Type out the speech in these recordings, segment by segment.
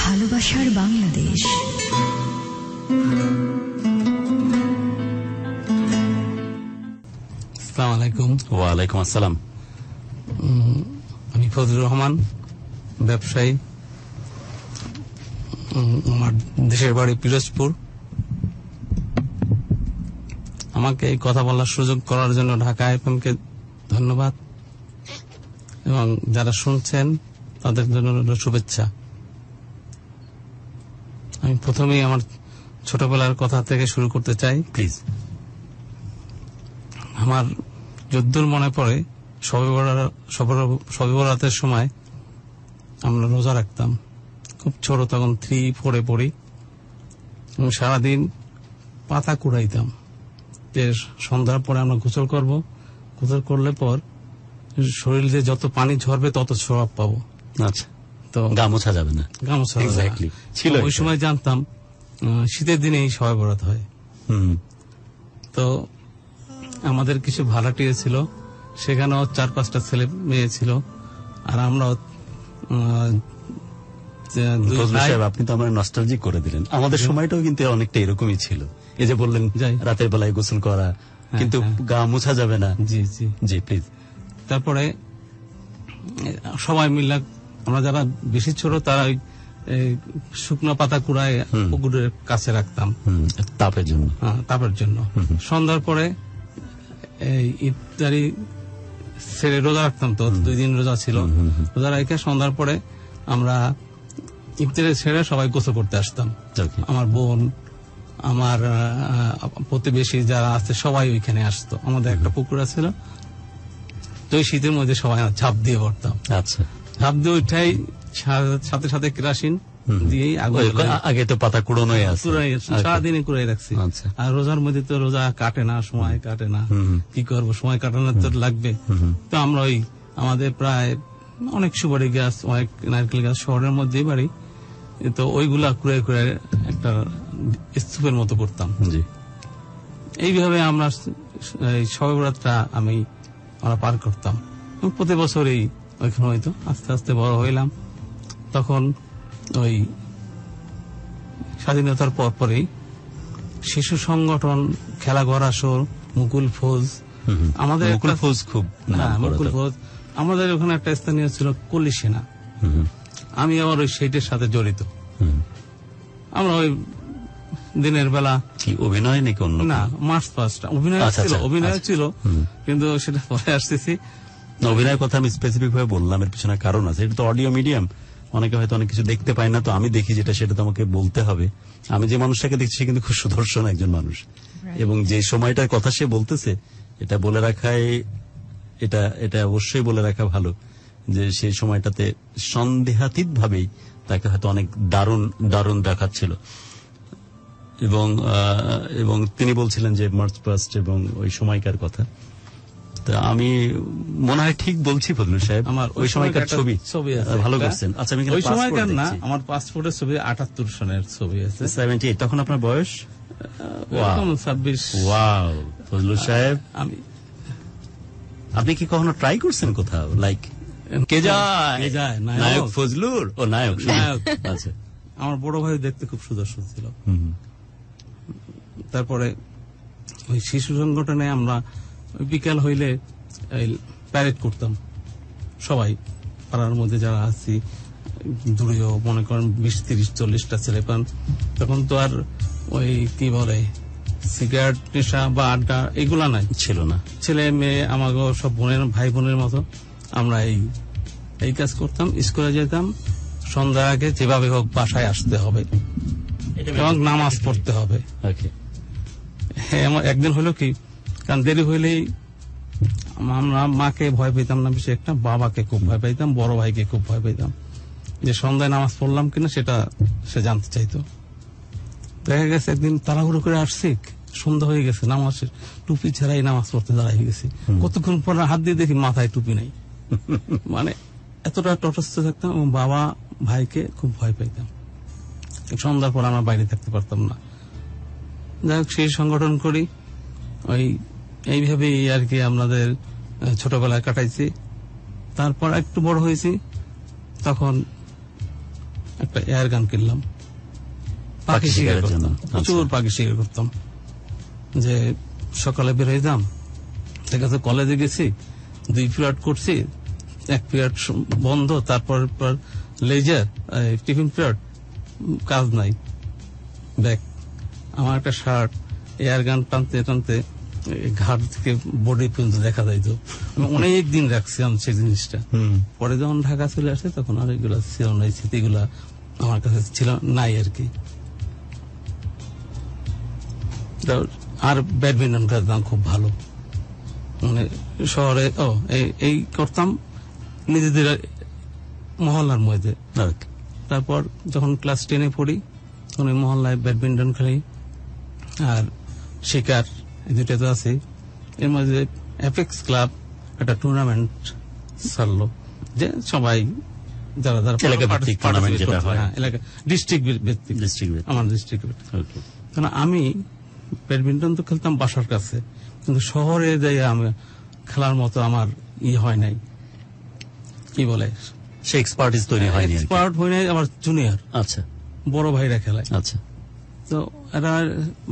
ভালোবাসার বাংলাদেশ আসসালামু আলাইকুম ওয়ালাইকুম আসসালাম আমি ফজলুর রহমান ব্যবসায়ী আমার দেশের বাড়ি পিরোজপুর আমাকে এই কথা বলার সুযোগ করার জন্য ঢাকা এফএম কে ধন্যবাদ এবং যারা শুনছেন তাদের জন্য শুভেচ্ছা আমি প্রথমেই আমার ছোটবেলার কথা থেকে শুরু করতে চাই প্লিজ আমার যদ্দূর মনে পড়ে সবে বরাতের সময় আমরা রোজা রাখতাম খুব ছোট তখন থ্রি ফোরে পড়ি এবং সারাদিন পাতা কুড়াইতাম বেশ সন্ধ্যার পরে আমরা গোসল করব গোসল করলে পর শরীর যত পানি ঝরবে তত স্বভাব পাবো আচ্ছা তো গামোছা যাবে না গামোছা এক্স্যাক্টলি ছিল ওই সময় জানতাম শীতের দিনে এই সবাই বরাত হয় তো আমাদের কিছু ভাড়াটিয়ে ছিল সেখানেও চার পাঁচটা ছেলে মেয়ে ছিল আর আমরাও আপনি তো আমার নস্টালজি করে দিলেন আমাদের সময়টাও কিন্তু অনেকটা এরকমই ছিল এই যে বললেন রাতের বেলায় গোসল করা হ্যাঁ, কিন্তু হ্যাঁ। গা মোছা যাবে না জি জি জি প্লিজ তারপরে সবাই মিলা আমরা যারা বেশি ছোট তারা ওই শুকনো পাতা কুড়ায় পুকুরের কাছে রাখতাম তাপের জন্য তাপের জন্য সন্ধ্যার পরে ইফতারি ছেড়ে রোজা রাখতাম তো দুই দিন রোজা ছিল রোজা রেখে সন্ধ্যার পরে আমরা ইফতারি ছেড়ে সবাই গোসল করতে আসতাম আমার বোন আমার প্রতিবেশী যারা আছে সবাই ওইখানে আসতো আমাদের একটা পুকুর ছিল তো শীতের মধ্যে সবাই ঝাঁপ দিয়ে পড়তাম আচ্ছা শব্দ উঠাই সাথে সাথে কেরাসিন দিয়ে আগে তো পাতা কুড়োনোই আচ্ছা। সারাদিনে কুড়াই রাখছি আচ্ছা। আর রোজার মধ্যে তো রোজা কাটে না সময় কাটে না কি করব সময় কাটানোর তো লাগবে তো আমরা ওই আমাদের প্রায় অনেক সুপারি গাছ অনেক নারকেল গাছ শহরের মধ্যেই বাড়ি তো ওইগুলা কুড়ে কুড়ে একটা স্তূপের মতো করতাম এইভাবে আমরা সবরাতটা আমি আমরা পার করতাম প্রতি বছর এই ওইখানে হয়তো আস্তে আস্তে বড় হইলাম তখন ওই স্বাধীনতার পরপরই শিশু সংগঠন খেলা গড়াসোর মুকুল ফৌজ আমাদের মুকুল ফৌজ খুব হ্যাঁ, মুকুল ফৌজ আমাদের ওখানে একটা স্থানীয় ছিল কলি সেনা আমি আমার ওই সেইটার সাথে জড়িত আমরা ওই দিনের বেলা কি অভিনয় নাকি অন্য না মার্চ পাস্ট অভিনয় আচ্ছা, ছিল আচ্ছা। অভিনয় আচ্ছা। ছিল কিন্তু সেটা পরে আসতেছি না অভিনয়ের কথা আমি স্পেসিফিক ভাবে বললাম এর পিছনে কারণ আছে এটা তো অডিও মিডিয়াম অনেকে হয়তো অনেক কিছু দেখতে পায় না তো আমি দেখি যেটা সেটা তোমাকে বলতে হবে আমি যে মানুষটাকে দেখছি কিন্তু খুব সুদর্শন একজন মানুষ এবং যে সময়টার কথা সে বলতেছে এটা বলে রাখায় এটা এটা অবশ্যই বলে রাখা ভালো যে সেই সময়টাতে সন্দেহাতীত ভাবেই তাকে হয়তো অনেক দারুণ দারুণ দেখাচ্ছিল এবং এবং তিনি বলছিলেন যে মার্চ পাস্ট এবং ওই সময়কার কথা তা আমি মনে হয় ঠিক বলছি ফজলুল সাহেব আমার ওই সময়কার ছবি ছবি আছে ভালো করছেন আচ্ছা আমি ওই সময়কার না আমার পাসপোর্টের ছবি আটাত্তর সনের ছবি আছে সেভেন্টি আচ্ছা, তখন আপনার বয়স ছাব্বিশ ওয়াও ফজলুল সাহেব আমি আপনি কি কখনো ট্রাই করছেন কোথাও লাইক কে যায় নায়ক ফজলুর ও নায়ক নায়ক আচ্ছা আমার বড় ভাই দেখতে খুব সুদর্শন ছিল তারপরে ওই শিশু সংগঠনে আমরা বিকাল হইলে প্যারেড করতাম সবাই পাড়ার মধ্যে যারা আছি দূরেও মনে করেন বিশ তিরিশ চল্লিশটা ছেলে পান তখন তো আর ওই কি বলে সিগারেট নেশা বা আড্ডা এগুলা নাই ছিল না ছেলে মেয়ে আমাকে সব বোনের ভাই বোনের মতো আমরা এই এই কাজ করতাম স্কুলে যেতাম সন্ধ্যা আগে যেভাবে হোক বাসায় আসতে হবে এবং নামাজ পড়তে হবে হ্যাঁ, একদিন হলো কি কারণ দেরি হইলেই আমরা মাকে ভয় পেতাম না বেশি একটা বাবাকে খুব ভয় পাইতাম বড় ভাইকে খুব ভয় পাইতাম যে সন্ধ্যায় নামাজ পড়লাম কিনা সেটা সে জানতে চাইতো দেখা গেছে একদিন তাড়াহুড়ো করে আসছে সন্ধ্যা হয়ে গেছে নামাজ টুপি ছাড়াই নামাজ পড়তে দাঁড়াই গেছে কতক্ষণ পরে হাত দিয়ে দেখি মাথায় টুপি নাই মানে এতটা তটস্থ থাকতাম এবং বাবা ভাইকে খুব ভয় পাইতাম সন্ধ্যার পর আমরা বাইরে থাকতে পারতাম না যাই হোক সেই সংগঠন করি ওই এইভাবেই আর কি আমাদের ছোটবেলায় কাটাইছি তারপর একটু বড় হয়েছি তখন একটা এয়ার গান কিনলাম পাখি শিকার করতাম আচ্ছা। প্রচুর পাখি শিকার করতাম যে সকালে বের হইতাম ঠিক আছে কলেজে গেছি দুই পিরিয়ড করছি এক পিরিয়ড বন্ধ তারপর লেজার টিফিন পিরিয়ড কাজ নাই দেখ আমার একটা শার্ট এয়ার গান টানতে টানতে ঘাট থেকে বোর্ডে পর্যন্ত দেখা যাইতো অনেক দিন রাখছিলাম সেই জিনিসটা পরে যখন ঢাকা চলে আসে তখন আর এগুলা ছিল না স্মৃতিগুলা আমার কাছে ছিল নাই আর কি আর ব্যাডমিন্টন খেলতাম খুব ভালো মানে শহরে ও এই করতাম নিজেদের মহল্লার মধ্যে তারপর যখন ক্লাস টেনে পড়ি তখন ওই মহল্লায় ব্যাডমিন্টন খেলি আর শিকার যেটা তো আছে এর মধ্যে এফেক্স ক্লাব একটা টুর্নামেন্ট ছাড়লো যে সবাই যারা যারা হ্যাঁ, এলাকা ডিস্ট্রিক্ট ভিত্তিক আমার ডিস্ট্রিক্ট কারণ আমি ব্যাডমিন্টন তো খেলতাম বাসার কাছে কিন্তু শহরে যাই আমি খেলার মতো আমার ই হয় নাই কি বলে সে এক্সপার্টিস তৈরি হয়নি এক্সপার্ট হয়ে আমার জুনিয়র আচ্ছা বড় ভাইরা খেলায় আচ্ছা তো এরা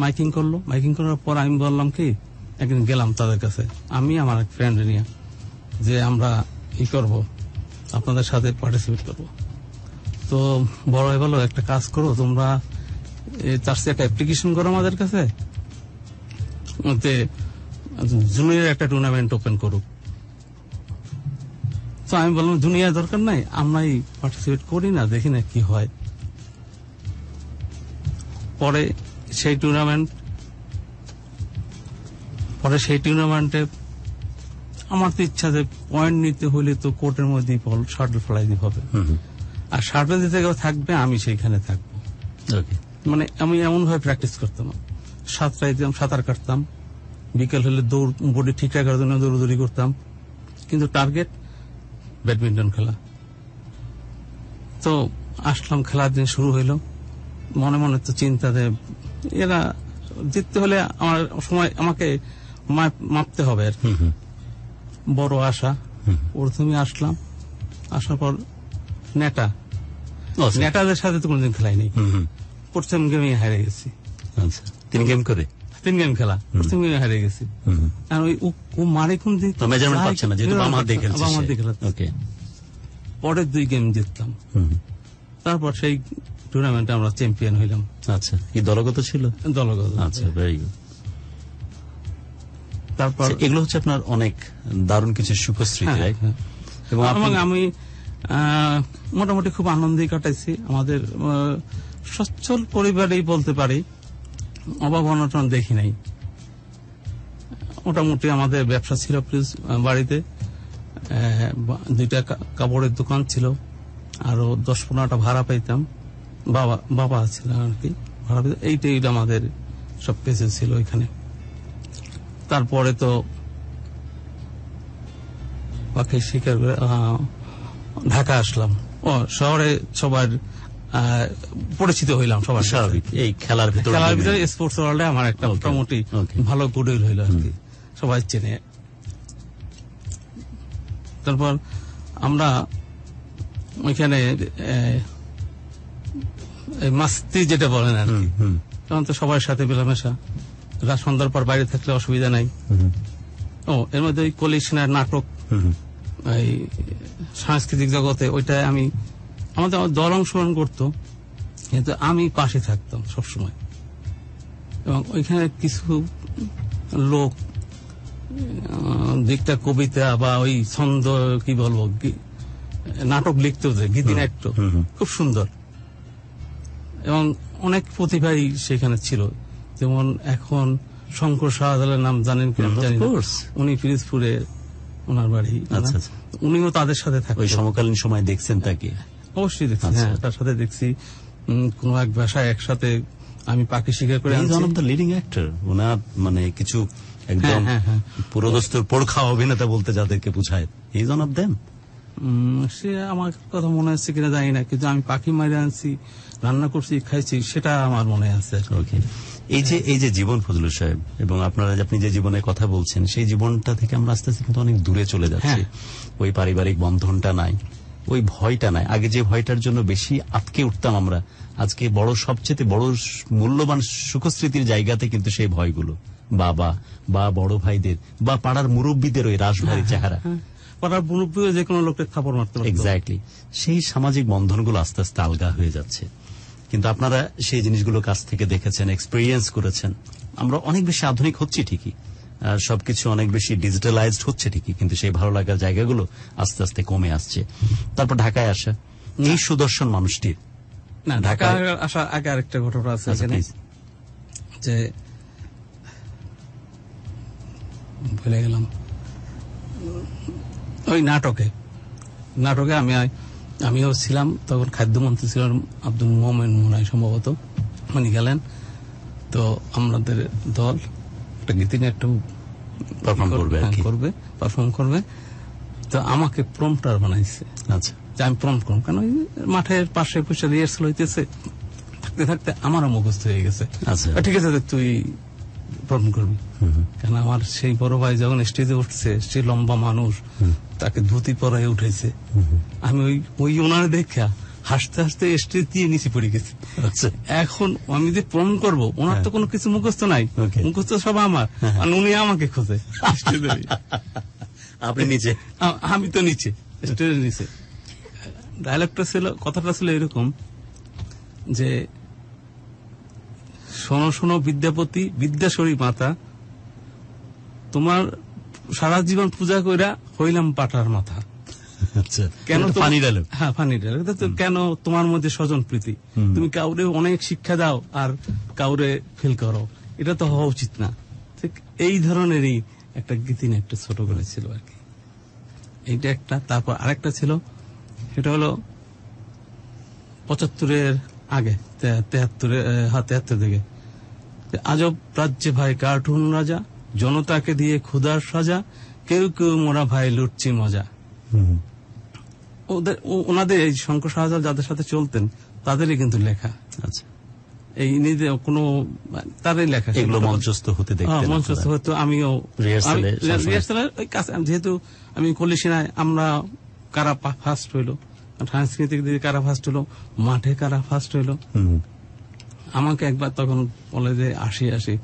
মাইকিং করলো মাইকিং করার পর আমি বললাম কি একদিন গেলাম তাদের কাছে আমি আমার এক ফ্রেন্ড নিয়ে যে আমরা ই করব আপনাদের সাথে পার্টিসিপেট করব তো বড় হয়ে বলো একটা কাজ করো তোমরা চার্চে একটা অ্যাপ্লিকেশন করো আমাদের কাছে জুনিয়ার একটা টুর্নামেন্ট ওপেন করুক তো আমি বললাম জুনিয়ার দরকার নাই আমরাই পার্টিসিপেট করি না দেখি না কি হয় পরে সেই টুর্নামেন্ট পরে সেই টুর্নামেন্টে আমার তো ইচ্ছা যে পয়েন্ট নিতে হলে তো কোর্টের মধ্যেই বল শার্টল ফ্লাই হবে আর শার্টল দিতে কেউ থাকবে আমি সেইখানে থাকবো মানে আমি এমন ভাবে প্র্যাকটিস করতাম সাতটায় দিতাম সাঁতার কাটতাম বিকেল হলে দৌড় বডি ঠিক রাখার জন্য দৌড়দৌড়ি করতাম কিন্তু টার্গেট ব্যাডমিন্টন খেলা তো আসলাম খেলার দিন শুরু হইল মনে মনে তো চিন্তা যে এরা জিততে হলে আমার সময় আমাকে মাপতে হবে আর কি বড় আশা প্রথমে আসলাম আসার পর নেটা আচ্ছা। নেটাদের সাথে তো কোনোদিন খেলাই নেই প্রথম গেমে হারে গেছি আচ্ছা তিন গেম করে তিন গেম খেলা প্রথম গেমে হারিয়ে গেছি আর ওই ও মারে কোন দিন মেজারমেন্ট পাচ্ছে না যেহেতু পরের দুই গেম জিতলাম তারপর সেই টুর্নামেন্টে আমরা চ্যাম্পিয়ন হইলাম আচ্ছা কি দলগত ছিল দলগত আচ্ছা ভেরি গুড তারপর আচ্ছা, এগুলো হচ্ছে আপনার অনেক দারুণ কিছু সুখস্মৃতি হ্যাঁ, হ্যাঁ। এবং আমি মোটামুটি খুব আনন্দে কাটাইছি আমাদের সচ্ছল পরিবারেই বলতে পারি অভাব অনটন দেখি নাই মোটামুটি আমাদের ব্যবসা ছিল প্লিজ বাড়িতে দুইটা কাপড়ের দোকান ছিল আরো দশ পনেরোটা ভাড়া পাইতাম বাবা বাবা আছিলেন আর কি এইটাই আমাদের সব পেছে ছিল ওইখানে তারপরে তো বাকি শিকার করে ঢাকা আসলাম ও শহরে সবার পরিচিত হইলাম সবার স্বাভাবিক এই খেলার ভিতরে খেলার ভিতরে স্পোর্টস ওয়ার্ল্ডে আমার একটা মোটামুটি ভালো গুডউইল হইল আর কি সবাই চেনে তারপর আমরা ওইখানে মাস্তি যেটা বলেন আর কি তখন তো সবার সাথে মেলামেশা রাত সন্ধ্যার পর বাইরে থাকলে অসুবিধা নাই ও এর মধ্যে ওই কলিশনার নাটক এই সাংস্কৃতিক জগতে ওইটা আমি আমাদের দল অংশগ্রহণ করতো কিন্তু আমি পাশে থাকতাম সবসময় এবং ওইখানে কিছু লোক দিকটা কবিতা বা ওই ছন্দ কি বলবো নাটক লিখতে যে গীতিনাট্য খুব সুন্দর এবং অনেক প্রতিভাই সেখানে ছিল যেমন এখন শঙ্কর শাহজালার নাম জানেন কি mm-hmm, উনি পিরিজপুরে ওনার বাড়ি আচ্ছা, আচ্ছা। উনিও তাদের সাথে থাকে ওই সমকালীন সময় দেখছেন তাকে অবশ্যই দেখছি আচ্ছা। হ্যাঁ তার সাথে দেখছি কোন এক ভাষায় একসাথে আমি পাখি শিকার করে one of the leading actor ওনার মানে কিছু একদম হ্যাঁ, হ্যাঁ, হ্যাঁ। পুরোদস্তর পড়খা অভিনেতা বলতে যাদেরকে বুঝায় ইজ ওয়ান অফ দেম সে আমার কথা মনে হচ্ছে কিনা জানি না কিন্তু আমি পাখি মারি আনছি রান্না করছি খাইছি সেটা আমার মনে আছে এই যে এই যে জীবন ফজলুল সাহেব এবং আপনারা আপনি যে জীবনের কথা বলছেন সেই জীবনটা থেকে আমরা আস্তে আস্তে কিন্তু অনেক দূরে চলে যাচ্ছি হ্যাঁ। ওই পারিবারিক বন্ধনটা নাই ওই ভয়টা নাই আগে যে ভয়টার জন্য বেশি আটকে উঠতাম আমরা আজকে বড় সবচেয়ে বড় মূল্যবান সুখস্মৃতির জায়গাতে কিন্তু সেই ভয়গুলো বাবা বা বড় ভাইদের বা পাড়ার মুরব্বীদের ওই রাসভারী হ্যাঁ, হ্যাঁ, চেহারা পাড়ার মুরব্বী যে কোনো লোকের থাপড় মারতে এক্স্যাক্টলি সেই সামাজিক বন্ধনগুলো আস্তে আস্তে আলগা হয়ে যাচ্ছে কিন্তু আপনারা সেই জিনিসগুলো কাছ থেকে দেখেছেন এক্সপিরিয়েন্স করেছেন আমরা অনেক বেশি আধুনিক হচ্ছি ঠিকই আর সবকিছু অনেক বেশি ডিজিটালাইজড হচ্ছে ঠিকই কিন্তু সেই ভালো লাগার জায়গাগুলো আস্তে আস্তে কমে আসছে তারপর ঢাকায় আসা এই হ্যাঁ। সুদর্শন মানুষটির না ঢাকা আসা আগে আরেকটা ঘটনা আছে আচ্ছা, এখানে যে ভুলে গেলাম ওই নাটকে নাটকে আমি আমিও ছিলাম তখন খাদ্যমন্ত্রী ছিলেন আব্দুল মোহামেন মোনাই সম্ভবত উনি গেলেন তো আমাদের দল একটা গীতিনাট্য পারফর্ম করবে হ্যাঁ, করবে পারফর্ম করবে তো আমাকে প্রম্পটার বানাইছে আচ্ছা যে আমি প্রম্প করলাম কেন ওই মাঠের পাশে পয়সা রিহার্সাল হইতেছে থাকতে থাকতে আমারও মুখস্থ হয়ে গেছে আচ্ছা ঠিক আছে তুই বরণ করবি কেন আমার সেই বড় ভাই যখন স্টেজে উঠছে সে লম্বা মানুষ তাকে ধুতি পরায় উঠেছে আমি ওই ওই ওনার দেখা হাসতে হাসতে স্টেজ দিয়ে নিচে পড়ে গেছি আচ্ছা। এখন আমি যে প্রমাণ করব ওনার তো হ্যাঁ। কোনো কিছু মুখস্থ নাই মুখস্থ সব আমার হ্যাঁ, হ্যাঁ। আর উনি আমাকে খোঁজে আপনি নিচে আমি তো নিচে স্টেজের নিচে ডায়লগটা ছিল কথাটা ছিল এরকম যে শোনো শোনো বিদ্যাপতি বিদ্যাশরী মাতা তোমার সারা জীবন পূজা কইরা হইলাম পাটার মাথা আচ্ছা, কেন ফানি হ্যাঁ ফানি কেন তোমার মধ্যে স্বজন প্রীতি তুমি কাউরে অনেক শিক্ষা দাও আর কাউরে ফেল করো এটা তো হওয়া উচিত না ঠিক এই ধরনেরই একটা গীতি একটা ছোট করে ছিল আর কি এইটা একটা তারপর আরেকটা ছিল সেটা হলো পঁচাত্তরের আগে তেহাত্তরে হ্যাঁ তেহাত্তর থেকে আজব রাজ্যে ভাই কার্টুন রাজা জনতাকে দিয়ে ক্ষুধার সাজা কেউ কেউ মোরা ভাই লুটছি মজা ওদের ওনাদের এই শঙ্কর শাহজাল যাদের সাথে চলতেন তাদেরই কিন্তু লেখা আচ্ছা এই নিজে কোনো তাদের লেখা এগুলো মঞ্চস্থ হতে দেখতেন হ্যাঁ, মঞ্চস্থ হতো আমিও রিহার্সালে যেহেতু আমি কলি আমরা কারা ফার্স্ট হইলো সাংস্কৃতিক দিকে কারা ফার্স্ট হলো মাঠে কারা ফার্স্ট হলো আমাকে একবার তখন বলে যে আসি আসি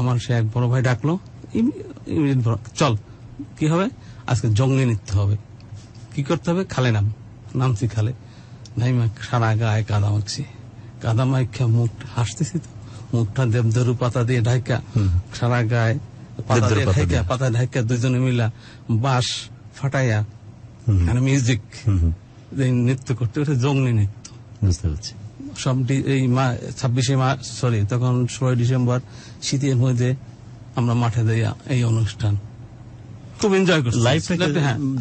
আমার সে এক বড় ভাই ডাকলো চল কি হবে আজকে জঙ্গে নিতে হবে কি করতে হবে খালে নাম নামছি খালে নাইমা সারা গায়ে কাদা মাখছি কাদা মাখা মুখ হাসতেছি তো মুখটা দেবদারু পাতা দিয়ে ঢাইকা সারা গায়ে পাতা দিয়ে ঢাকা পাতা ঢাকা দুজনে মিলা বাঁশ ফাটাইয়া মিউজিক নৃত্য করতে ওটা জঙ্গলি নৃত্য বুঝতে পারছি সব এই মা ছাব্বিশে মার্চ সরি তখন ষোলোই ডিসেম্বর শীতের মধ্যে আমরা মাঠে দেই এই অনুষ্ঠান খুব এনজয় করছি লাইফটাকে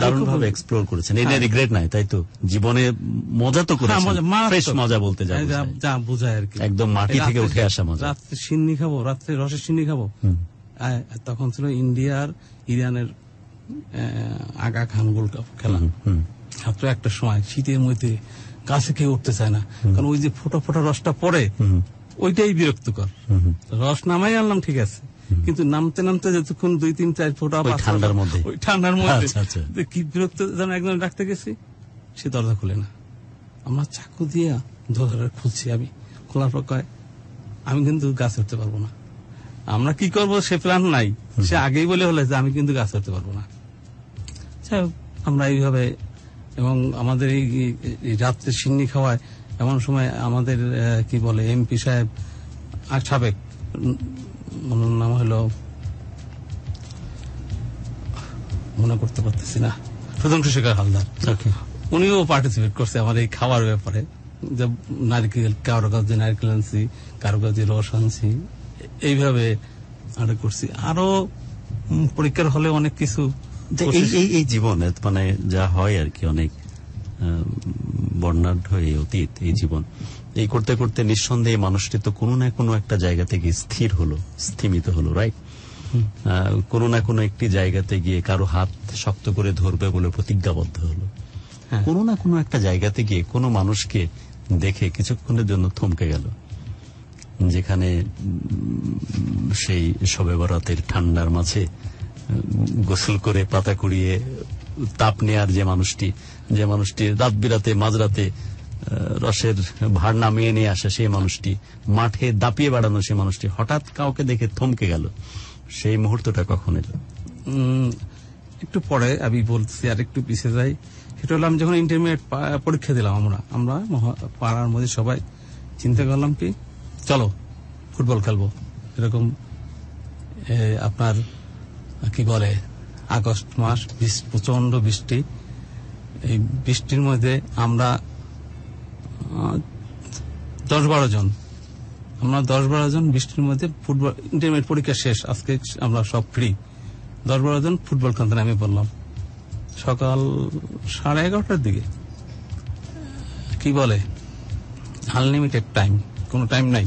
দারুণ ভাবে এক্সপ্লোর করেছেন এই হ্যাঁ। নিয়ে রিগ্রেট নাই তাই তো জীবনে মজা তো করেছেন ফ্রেশ হ্যাঁ, মজা বলতে যা যা বোঝায় আর কি একদম মাটি থেকে উঠে আসা মজা রাত্রে সিন্নি খাবো রাত্রে রসের সিন্নি খাবো তখন ছিল ইন্ডিয়ার ইরানের আগা খান গোল্ড কাপ খেলা ছাত্র একটা সময় শীতের মধ্যে গাছে খেয়ে উঠতে চায় না কারণ ওই যে ফোটা ফোটা রসটা পড়ে ওইটাই বিরক্তকর রস নামাই আনলাম ঠিক আছে কিন্তু নামতে নামতে যতক্ষণ দুই তিন চার ফোটা ঠান্ডার মধ্যে ঠান্ডার মধ্যে আচ্ছা, আচ্ছা। কি বিরক্ত যেন একজন ডাকতে গেছি সে দরজা খুলে না আমার চাকু দিয়ে ধরে খুলছি আমি খোলার পর কয় আমি কিন্তু গাছ উঠতে পারবো না আমরা কি করব সে প্ল্যান নাই সে আগেই বলে হলে যে আমি কিন্তু গাছ উঠতে পারবো না হোক আমরা এইভাবে এবং আমাদের এই রাত্রে সিন্নি খাওয়ায় এমন সময় আমাদের কি বলে এমপি সাহেব সাবেক নাম হলো মনে করতে পারতেছি না সুধাংশু শেখর হালদার উনিও পার্টিসিপেট করছে আমার এই খাওয়ার ব্যাপারে যে নারকেল কারো কাছ দিয়ে নারকেল আনছি কারো কাছে দিয়ে রস আনছি এইভাবে আরো করছি আরো পরীক্ষার হলে অনেক কিছু এই এই জীবন মানে যা হয় আর কি অনেক বর্ণাঢ্য এই অতীত এই জীবন এই করতে করতে নিঃসন্দেহে মানুষটি তো কোনো না কোনো একটা জায়গা থেকে স্থির হলো স্থিমিত হলো রাইট কোনো না কোনো একটি জায়গাতে গিয়ে কারো হাত শক্ত করে ধরবে বলে প্রতিজ্ঞাবদ্ধ হলো হ্যাঁ। কোনো না কোনো একটা জায়গাতে গিয়ে কোনো মানুষকে দেখে কিছুক্ষণের জন্য থমকে গেল যেখানে সেই সবে বরাতের ঠান্ডার মাঝে গোসল করে পাতা কুড়িয়ে তাপ নেয়ার যে মানুষটি যে মানুষটি রাত বিরাতে মাঝরাতে রসের ভার নামিয়ে নিয়ে আসা সেই মানুষটি মাঠে দাপিয়ে বেড়ানো সেই মানুষটি হঠাৎ কাউকে দেখে থমকে গেল সেই মুহূর্তটা কখন এলো একটু পরে আমি বলছি আর একটু পিছিয়ে যাই সেটা হলাম যখন ইন্টারমিডিয়েট পরীক্ষা দিলাম আমরা আমরা পাড়ার মধ্যে সবাই চিন্তা করলাম কি চলো ফুটবল খেলবো এরকম আপনার কি বলে আগস্ট মাস প্রচণ্ড বৃষ্টি এই বৃষ্টির মধ্যে আমরা দশ বারো জন আমরা দশ বারো জন বৃষ্টির মধ্যে ফুটবল ইন্টারমিডিয়েট পরীক্ষা শেষ আজকে আমরা সব ফ্রি দশ বারো জন ফুটবল খেলতে নামে বললাম সকাল সাড়ে এগারোটার দিকে কি বলে আনলিমিটেড টাইম কোনো টাইম নাই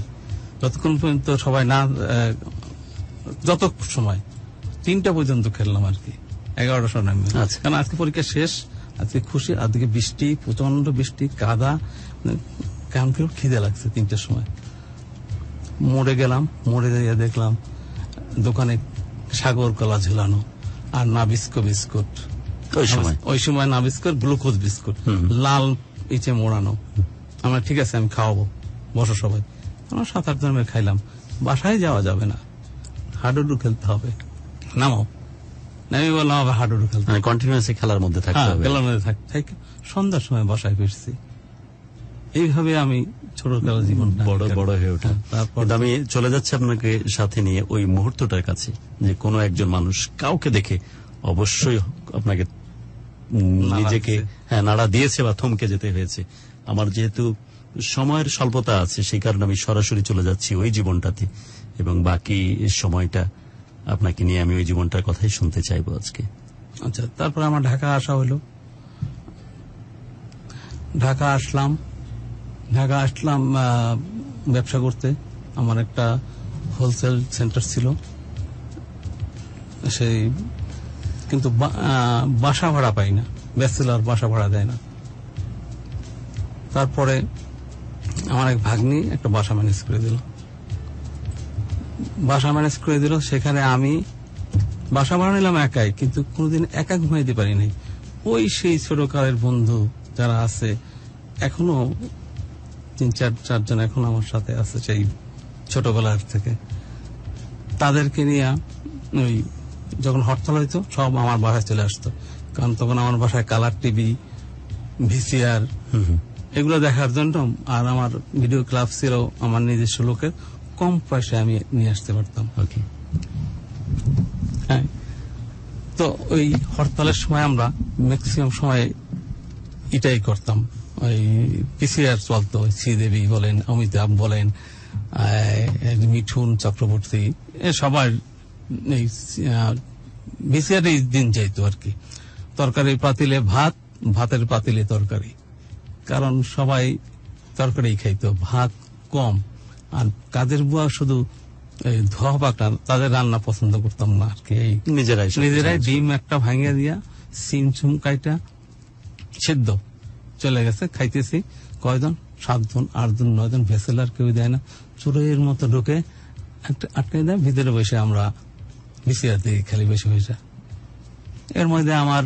যতক্ষণ পর্যন্ত সবাই না যত সময় তিনটা পর্যন্ত খেললাম আর কি এগারোটা সময় নামবে আচ্ছা। কারণ আজকে পরীক্ষা শেষ আজকে খুশি আজকে বৃষ্টি প্রচন্ড বৃষ্টি কাদা মানে কানফিউর খিদে লাগছে তিনটার সময় মোড়ে গেলাম মোড়ে যাইয়া দেখলাম দোকানে সাগর কলা ঝুলানো আর নাবিস্কো বিস্কুট ওই সময় না বিস্কুট গ্লুকোজ বিস্কুট লাল ইচে মোড়ানো আমরা ঠিক আছে আমি খাওয়াবো বসো সবাই আমরা সাত আট জনের খাইলাম বাসায় যাওয়া যাবে না হাডুডু খেলতে হবে নামাও বললাম আবার হাডুডু কন্টিনিউসলি মানে খেলার মধ্যে থাকতে হ্যাঁ, খেলার মধ্যে সন্ধ্যার সময় বাসায় ফিরছি এইভাবে আমি ছোটকাল জীবন বড় বড় হয়ে ওঠা হ্যাঁ, আমি চলে যাচ্ছি আপনাকে সাথে নিয়ে ওই মুহূর্তটার কাছে যে কোনো একজন মানুষ কাউকে দেখে অবশ্যই আপনাকে নিজেকে হ্যাঁ নাড়া দিয়েছে বা থমকে যেতে হয়েছে আমার যেহেতু সময়ের স্বল্পতা আছে সেই কারণে আমি সরাসরি চলে যাচ্ছি ওই জীবনটাতে এবং বাকি সময়টা আপনাকে নিয়ে আমি ওই জীবনটার কথাই শুনতে চাইবো আজকে আচ্ছা তারপর আমার ঢাকা আসা হলো ঢাকা আসলাম ঢাকা আসলাম ব্যবসা করতে আমার একটা হোলসেল সেন্টার ছিল সেই কিন্তু বাসা ভাড়া পাই না ব্যাচেলার বাসা ভাড়া দেয় না তারপরে আমার এক ভাগ্নি একটা বাসা ম্যানেজ করে দিলাম বাসা ম্যানেজ করে দিল সেখানে আমি বাসা ভাড়া নিলাম একাই কিন্তু কোনোদিন একা ঘুমাইতে পারি নাই ওই সেই ছোটকালের বন্ধু যারা আছে এখনো তিন চার চারজন এখন আমার সাথে আছে সেই ছোটবেলার থেকে তাদেরকে নিয়ে ওই যখন হরতাল হইতো সব আমার বাসায় চলে আসতো কারণ তখন আমার বাসায় কালার টিভি ভিসিআর এগুলো দেখার জন্য আর আমার ভিডিও ক্লাব ছিল আমার নিজস্ব লোকের কম পয়সায় আমি নিয়ে আসতে পারতাম হ্যাঁ তো ওই হরতালের সময় আমরা ম্যাক্সিমাম সময় এটাই করতাম ওই পিসিআর চলতো শ্রীদেবী বলেন অমিতাভ বলেন মিঠুন চক্রবর্তী সবার এই এই দিন যাইতো আর কি তরকারি পাতিলে ভাত ভাতের পাতিলে তরকারি কারণ সবাই তরকারি খাইতো ভাত কম আর কাদের বুয়া শুধু ধোয়া পাকা তাদের রান্না পছন্দ করতাম না আর কি নিজেরাই নিজেরাই ডিম একটা ভাঙিয়া দিয়া সিম ছুম কাইটা সিদ্ধ চলে গেছে খাইতেছি কয়জন সাতজন আটজন নয়জন ভেসেল আর কেউ দেয় না চোরের মতো ঢুকে আটকে দেয় ভিতরে বসে আমরা বিসিআর দিই খেলি বেশি বসে এর মধ্যে আমার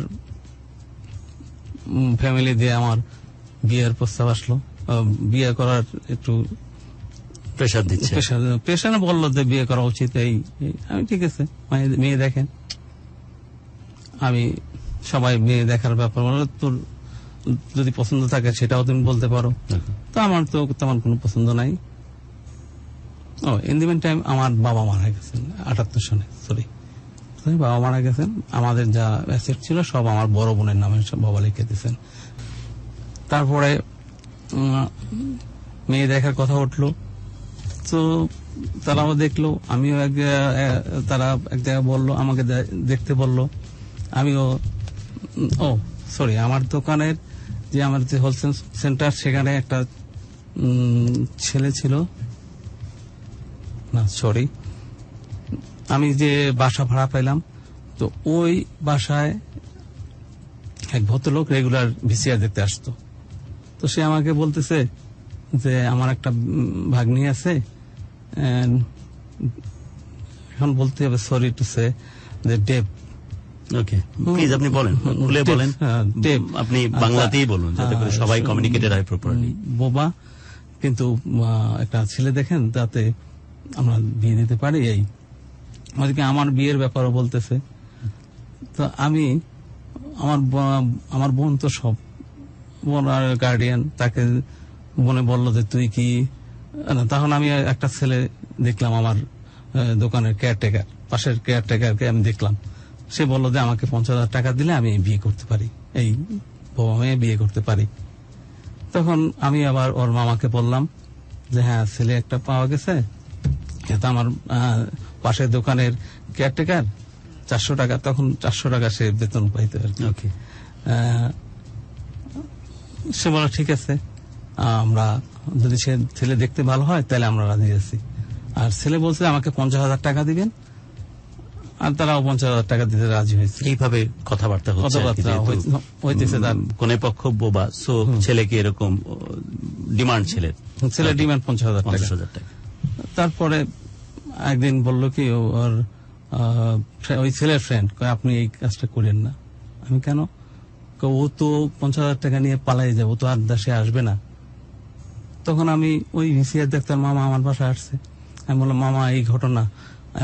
ফ্যামিলি দিয়ে আমার বিয়ের প্রস্তাব আসলো বিয়ে করার একটু প্রেশার দিচ্ছে প্রেশার বললো যে বিয়ে করা উচিত এই আমি ঠিক আছে মেয়ে দেখেন আমি সবাই মেয়ে দেখার ব্যাপার বললো তোর যদি পছন্দ থাকে সেটাও তুমি বলতে পারো তো আমার তো তেমন কোনো পছন্দ নাই ও ইন দি টাইম আমার বাবা মারা গেছেন আটাত্তর সনে সরি বাবা মারা গেছেন আমাদের যা অ্যাসেট ছিল সব আমার বড় বোনের নামে সব বাবা লিখে দিয়েছেন তারপরে মেয়ে দেখার কথা উঠলো তো তারাও দেখলো আমিও এক তারা এক জায়গায় বললো আমাকে দেখতে বললো আমিও ও সরি আমার দোকানের যে আমার যে হোলসেল সেন্টার সেখানে একটা ছেলে ছিল না সরি আমি যে বাসা ভাড়া পাইলাম তো ওই বাসায় এক ভদ্রলোক রেগুলার ভিসিআর দেখতে আসতো তো সে আমাকে বলতেছে যে আমার একটা ভাগ্নি আছে এখন বলতে হবে সরি টু সে যে ডেপ ওকে প্লিজ আপনি বলেন ভুলে বলেন ডেপ হ্যাঁ, আপনি আচ্ছা, বাংলাতেই বলুন যাতে করে সবাই কমিউনিকেটেড হয় প্রপারলি বোবা কিন্তু একটা ছেলে দেখেন তাতে আমরা বিয়ে নিতে পারি এই আমাদেরকে আমার বিয়ের ব্যাপারও বলতেছে তো আমি আমার আমার বোন তো সব বোন গার্ডিয়ান তাকে বনে বললো যে তুই কি তখন আমি একটা ছেলে দেখলাম আমার দোকানের কেয়ারটেকার পাশের কেয়ারটেকারকে আমি দেখলাম সে বললো যে আমাকে পঞ্চাশ হাজার টাকা দিলে আমি বিয়ে করতে পারি এই বাবা মেয়ে বিয়ে করতে পারি তখন আমি আবার ওর মামাকে বললাম যে হ্যাঁ ছেলে একটা পাওয়া গেছে এটা আমার পাশের দোকানের কেয়ারটেকার চারশো টাকা তখন চারশো টাকা সে বেতন পাইতে আর কি সে বলো ঠিক আছে আমরা যদি সে ছেলে দেখতে ভালো হয় তাহলে আমরা রাজি আছি আর ছেলে বলছে আমাকে পঞ্চাশ হাজার টাকা দিবেন আর তারাও পঞ্চাশ হাজার টাকা দিতে রাজি হয়েছে এইভাবে কথাবার্তা হয়েছে হইতেছে তার কোন পক্ষ বোবা সো ছেলেকে এরকম ডিমান্ড ছেলের ছেলের ডিমান্ড পঞ্চাশ হাজার পঞ্চাশ হাজার টাকা তারপরে একদিন বলল কি ওর ওই ছেলের ফ্রেন্ড আপনি এই কাজটা করেন না আমি কেন ও তো পঞ্চাশ হাজার টাকা নিয়ে পালাই যাবো তো আর দেশে আসবে না তখন আমি ওই ভিসিআর ডাক্তার মামা আমার বাসায় আসছে আমি বললাম মামা এই ঘটনা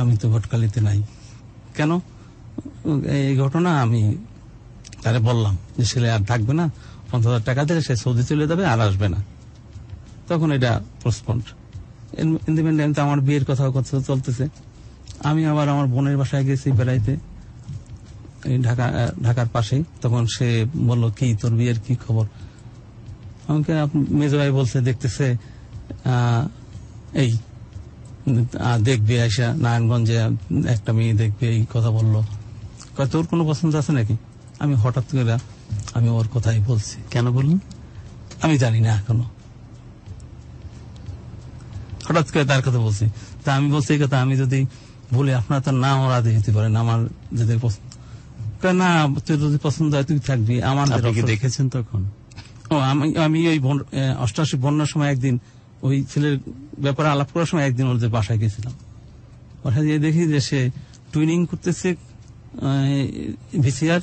আমি তো ভটকালিতে নাই কেন এই ঘটনা আমি তারে বললাম যে ছেলে আর থাকবে না পঞ্চাশ হাজার টাকা দিলে সে সৌদি চলে যাবে আর আসবে না তখন এটা পোস্টপন্ড ইন্ডিপেন্ডেন্ট তো আমার বিয়ের কথাও কথা চলতেছে আমি আবার আমার বোনের বাসায় গেছি বেড়াইতে ঢাকা ঢাকার পাশেই তখন সে বলল কি তোর বিয়ের কি খবর আমাকে মেজো ভাই বলছে দেখতেছে এই দেখবে নারায়ণগঞ্জে একটা মেয়ে দেখবে এই কথা বললো তোর কোনো পছন্দ আছে নাকি আমি হঠাৎ করে আমি ওর কথাই বলছি কেন বললাম আমি জানি না এখনো হঠাৎ করে তার কথা বলছি তা আমি বলছি এই কথা আমি যদি বলি আপনার তার নাম ওরা দিতে পারেন আমার যদি পছন্দ না তুই যদি পছন্দ হয় তুই থাকবি আমার দেখেছেন তখন আমি আমি ওই অষ্টাশি বন্যার সময় একদিন ওই ছেলের ব্যাপারে আলাপ করার সময় একদিন ওদের বাসায় গেছিলাম বাসায় দিয়ে দেখি যে সে টুইনিং করতেছে ভিসিআর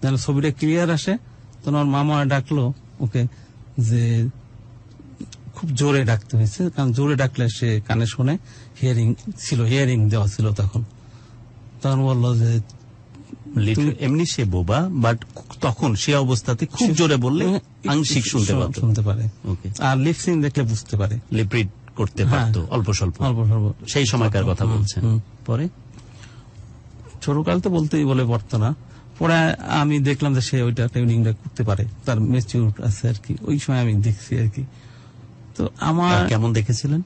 তাহলে ছবিটা ক্লিয়ার আসে তখন আমার মামা ডাকলো ওকে যে খুব জোরে ডাকতে হয়েছে কারণ জোরে ডাকলে সে কানে শুনে হিয়ারিং ছিল হিয়ারিং দেওয়া ছিল তখন তখন বললো যে এমনি সে বোবা বাট তখন সে অবস্থাতে খুব জোরে বললে হ্যাঁ, আংশিক শুনতে পারে শুনতে পারে আর লিপসিং দেখলে বুঝতে পারে লিপ্রিড করতে হ্যাঁ, পারতো অল্প স্বল্প অল্প স্বল্প সেই সময়কার কথা বলছেন পরে ছোটকাল তো বলতেই বলে পারতো না পরে আমি দেখলাম যে সে ওইটা ট্রেনিংটা করতে পারে তার মেচিউর আছে আর কি ওই সময় আমি দেখছি আর কি তো আমার কেমন দেখেছিলেন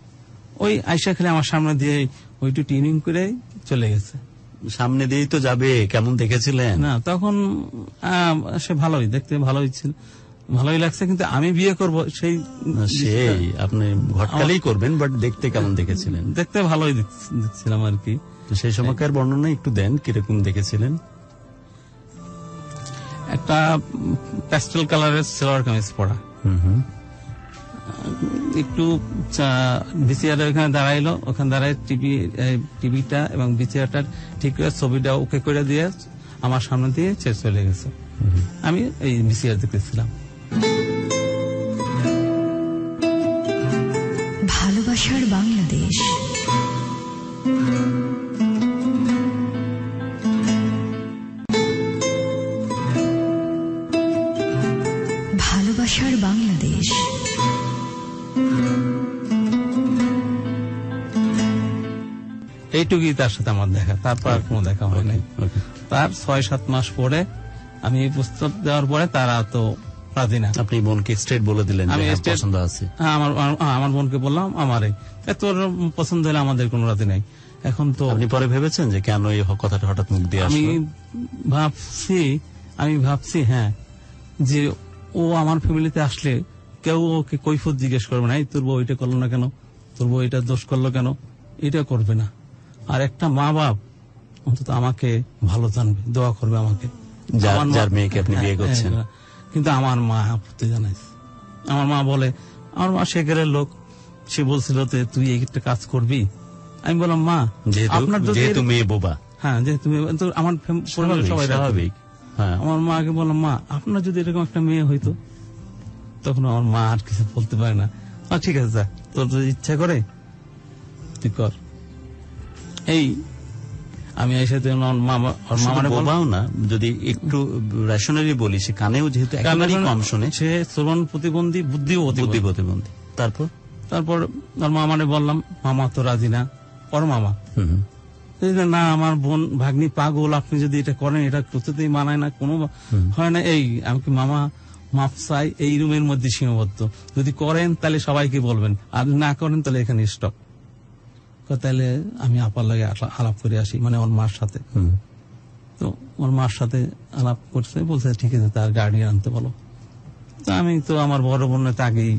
ওই আয়সা খেলে আমার সামনে দিয়ে ওইটু ট্রেনিং করে চলে গেছে সামনে দিয়েই তো যাবে কেমন দেখেছিলেন না তখন সে ভালোই দেখতে ভালোই ছিল ভালোই লাগছে কিন্তু আমি বিয়ে করব সেই সেই আপনি ঘটকালেই করবেন বাট দেখতে কেমন দেখেছিলেন দেখতে ভালোই দেখছিলাম আর কি সেই সময়কার বর্ণনা একটু দেন কিরকম দেখেছিলেন একটা প্যাস্টেল কালারের সালোয়ার কামিজ পরা একটু ভিসিআর ওখানে দাঁড়াইলো ওখানে দাঁড়ায় টিভি টিভিটা এবং ভিসিআরটা ঠিক করে ছবিটা ওকে করে দিয়ে আমার সামনে দিয়ে চলে গেছে আমি এই ভিসিআর দেখতেছিলাম সাথে আমার দেখা তারপর আর কোনো দেখা হয় নাই তার ছয় সাত মাস পরে আমি প্রস্তাব দেওয়ার পরে তারা তো রাজি না আপনি বোনকে স্ট্রেট বলে দিলেন আমি হ্যাঁ, পছন্দ আছে হ্যাঁ আমার হ্যাঁ, বোনকে বললাম আমারে তোর পছন্দ হলে আমাদের কোনো রাজি নাই এখন তো আপনি পরে ভেবেছেন যে কেন এই কথাটা হঠাৎ মুখ দিয়ে আমি ভাবছি আমি ভাবছি হ্যাঁ যে ও আমার ফ্যামিলিতে আসলে কেউ ওকে কৈফত জিজ্ঞেস করবে না তোর বউ এটা করলো না কেন তোর বউ এটা দোষ করলো কেন এটা করবে না আর একটা মা বাপ অন্তত আমাকে ভালো জানবে দোয়া করবে আমাকে যার মেয়েকে আপনি বিয়ে হ্যাঁ, করছেন হ্যাঁ, কিন্তু আমার মা আপত্তি জানাইছে আমার মা বলে আমার মা সেগেরের লোক সে বলছিল তুই একটা কাজ করবি আমি বললাম মা আপনার যেহেতু মেয়ে বোবা হ্যাঁ যেহেতু আমার পরিবারের সবাই স্বাভাবিক হ্যাঁ। আমার মাকে বললাম মা আপনার যদি এরকম একটা মেয়ে হইতো তখন আমার মা আর কিছু বলতে পারে না আচ্ছা, ঠিক আছে তোর যদি ইচ্ছা করে তুই কর এই আমি এসে তো এর সাথে বলবাও না যদি একটু রেশনারি বলি সে কানেও যেহেতু একেবারেই মানে কম শুনে সে শ্রবণ প্রতিবন্ধী বুদ্ধিও বুদ্ধি প্রতিবন্ধী তারপর তারপর আর মামারে বললাম মামা তো রাজি না ওর মামা না আমার বোন ভাগ্নি পাগল আপনি যদি এটা করেন এটা কিছুতেই মানায় না কোনো হয় না এই আমি কি মামা মাপ এই রুমের মধ্যে সীমাবদ্ধ যদি করেন তাহলে সবাইকে বলবেন আর না করেন তাহলে এখানে স্টপ তাহলে আমি আপার লাগে আলাপ করে আসি মানে আমার মার সাথে তো ওর মার সাথে আলাপ করছে বলছে ঠিক আছে তার গার্ডিয়ান আনতে বলো তো আমি তো আমার বড় বোনের তাকেই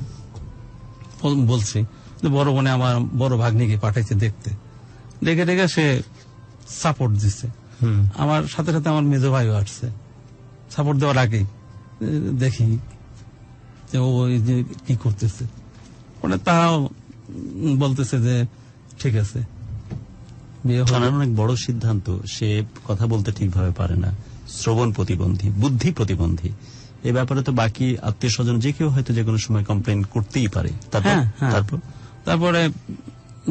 বলছি বড় বোনে আমার বড় ভাগ্নিকে পাঠাইছে দেখতে ডেকে ডেকে সে সাপোর্ট দিচ্ছে আমার সাথে সাথে আমার মেজ ভাইও আসছে সাপোর্ট দেওয়ার আগেই দেখি যে ও কি করতেছে মানে ওটা বলতেছে যে ঠিক আছে অনেক বড় সিদ্ধান্ত সে কথা বলতে ঠিকভাবে পারে না শ্রবণ প্রতিবন্ধী বুদ্ধি প্রতিবন্ধী এ ব্যাপারে তো বাকি আত্মীয় স্বজন যে কেউ হয়তো যে কোনো সময় কমপ্লেন করতেই পারে তারপর হ্যাঁ, হ্যাঁ। তারপরে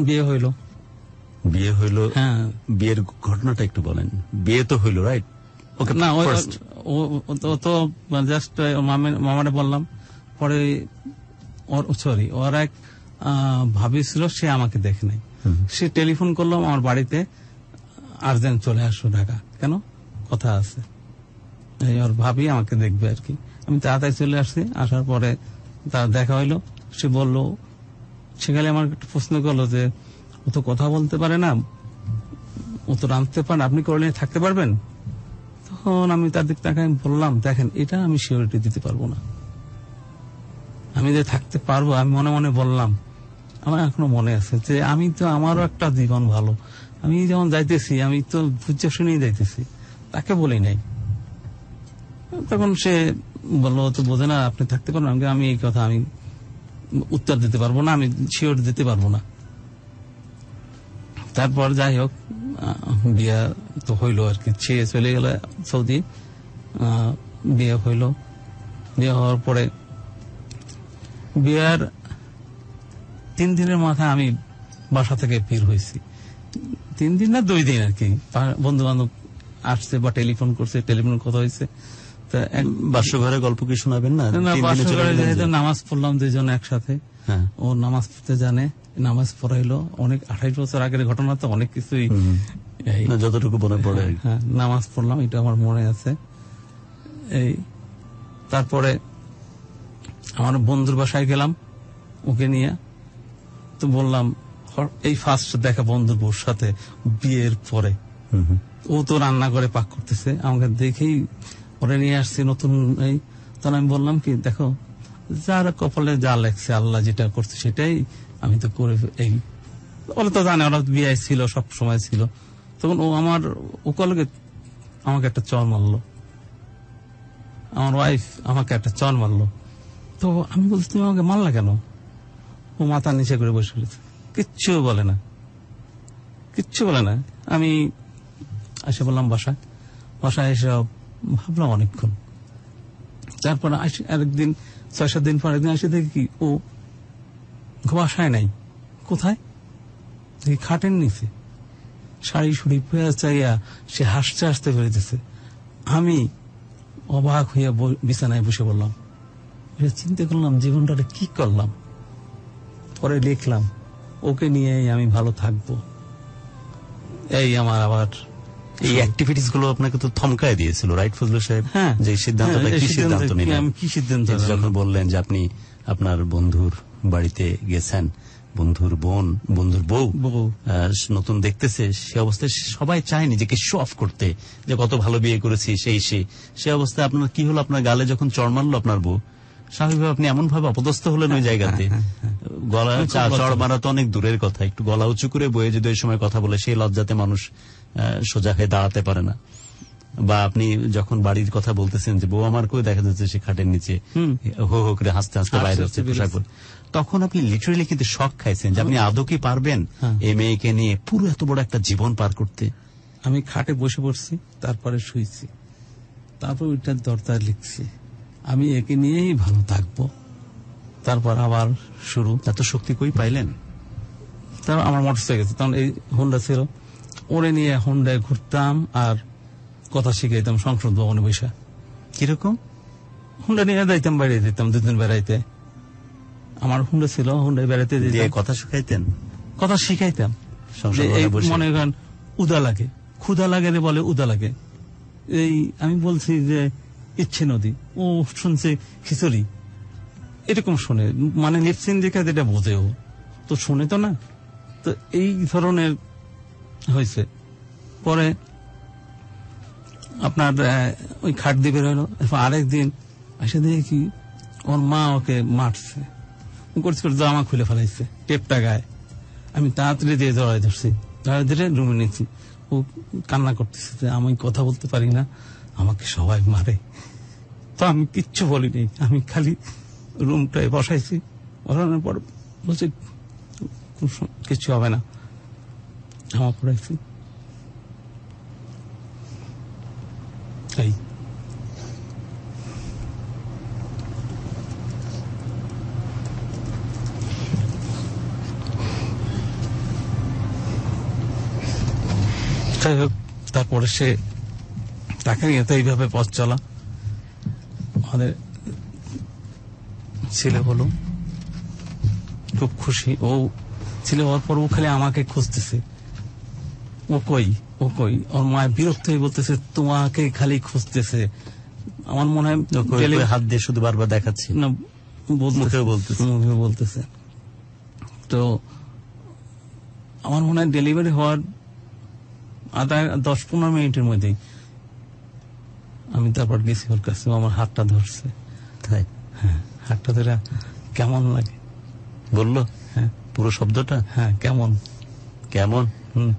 বিয়ে হইল বিয়ে হইল হ্যাঁ। বিয়ের ঘটনাটা একটু বলেন বিয়ে তো হইল রাইট ওকে না ও তো জাস্ট মামারে বললাম পরে ওর সরি ওর এক ভাবি সে আমাকে দেখে নাই সে টেলিফোন করলো আমার বাড়িতে আর্জেন্ট চলে আসো ঢাকা কেন কথা আছে ওর ভাবি আমাকে দেখবে আর কি আমি তাড়াতাড়ি চলে আসছি আসার পরে তার দেখা হইলো সে বলল সেখানে আমার একটা প্রশ্ন করলো যে ও তো কথা বলতে পারে না ও তো রাঁধতে পারেন আপনি করলে থাকতে পারবেন তখন আমি তার দিক তাকে বললাম দেখেন এটা আমি সিওরিটি দিতে পারবো না আমি যে থাকতে পারবো আমি মনে মনে বললাম আমার এখনো মনে আছে যে আমি তো আমারও একটা জীবন ভালো আমি যখন যাইতেছি আমি তো বুঝে শুনেই যাইতেছি তাকে বলি নাই তখন সে বললো তো বোঝে না আপনি থাকতে পারেন আমাকে আমি এই কথা আমি উত্তর দিতে পারবো না আমি শিওর দিতে পারবো না তারপর যাই হোক বিয়া তো হইলো আর কি ছেয়ে চলে গেল সৌদি বিয়ে হইল বিয়ে হওয়ার পরে বিয়ার তিন দিনের মাথায় আমি বাসা থেকে বের হয়েছি তিন দিন না দুই দিন আর কি বন্ধু বান্ধব আসছে বা টেলিফোন করছে টেলিফোন কথা হয়েছে বাসঘরে গল্প কি শোনাবেন না নামাজ পড়লাম দুইজন একসাথে হ্যাঁ। ও নামাজ পড়তে জানে নামাজ পড়াইলো অনেক আঠাইশ বছর আগের ঘটনা তো অনেক কিছুই যতটুকু মনে পড়ে হ্যাঁ, নামাজ পড়লাম এটা আমার মনে আছে এই তারপরে আমার বন্ধুর বাসায় গেলাম ওকে নিয়ে তো বললাম এই ফার্স্ট দেখা বন্ধুর বউর সাথে বিয়ের পরে ও তো রান্না করে পাক করতেছে আমাকে দেখেই পরে নিয়ে আসছি নতুন এই তখন আমি বললাম কি দেখো যার কপালে যা লেগছে আল্লাহ যেটা করছে সেটাই আমি তো করে এই ওরা তো জানে ওরা বিয়ে ছিল সব সময় ছিল তখন ও আমার ওকালকে আমাকে একটা চর মারলো আমার ওয়াইফ আমাকে একটা চর মারলো তো আমি বলছি তুমি আমাকে মারলা কেন ও মাথা নিচে করে বসে পড়েছে কিচ্ছু বলে না কিচ্ছু বলে না আমি এসে বললাম বাসায় বাসায় এসে ভাবলাম অনেকক্ষণ তারপর আরেকদিন ছয় সাত দিন পর একদিন আসে দেখি ও বাসায় নাই কোথায় দেখি খাটের নিচে শাড়ি শুড়ি পেঁয়াজ চাইয়া সে হাসতে হাসতে ফেলেছে আমি অবাক হইয়া বিছানায় বসে বললাম চিন্তা করলাম জীবনটা কি করলাম পরে দেখলাম ওকে নিয়ে আমি ভালো থাকবো এই আমার আবার এই অ্যাক্টিভিটিস গুলো আপনাকে তো থমকায় দিয়েছিল রাইট সাহেব হ্যাঁ। যে সিদ্ধান্তটা হ্যাঁ, কি সিদ্ধান্ত নিলেন আমি কি সিদ্ধান্ত যখন বললেন যে আপনি আপনার বন্ধুর বাড়িতে গেছেন বন্ধুর বোন বন্ধুর বউ নতুন দেখতেছে সে অবস্থায় সবাই চায়নি যে কিছু অফ করতে যে কত ভালো বিয়ে করেছি সেই সে সে অবস্থায় আপনার কি হলো আপনার গালে যখন চড় মারলো আপনার বউ স্বাভাবিকভাবে আপনি এমন ভাবে অপদস্থ হলেন ওই জায়গাতে হ্যাঁ, হ্যাঁ, হ্যাঁ, গলা চড় মারা তো অনেক দূরের কথা একটু গলা উঁচু করে বয়ে যদি ওই সময় কথা বলে সেই লজ্জাতে মানুষ সোজা হয়ে দাঁড়াতে পারে না বা আপনি যখন বাড়ির কথা বলতেছেন যে বউ আমার কেউ দেখা যাচ্ছে সে খাটের নিচে হো হো করে হাসতে হাসতে বাইরে হচ্ছে পোশাক তখন আপনি লিটারেলি কিন্তু শখ খাইছেন যে আপনি আদৌ কি পারবেন এ মেয়েকে নিয়ে পুরো এত বড় একটা জীবন পার করতে আমি খাটে বসে পড়ছি তারপরে শুয়েছি তারপর ওইটার দরদার লিখছি আমি একে নিয়েই ভালো থাকবো তারপর আবার শুরু এত শক্তি কই পাইলেন তার আমার মোটর সাইকেল তখন এই হোন্ডা ছিল ওরে নিয়ে হোন্ডায় ঘুরতাম আর কথা যেতাম সংসদ ভবনে বৈশা কিরকম হুন্ডা নিয়ে যাইতাম বাইরে যেতাম দুদিন বেড়াইতে আমার হুন্ডা ছিল হুন্ডা বেড়াইতে কথা শিখাইতেন কথা শিখাইতাম মনে করেন উদা লাগে ক্ষুদা লাগে রে বলে উদা লাগে এই আমি বলছি যে ইচ্ছে নদী ও শুনছে খিচুড়ি এরকম শোনে মানে নিশ্চিন্দিকা যেটা বোঝে ও তো শুনে তো না তো এই ধরনের হয়েছে পরে আপনার ওই খাট দিবে রইল আরেকদিন এসে দেখি ওর মা ওকে মারছে করছে করে জামা খুলে ফেলাইছে টেপটা গায়ে আমি তাড়াতাড়ি দিয়ে জড়াই ধরছি জড়াই ধরে রুমে নিয়েছি ও কান্না করতেছে যে আমি কথা বলতে পারি না আমাকে সবাই মারে তো আমি কিচ্ছু বলিনি আমি খালি রুমটায় বসাইছি বসানোর পর বলছি কিছু হবে না জামা পড়াইছি তারপরে সে তাকে নিয়ে তো এইভাবে পথ চলা আমাদের ছেলে হলো খুব খুশি ও ছেলে হওয়ার পর ও খালি আমাকে খুঁজতেছে ও কই ও কই ওর মায়ের বিরক্ত হয়ে বলতেছে তোমাকে খালি খুঁজতেছে আমার মনে হয় হাত দিয়ে শুধু বারবার দেখাচ্ছি বলতেছে তো আমার মনে হয় ডেলিভারি হওয়ার আধা দশ পনেরো মিনিটের মধ্যেই আমি তারপর গেছি ওর কাছে আমার হাতটা ধরছে তাই হ্যাঁ হাতটা ধরে কেমন লাগে বললো হ্যাঁ পুরো শব্দটা হ্যাঁ কেমন কেমন হুম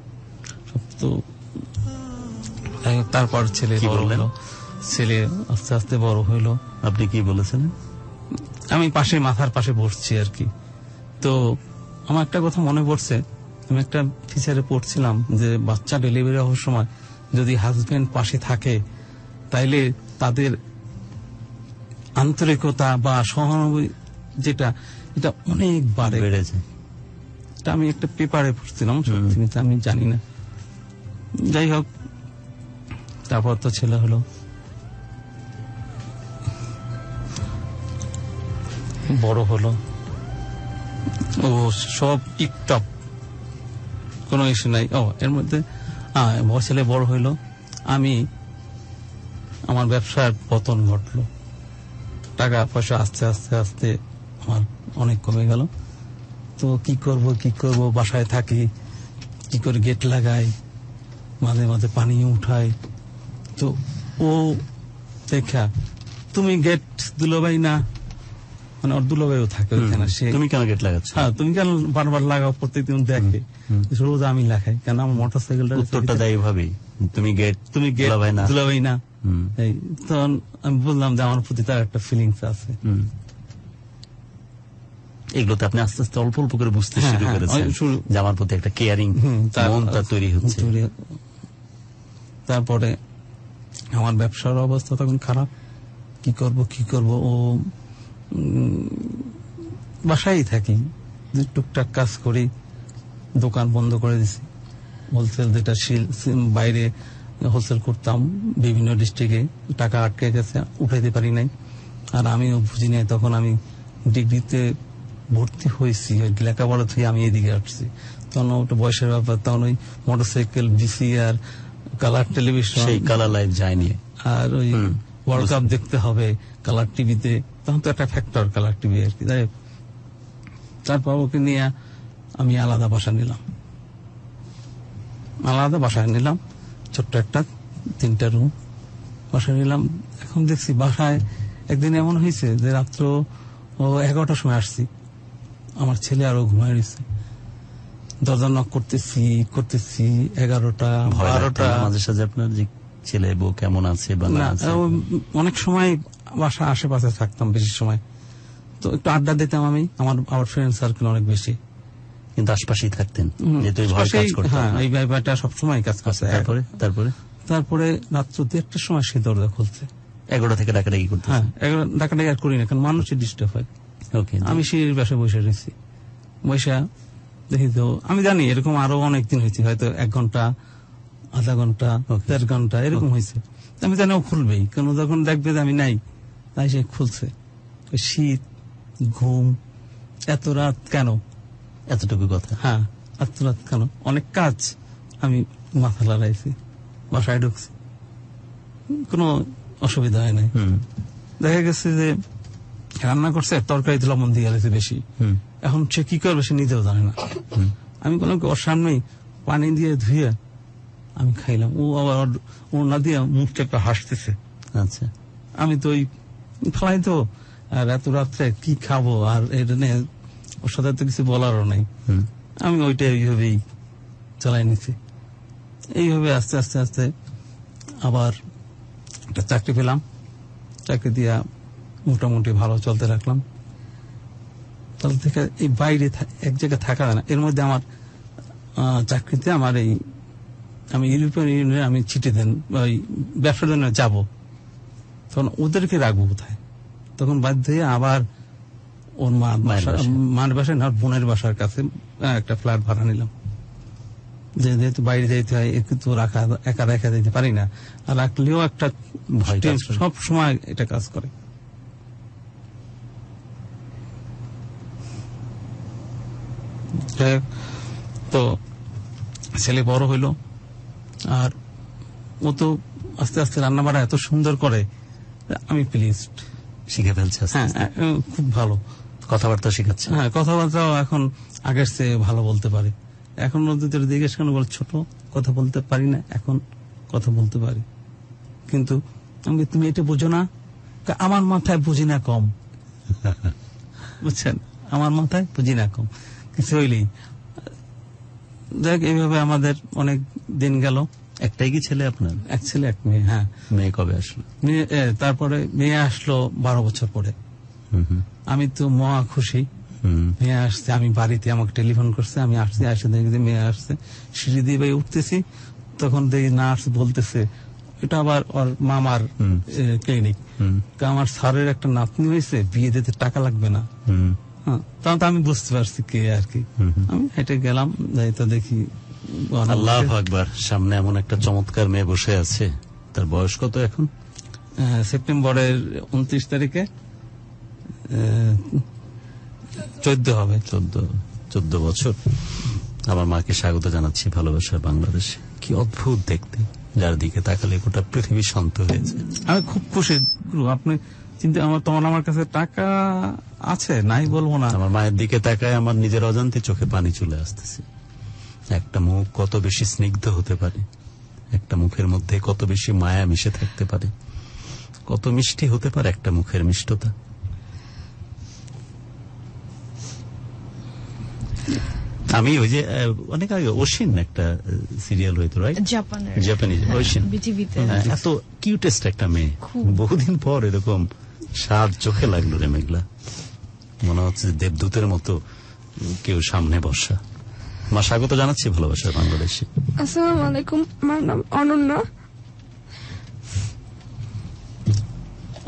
তো তারপর ছেলে বললেন ছেলে আস্তে আস্তে বড় হইলো আপনি কি বলেছেন আমি পাশে মাথার পাশে বসছি আর কি তো আমার একটা কথা মনে পড়ছে আমি একটা ফিচারে পড়ছিলাম যে বাচ্চা ডেলিভারি হওয়ার সময় যদি হাজবেন্ড পাশে থাকে তাইলে তাদের আন্তরিকতা বা সহানুভূতি যেটা এটা অনেক বাড়ে বেড়েছে এটা আমি একটা পেপারে পড়ছিলাম কিন্তু আমি জানি না যাই হোক তারপর তো ছেলে হলো বড় হলো ও সব টিকটপ কোনো ইস্যু নাই ও এর মধ্যে ছেলে বড় হইলো আমি আমার ব্যবসার পতন ঘটলো টাকা পয়সা আস্তে আস্তে আস্তে আমার অনেক কমে গেল তো কি করব কি করব বাসায় থাকি কি করে গেট লাগাই মাঝে মাঝে পানি উঠাই তো ও দেখা তুমি গেট দুলোবাই না মানে ওর দুলোবাইও থাকে ওইখানে সে তুমি কেন গেট লাগাচ্ছ হ্যাঁ তুমি কেন বারবার লাগাও প্রত্যেকদিন দেখে রোজ আমি লাগাই কেন আমার মোটরসাইকেলটা উত্তরটা দেয় এভাবেই তুমি গেট তুমি গেট ভাই না দুলোবাই না এই তখন আমি বললাম যে আমার প্রতি তার একটা ফিলিংস আছে আপনি আস্তে আস্তে অল্প অল্প করে বুঝতে হ্যাঁ, শুরু হ্যাঁ, করেছেন যে আমার প্রতি একটা কেয়ারিং তৈরি হচ্ছে তারপরে আমার ব্যবসার অবস্থা তখন খারাপ কি করব কি করব ও বাসায় থাকি টুকটাক কাজ করি দোকান বন্ধ করে দিছি হোলসেল যেটা বাইরে হোলসেল করতাম বিভিন্ন ডিস্ট্রিক্টে টাকা আটকে গেছে উঠাইতে পারি নাই আর আমিও বুঝি নাই তখন আমি ডিগ্রিতে ভর্তি হয়েছি লেখাপড়া থেকে আমি এদিকে আসছি তখন ওটা বয়সের ব্যাপার তখন ওই মোটরসাইকেল বিসি আর কালার টেলিভিশন সেই কালার লাইফ যায়নি আর ওই ওয়ার্ল্ড কাপ দেখতে হবে কালার টিভিতে তখন তো একটা ফ্যাক্টর কালার টিভি আর কি তাই তারপর ওকে নিয়ে আমি আলাদা বাসা নিলাম আলাদা বাসা নিলাম ছোট্ট একটা তিনটা রুম বাসায় নিলাম এখন দেখছি বাসায় একদিন এমন হয়েছে যে রাত্র এগারোটার সময় আসছি আমার ছেলে আরো ঘুমায় রয়েছে দরজা নক করতেছি করতেছি এগারোটা বারোটা মাঝে সাঝে আপনার যে ছেলে বউ কেমন আছে বা না অনেক সময় বাসা আশেপাশে থাকতাম বেশি সময় তো একটু আড্ডা দিতাম আমি আমার আমার ফ্রেন্ড সার্কেল অনেক বেশি কিন্তু আশপাশেই থাকতেন যেহেতু হ্যাঁ, এই ব্যাপারটা সবসময় কাজ করছে তারপরে তারপরে তারপরে রাত্র দেড়টার সময় সে দরজা খুলছে এগারোটা থেকে ডাকাডাকি করতে হ্যাঁ এগারো ডাকাডাকি আর করি না কারণ মানুষের ডিস্টার্ব হয় ওকে আমি সিঁড়ির বসে রয়েছি বৈশা দেখি তো আমি জানি এরকম আরো অনেক দিন হয়েছে হয়তো এক ঘন্টা আধা ঘন্টা দেড় ঘন্টা এরকম হয়েছে আমি জানি ও খুলবেই কারণ যখন দেখবে যে আমি নাই তাই সে খুলছে শীত ঘুম এত রাত কেন এতটুকু কথা হ্যাঁ এত আচ্ছা, রাত কেন অনেক কাজ আমি মাথা লড়াইছি বাসায় ঢুকছি কোনো অসুবিধা হয় নাই দেখা গেছে যে রান্না করছে তরকারিতে লবণ দিয়ে গেছে বেশি এখন সে কি করবে সে নিজেও জানে না আমি কোনো ওর সামনেই পানি দিয়ে ধুয়ে আমি খাইলাম ও আবার না দিয়ে মুখটা একটা হাসতেছে আচ্ছা আমি তো ওই ফ্লাই তো আর এত রাত্রে কি খাবো আর এটা নিয়ে ওর সাথে তো কিছু বলারও নাই আমি ওইটা এইভাবেই চালাই নিছি এইভাবে আস্তে আস্তে আস্তে আবার একটা চাকরি পেলাম চাকরি দিয়া মোটামুটি ভালো চলতে রাখলাম তাহলে থেকে এই বাইরে এক জায়গায় থাকা হয় না এর মধ্যে আমার চাকরিতে আমার এই আমি ইউরোপিয়ান ইউনিয়নে আমি ছিটে দেন ওই ব্যবসার জন্য যাব তখন ওদেরকে রাখবো কোথায় তখন বাধ্য হয়ে আবার ওর মা মার বাসায় না বোনের বাসার কাছে হ্যাঁ, একটা ফ্ল্যাট ভাড়া নিলাম যেহেতু বাইরে যাইতে হয় কিন্তু রাখা একা রাখা যেতে পারি না আর রাখলেও একটা সব সময় এটা কাজ করে তো ছেলে বড় হইল আর ও তো আস্তে আস্তে রান্না বাড়া এত সুন্দর করে আমি প্লিজ শিখে ফেলছি হ্যাঁ, হ্যাঁ খুব ভালো কথাবার্তা শিখাচ্ছে হ্যাঁ কথাবার্তাও এখন আগের চেয়ে ভালো বলতে পারি এখন যদি জিজ্ঞেস করেন বলে ছোট কথা বলতে পারি না এখন কথা বলতে পারি কিন্তু আমি তুমি এটা বোঝো না আমার মাথায় বুঝি না কম বুঝছেন আমার মাথায় বুঝি না কম কিছু হইলেই যাক এইভাবে আমাদের অনেক দিন গেল একটাই কি ছেলে আপনার এক ছেলে এক মেয়ে হ্যাঁ মেয়ে কবে আসলো মেয়ে তারপরে মেয়ে আসলো বারো বছর পরে আমি তো মহা খুশি মেয়ে আসছে আমি বাড়িতে আমাকে টেলিফোন করছে আমি আসছি আসে দেখি মেয়ে আসছে সিঁড়ি দিয়ে ভাই উঠতেছি তখন দেখি নার্স বলতেছে এটা আবার ওর মামার ক্লিনিক আমার স্যারের একটা নাতনি হয়েছে বিয়ে দিতে টাকা লাগবে না হ্যাঁ, তা তো আমি বুঝতে পারছি কে আর কি আমি হেঁটে গেলাম তো দেখি আল্লাহ আকবার সামনে এমন একটা চমৎকার মেয়ে বসে আছে তার বয়স কত এখন সেপ্টেম্বরের উনত্রিশ তারিখে চোদ্দ হবে চোদ্দ চোদ্দ বছর আমার মাকে স্বাগত জানাচ্ছি ভালোবাসা বাংলাদেশ কি অদ্ভুত দেখতে যার দিকে তাকালে গোটা পৃথিবী শান্ত হয়েছে আমি খুব খুশি আপনি চিন্তা আমার তখন আমার কাছে টাকা আছে নাই বলবো না আমার মায়ের দিকে তাকায় আমার নিজের অজান্তে চোখে পানি চলে আসতেছে একটা মুখ কত বেশি স্নিগ্ধ হতে পারে একটা মুখের মধ্যে কত বেশি মায়া মিশে থাকতে পারে কত মিষ্টি হতে পারে একটা মুখের মিষ্টতা আমি ওই যে অনেক আগে ওশিন একটা সিরিয়াল হইতো রাইট জাপানের জাপানিজ এত কিউটেস্ট একটা মেয়ে বহুদিন পর এরকম সাদ চোখে লাগলো রে মেঘলা মনে হচ্ছে দেবদূতের মতো কেউ সামনে বসা মা স্বাগত জানাচ্ছি ভালোবাসা বাংলাদেশে আসসালামু আলাইকুম আমার নাম অনন্যা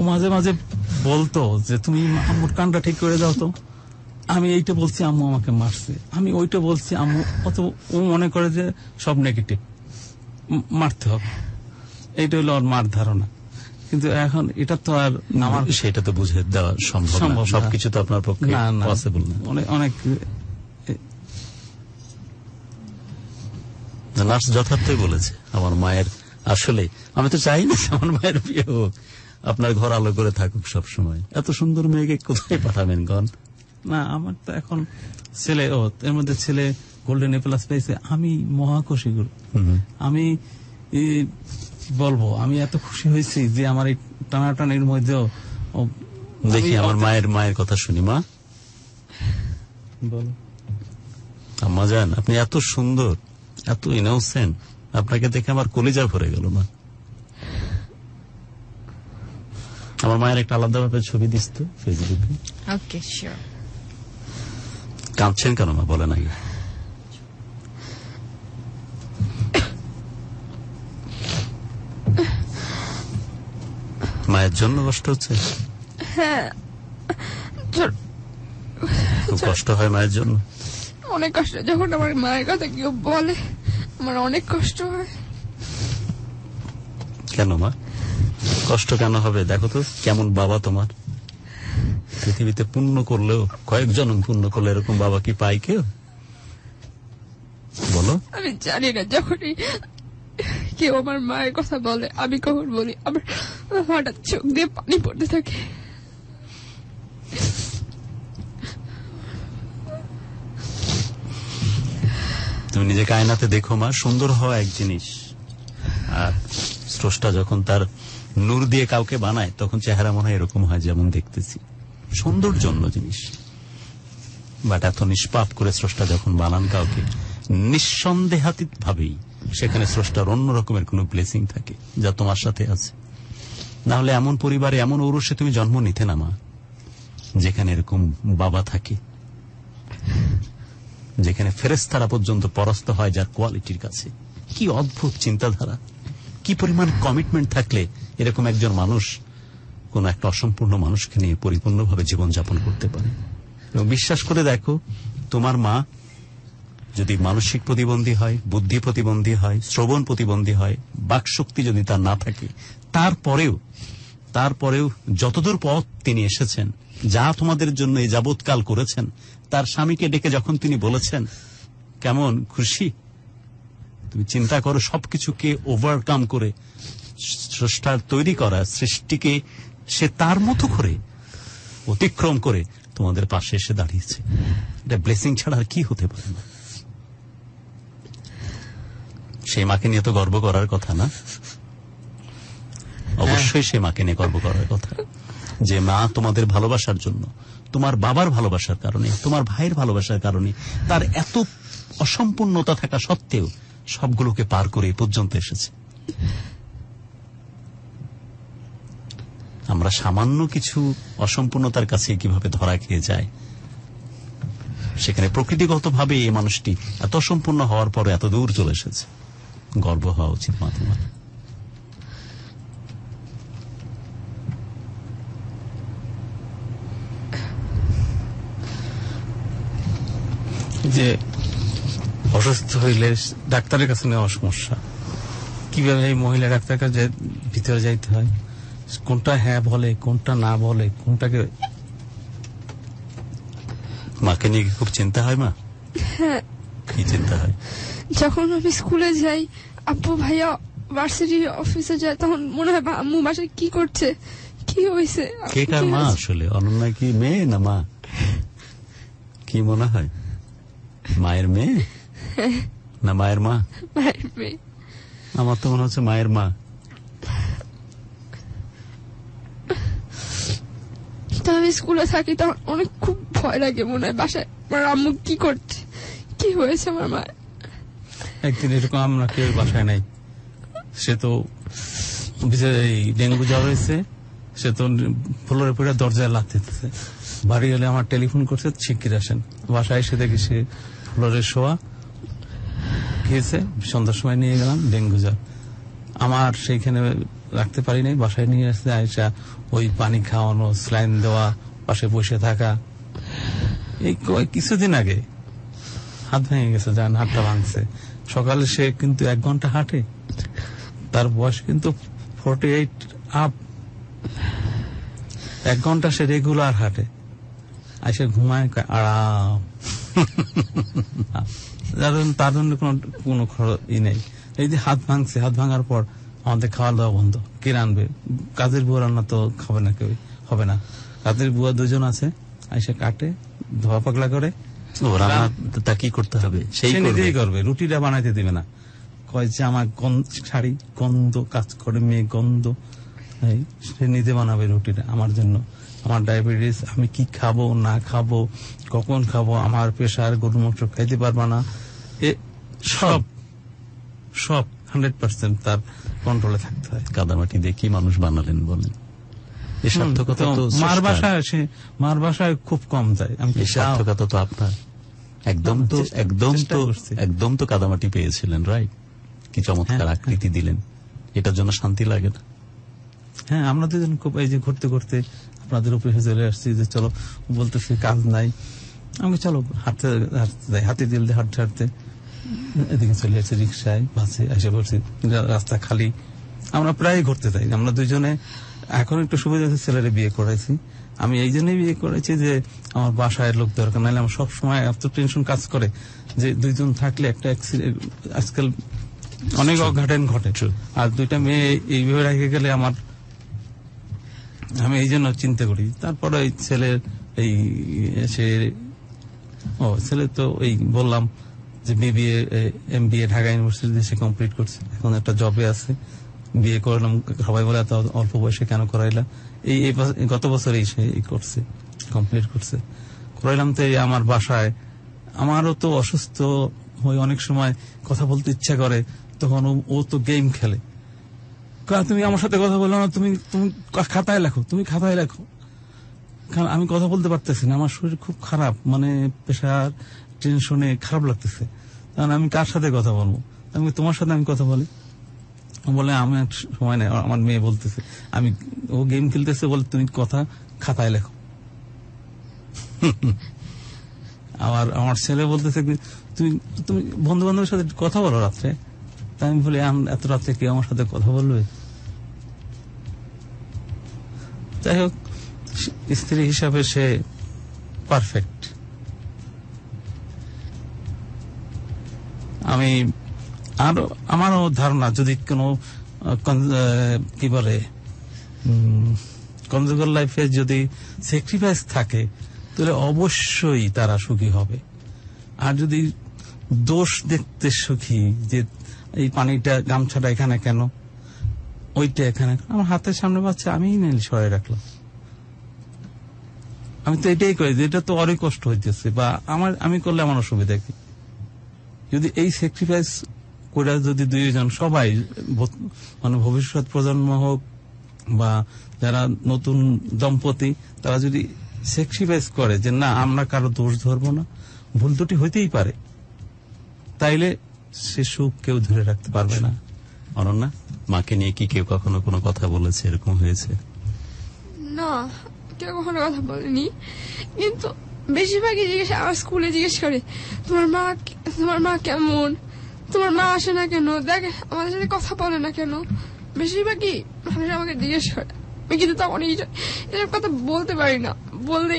মাঝে মাঝে বলতো যে তুমি আম্মুর কানটা ঠিক করে দাও তো আমি এইটা বলছি আম্মু আমাকে মারছে আমি ওইটা বলছি আম্মু অত ও মনে করে যে সব নেগেটিভ মারতে হবে এইটা হলো ওর মার ধারণা কিন্তু এখন এটা তো আর আমার সেটা তো বুঝে দেওয়া সম্ভব সবকিছু তো আপনার পক্ষে পসিবল না অনেক নার্স যথার্থই বলেছে আমার মায়ের আসলে আমি তো চাই না আমার মায়ের বিয়ে হোক আপনার ঘর আলো করে থাকুক সব সময় এত সুন্দর মেয়েকে কোথায় পাঠাবেন গণ না আমার তো এখন ছেলে ও এর মধ্যে ছেলে গোল্ডেন প্লাস পেয়েছে আমি গুরু আমি বলবো আমি এত খুশি হয়েছি যে আমার এই টানা টানাটানির মধ্যে দেখি আমার মায়ের মায়ের কথা শুনি মা আম্মা যান আপনি এত সুন্দর এত ইনোসেন্ট আপনাকে দেখে আমার কলিজা ভরে গেল মা আমার মায়ের একটা আলাদাভাবে ছবি দিস তো ফেসবুকে ওকে শিওর কাঁদছেন কেন মা বলে নাই মায়ের জন্য কষ্ট হচ্ছে হ্যাঁ কষ্ট হয় মায়ের জন্য অনেক কষ্ট যখন আমার মায়ের কথা কেউ বলে আমার অনেক কষ্ট হয় কেন মা কষ্ট কেন হবে দেখো তো কেমন বাবা তোমার পৃথিবীতে পুণ্য করলেও কয়েক জনম পুণ্য করলে এরকম বাবা কি পায় কেউ বলো আমি জানি না যখনই কেউ আমার মায়ের কথা বলে আমি কখন বলি আমার হঠাৎ চোখ দিয়ে পানি পড়তে থাকে তুমি নিজেকে কায়নাতে দেখো মা সুন্দর হওয়া এক জিনিস আর স্রষ্টা যখন তার নূর দিয়ে কাউকে বানায় তখন চেহারা মনে হয় এরকম হয় যেমন দেখতেছি সৌন্দর্য অন্য জিনিস বাট এত নিষ্পাপ করে স্রষ্টা যখন বানান কাউকে নিঃসন্দেহাতীত ভাবেই সেখানে স্রষ্টার অন্য রকমের কোন ব্লেসিং থাকে যা তোমার সাথে আছে না হলে এমন পরিবারে এমন ঔরসে তুমি জন্ম নিতে না মা যেখানে এরকম বাবা থাকে যেখানে ফেরেস্তারা পর্যন্ত পরাস্ত হয় যার কোয়ালিটির কাছে কি অদ্ভুত চিন্তাধারা কি পরিমাণ কমিটমেন্ট থাকলে এরকম একজন মানুষ কোন একটা অসম্পূর্ণ মানুষকে নিয়ে পরিপূর্ণভাবে জীবনযাপন করতে পারে এবং বিশ্বাস করে দেখো তোমার মা যদি মানসিক প্রতিবন্ধী হয় বুদ্ধি প্রতিবন্ধী হয় শ্রবণ প্রতিবন্ধী হয় বাকশক্তি যদি তার না থাকে তারপরেও তারপরেও যতদূর পথ তিনি এসেছেন যা তোমাদের জন্য এই যাবৎকাল করেছেন তার স্বামীকে ডেকে যখন তিনি বলেছেন কেমন খুশি তুমি চিন্তা করো সবকিছুকে ওভারকাম করে স্রষ্টার তৈরি করা সৃষ্টিকে সে তার মতো করে অতিক্রম করে তোমাদের পাশে এসে দাঁড়িয়েছে এটা ব্লেসিং ছাড়া আর কি হতে পারে না সেই মাকে নিয়ে তো গর্ব করার কথা না অবশ্যই সে মাকে নিয়ে গর্ব করার কথা যে মা তোমাদের ভালোবাসার জন্য তোমার বাবার ভালোবাসার কারণে তোমার ভাইয়ের ভালোবাসার কারণে তার এত অসম্পূর্ণতা থাকা সত্ত্বেও সবগুলোকে পার করে পর্যন্ত এসেছে আমরা সামান্য কিছু অসম্পূর্ণতার কাছে কিভাবে ধরা খেয়ে যায় সেখানে প্রকৃতিগতভাবে এই মানুষটি এত অসম্পূর্ণ হওয়ার পরে এত দূর চলে এসেছে গর্ব হওয়া উচিত মাথা যে অসুস্থ হইলে ডাক্তারের কাছে নেওয়া সমস্যা কিভাবে এই মহিলা ডাক্তারের কাছে ভিতরে যাইতে হয় কোনটা হ্যাঁ বলে কোনটা না বলে কোনটাকে মাকে নিয়ে খুব চিন্তা হয় মা হ্যাঁ। কি চিন্তা হয় যখন আমি স্কুলে যাই আব্বু ভাইয়া ভার্সিটি অফিসে যায় তখন মনে হয় আম্মু বাসায় কি করছে কি হয়েছে কে কার মা আসলে অনন্যা কি মেয়ে না মা কি মনে হয় মায়ের মেয়ে হ্যাঁ। না মায়ের মা মায়ের মেয়ে আমার তো মনে হচ্ছে মায়ের মা কিন্তু আমি স্কুলে থাকি তখন অনেক খুব ভয় লাগে মনে হয় বাসায় আমার আম্মু কি করছে কি হয়েছে আমার মা একদিন এরকম আমরা কেউ বাসায় নাই সে তো ডেঙ্গু জ্বর হয়েছে সে তো ফ্লোরে পড়ে দরজায় দিতেছে বাড়ি এলে আমার টেলিফোন করছে ছিকির আসেন বাসায় এসে দেখি সে ফ্লোরে শোয়া খেয়েছে সন্ধ্যার সময় নিয়ে গেলাম ডেঙ্গু জ্বর আমার সেইখানে রাখতে পারি নাই বাসায় নিয়ে আসতে আয়সা ওই পানি খাওয়ানো স্লাইন দেওয়া পাশে বসে থাকা এই কিছুদিন আগে হাত ভেঙে গেছে যান হাতটা ভাঙছে সকালে সে কিন্তু এক ঘন্টা হাঁটে তার বয়স কিন্তু ফোরটি এইট আপ এক ঘন্টা সে রেগুলার হাঁটে আর সে ঘুমায় আরাম তার জন্য কোনো কোনো খরচ ই নেই এই যে হাত ভাঙছে হাত ভাঙার পর আমাদের খাওয়া দাওয়া বন্ধ কে রানবে কাদের বুয়া রান্না তো খাবে না কেউ হবে না কাদের বুয়া দুজন আছে আইসা কাটে ধোয়া পাকলা করে তা কি করতে হবে সেই নিজেই করবে রুটিটা বানাইতে দিবে না কয় যে আমার শাড়ি গন্ধ কাজ করে মেয়ে গন্ধ সে নিজে বানাবে রুটিটা আমার জন্য আমার ডায়াবেটিস আমি কি খাবো না খাবো কখন খাবো আমার প্রেশার গরু মাংস খাইতে পারবা না এ সব সব হান্ড্রেড পার্সেন্ট তার কন্ট্রোলে থাকতে হয় কাদা মাটি দেখি মানুষ বানালেন বলেন মার খুব কম যায় তো আপনার একদম তো একদম তো একদম তো কাদামাটি পেয়েছিলেন রাইট কি চমৎকার হ্যাঁ। আকৃতি দিলেন এটার জন্য শান্তি লাগে না হ্যাঁ আমরা দুজন খুব এই যে ঘুরতে ঘুরতে আপনাদের অফিসে চলে আসছি যে চলো বলতেছি কাজ নাই আমি চলো হাঁটতে হাঁটতে যাই হাতে দিল দিয়ে হাঁটতে হাঁটতে এদিকে চলে রিক্সায় বাসে পড়ছি রাস্তা খালি আমরা প্রায় ঘুরতে যাই আমরা দুইজনে এখন একটু সুবিধা হচ্ছে বিয়ে করাইছি আমি এই জন্যই বিয়ে করেছি যে আমার বাসায় লোক দরকার নাহলে আমার সবসময় এত টেনশন কাজ করে যে দুইজন থাকলে একটা আজকাল অনেক অঘটন ঘটে আর দুইটা মেয়ে এইভাবে রেখে গেলে আমার আমি এই জন্য চিন্তা করি তারপরে ওই ছেলের এই সে ও ছেলে তো এই বললাম যে বিবিএ এমবিএ ঢাকা ইউনিভার্সিটি সে কমপ্লিট করছে এখন একটা জবে আছে বিয়ে করলাম সবাই বলে এত অল্প বয়সে কেন করাইলা এই গত বছরেই সে করছে কমপ্লিট করছে করাইলাম তো আমার বাসায় আমারও তো অসুস্থ হয়ে অনেক সময় কথা বলতে ইচ্ছা করে তখন ও তো গেম খেলে তুমি আমার সাথে কথা বলো না তুমি তুমি খাতায় লেখো তুমি খাতায় লেখো কারণ আমি কথা বলতে পারতেছি না আমার শরীর খুব খারাপ মানে প্রেশার টেনশনে খারাপ লাগতেছে কারণ আমি কার সাথে কথা বলবো আমি তোমার সাথে আমি কথা বলি বলে আমি সময় নেই আমার মেয়ে বলতেছে আমি ও গেম খেলতেছে বলে তুমি কথা খাতায় লেখো আবার আমার ছেলে বলতেছে তুমি তুমি বন্ধু বান্ধবের সাথে কথা বলো রাত্রে তা আমি বলি এত রাত্রে কেউ আমার সাথে কথা বলবে যাই হোক স্ত্রী হিসাবে সে পারফেক্ট আমি আরো আমারও ধারণা যদি কোনো কি বলে কনজুগার লাইফে যদি স্যাক্রিফাইস থাকে তাহলে অবশ্যই তারা সুখী হবে আর যদি দোষ দেখতে সুখী যে এই পানিটা গামছাটা এখানে কেন ওইটা এখানে আমার হাতের সামনে বাচ্চা আমি নীল সরে রাখলাম আমি তো এটাই করি এটা তো অনেক কষ্ট হইতেছে বা আমার আমি করলে আমার অসুবিধা কি যদি এই স্যাক্রিফাইস করে যদি দুইজন সবাই মানে ভবিষ্যৎ প্রজন্ম হোক বা যারা নতুন দম্পতি তারা যদি স্যাক্রিফাইস করে যে না আমরা কারো দোষ ধরবো না ভুল দুটি হইতেই পারে তাইলে সে সুখ কেউ ধরে রাখতে পারবে না অনন্যা মাকে নিয়ে কি কেউ কখনো কোনো কথা বলেছে এরকম হয়েছে না কেউ কখনো কথা বলেনি কিন্তু বেশিরভাগই জিজ্ঞেস আমার স্কুলে জিজ্ঞেস করে তোমার মা তোমার মা কেমন তোমার মা আসে না কেন দেখ আমাদের সাথে কথা বলে না কেন বেশিরভাগই মানুষ আমাকে জিজ্ঞেস করে আমি কিন্তু তখন এসব কথা বলতে পারি না বললে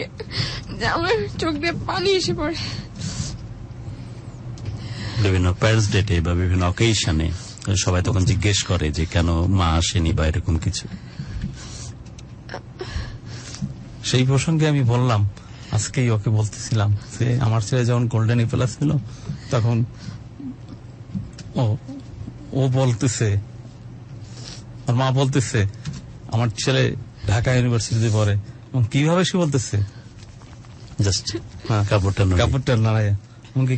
আমার চোখ দিয়ে পানি এসে পড়ে বিভিন্ন প্যারেন্টস ডেটে বা বিভিন্ন অকেশনে সবাই তখন জিজ্ঞেস করে যে কেন মা আসেনি বা এরকম কিছু সেই প্রসঙ্গে আমি বললাম আজকেই ওকে বলতেছিলাম যে আমার ছেলে যখন গোল্ডেন ইপেলা ছিল তখন ও ও বলতেছে ওর মা বলতেছে আমার ছেলে ঢাকা ইউনিভার্সিটিতে পড়ে এবং কিভাবে সে বলতেছে জাস্ট হ্যাঁ। কাপড়টা কাপড়টা নাড়াইয়া এমনকি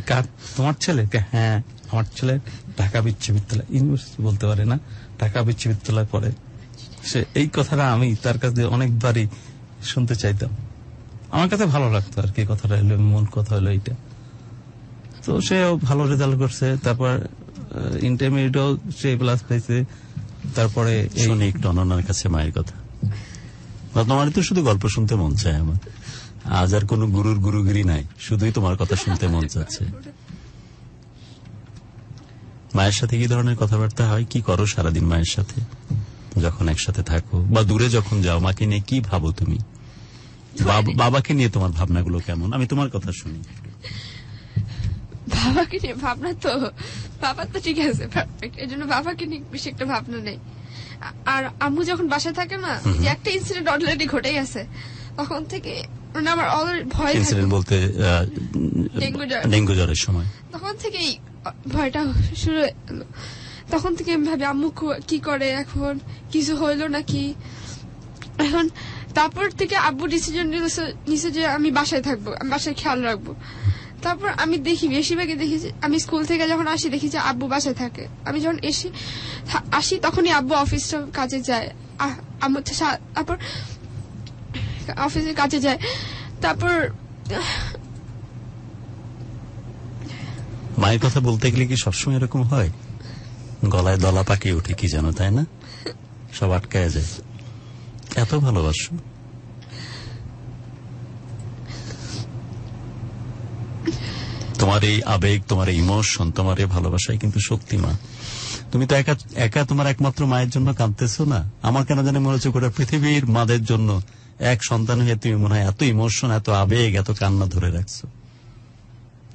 তোমার ছেলে হ্যাঁ আমার ছেলে ঢাকা বিশ্ববিদ্যালয় ইউনিভার্সিটি বলতে পারে না ঢাকা বিশ্ববিদ্যালয় পড়ে সে এই কথাটা আমি তার কাছে অনেকবারই শুনতে চাইতাম আমার কাছে ভালো লাগতো আর কি কথাটা হলো মন কথা হলো এইটা তো সে ভালো রেজাল্ট করছে তারপর ইন্টারমিডিয়েটও সে প্লাস পেয়েছে তারপরে শুনি একটু অননার কাছে মায়ের কথা তোমার তো শুধু গল্প শুনতে মন চায় আমার আজ আর কোনো গুরুর গুরুগিরি নাই শুধুই তোমার কথা শুনতে মন চাচ্ছে মায়ের সাথে কি ধরনের কথাবার্তা হয় কি করো সারাদিন মায়ের সাথে যখন একসাথে থাকো বা দূরে যখন যাও মাকে নিয়ে কি ভাবো তুমি বাবাকে নিয়ে তোমার ভাবনাগুলো কেমন আমি তোমার কথা শুনি বাবাকে নিয়ে ভাবনা তো বাবা তো ঠিক আছে পারফেক্ট এই জন্য বাবাকে নিয়ে বেশি একটা ভাবনা নেই আর আম্মু যখন বাসায় থাকে না যে একটা ইনসিডেন্ট অলরেডি ঘটে গেছে তখন থেকে মানে আমার অলরেডি ভয় ইনসিডেন্ট বলতে ডেঙ্গু জ্বরের সময় তখন থেকেই ভয়টা শুরু তখন থেকে আমি ভাবি আম্মু কি করে এখন কিছু হইলো নাকি এখন তারপর থেকে আব্বু ডিসিশন নিছে যে আমি বাসায় থাকবো আমি বাসায় খেয়াল রাখবো তারপর আমি দেখি বেশিরভাগই দেখি আমি স্কুল থেকে যখন আসি দেখি যে আব্বু বাসায় থাকে আমি যখন এসি আসি তখনই আব্বু অফিসটা কাজে যায় তারপর অফিসে কাজে যায় তারপর মায়ের কথা বলতে গেলে কি সবসময় এরকম হয় গলায় দলা পাকিয়ে উঠে কি জানো তাই না সব আটকায় যায় এত ভালোবাসো তোমার এই আবেগ তোমার ইমোশন তোমার এই ভালোবাসায় কিন্তু শক্তি মা তুমি তো একা একা তোমার একমাত্র মায়ের জন্য কাঁদতেছ না আমার কেন জানি মনে হচ্ছে গোটা পৃথিবীর মাদের জন্য এক সন্তান হয়ে তুমি মনে হয় এত ইমোশন এত আবেগ এত কান্না ধরে রাখছো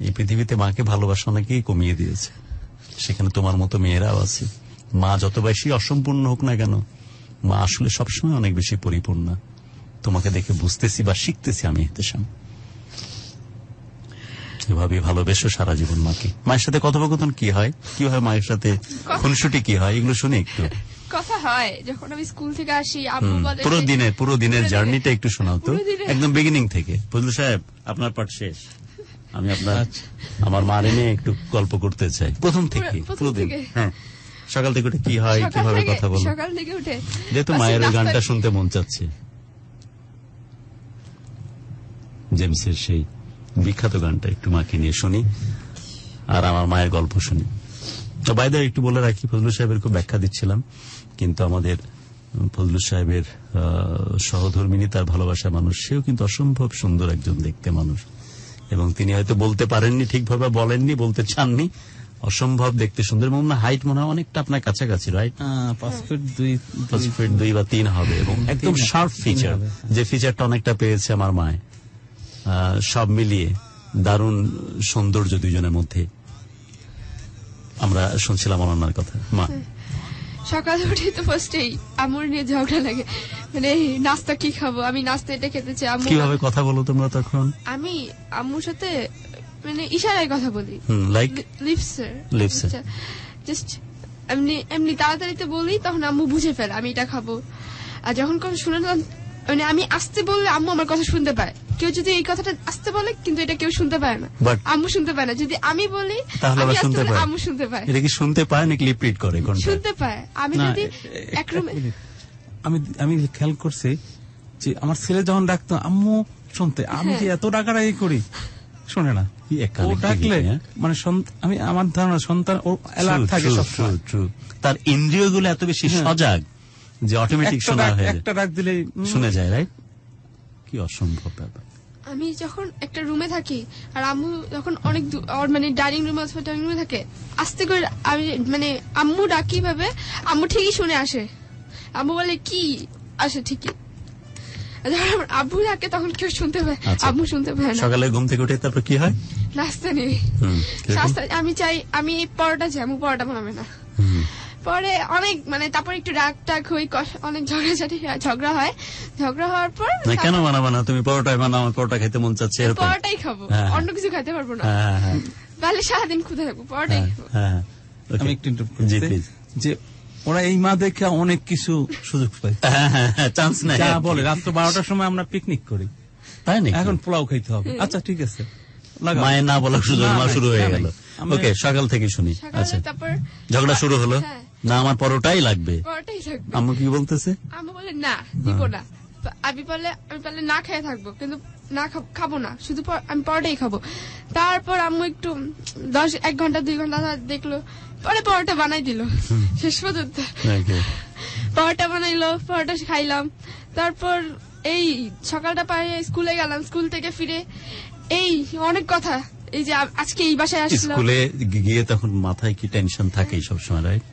এই পৃথিবীতে মাকে ভালোবাসা অনেকেই কমিয়ে দিয়েছে সেখানে তোমার মতো মেয়েরাও আছে মা যত বেশি অসম্পূর্ণ হোক না কেন মা আসলে সবসময় অনেক বেশি পরিপূর্ণ তোমাকে দেখে বুঝতেছি বা শিখতেছি আমি এহতেশাম এভাবে ভালোবেসো সারা জীবন মাকে মায়ের সাথে কথোপকথন কি হয় কি হয় মায়ের সাথে খুনসুটি কি হয় এগুলো একটু কথা হয় যখন আমি স্কুল থেকে আসি পুরো দিনের পুরো দিনের জার্নিটা একটু শোনাও তো একদম বিগিনিং থেকে ফজলু সাহেব আপনার পাঠ শেষ আমি আপনার আচ্ছা। আমার মা নিয়ে একটু গল্প করতে চাই প্রথম থেকে পুরো দিন হ্যাঁ সকাল থেকে উঠে কি হয় কিভাবে কথা বলো সকাল থেকে উঠে যেহেতু মায়ের ওই গানটা শুনতে মন চাচ্ছে জেমসের সেই বিখ্যাত গানটা একটু মাকে নিয়ে শুনি আর আমার মায়ের গল্প শুনি তো বাইদা একটু বলে রাখি ফজলু সাহেবের খুব ব্যাখ্যা দিচ্ছিলাম কিন্তু আমাদের ফজলু সাহেবের সহধর্মিনী তার ভালোবাসা মানুষ সেও কিন্তু অসম্ভব সুন্দর একজন দেখতে মানুষ এবং তিনি হয়তো বলতে পারেননি ঠিকভাবে বলেননি বলতে চাননি অসম্ভব দেখতে সুন্দর এবং হাইট মনে হয় অনেকটা আপনার কাছাকাছি রাইট পাঁচ হ্যাঁ। ফিট দুই পাঁচ ফিট দুই বা তিন হবে এবং একদম শার্প ফিচার যে ফিচারটা অনেকটা পেয়েছে আমার মায় সব মিলিয়ে দারুণ সৌন্দর্য দুজনের মধ্যে আমরা শুনছিলাম অনন্যার কথা মা সকাল উঠে তো ফার্স্টেই আমুর নিয়ে ঝগড়া লাগে মানে নাস্তা কি খাবো আমি নাস্তা এটা খেতে চাই কিভাবে কথা বলো তোমরা তখন আমি আম্মুর সাথে মানে ইশারায় কথা বলি লাইক আচ্ছা, জাস্ট এমনি এমনি তাড়াতাড়িতে বলি তখন আম্মু বুঝে ফেলে আমি এটা খাবো আর যখন শুনে মানে আমি আসতে বললে আম্মু আমার কথা শুনতে পায় কেউ যদি এই কথাটা আসতে বলে কিন্তু এটা কেউ শুনতে পায় না আম্মু শুনতে পায় না যদি আমি বলি আম্মু শুনতে পায় এটা কি শুনতে পায় নাকি করে শুনতে পায় আমি যদি এক আমি আমি খেয়াল করছি যে আমার ছেলে যখন ডাকতো আম্মু শুনতে আমি হ্যাঁ। এত এত ডাকাডাকি করি শোনে না ডাকলে হ্যাঁ? মানে আমি আমার ধারণা সন্তান ও অ্যালার্ট থাকে তার ইন্দ্রিয়গুলো এত বেশি হ্যাঁ। সজাগ যে অটোমেটিক শোনা একটা ডাক শুনে যায় রাইট কি অসম্ভব ব্যাপার আমি যখন একটা রুমে থাকি আর আম্মু যখন অনেক মানে ডাইনিং রুমে অথবা ডাইনিং রুমে থাকে আস্তে করে আমি মানে আম্মু ডাকি ভাবে আম্মু ঠিকই শুনে আসে আম্মু বলে কি আসে ঠিকই আব্বু ডাকে তখন কেউ শুনতে পায় আব্বু আচ্ছা। শুনতে পায় না সকালে ঘুম থেকে উঠে তারপর কি হয় নাস্তা নেই আমি চাই আমি পরোটা চাই আমি পরোটা ভাবে না পরে অনেক মানে তারপর একটু রাগ টাগ হই অনেক ঝগড়াঝাটি ঝগড়া হয় ঝগড়া হওয়ার পর কেন বানাবো না তুমি পরোটাই বানাও পরোটা খেতে মন চাচ্ছে পরোটাই খাবো হ্যাঁ, হ্যাঁ। অন্য কিছু খাইতে পারবো না হ্যাঁ, তাহলে সারাদিন খুঁজে থাকবো পরোটাই খাবো আমি একটু যে ওরা এই মা দেখে অনেক কিছু সুযোগ পাই চান্স নাই যা বলে রাত্র বারোটার সময় আমরা পিকনিক করি তাই না এখন পোলাও খাইতে হবে আচ্ছা ঠিক আছে মায়ের না বলার সুযোগ মা শুরু হয়ে গেল ওকে সকাল থেকে শুনি আচ্ছা ঝগড়া শুরু হলো হ্যাঁ। না আমার পরোটাই লাগবে আমাকে কি বলতেছে না দিব হ্যাঁ। না আমি পারলে আমি পারলে না খেয়ে থাকবো কিন্তু না খাবো না শুধু আমি পরোটাই খাবো তারপর আম্মু একটু দশ এক ঘন্টা দুই ঘন্টা দেখলো পরে পরোটা বানাই দিল শেষ পর্যন্ত পরোটা বানাইলো পরোটা খাইলাম তারপর এই সকালটা পায়ে স্কুলে গেলাম স্কুল থেকে ফিরে এই অনেক কথা এই যে আজকে এই বাসায় আসলাম স্কুলে গিয়ে তখন মাথায় কি টেনশন থাকে সব সময় রাইট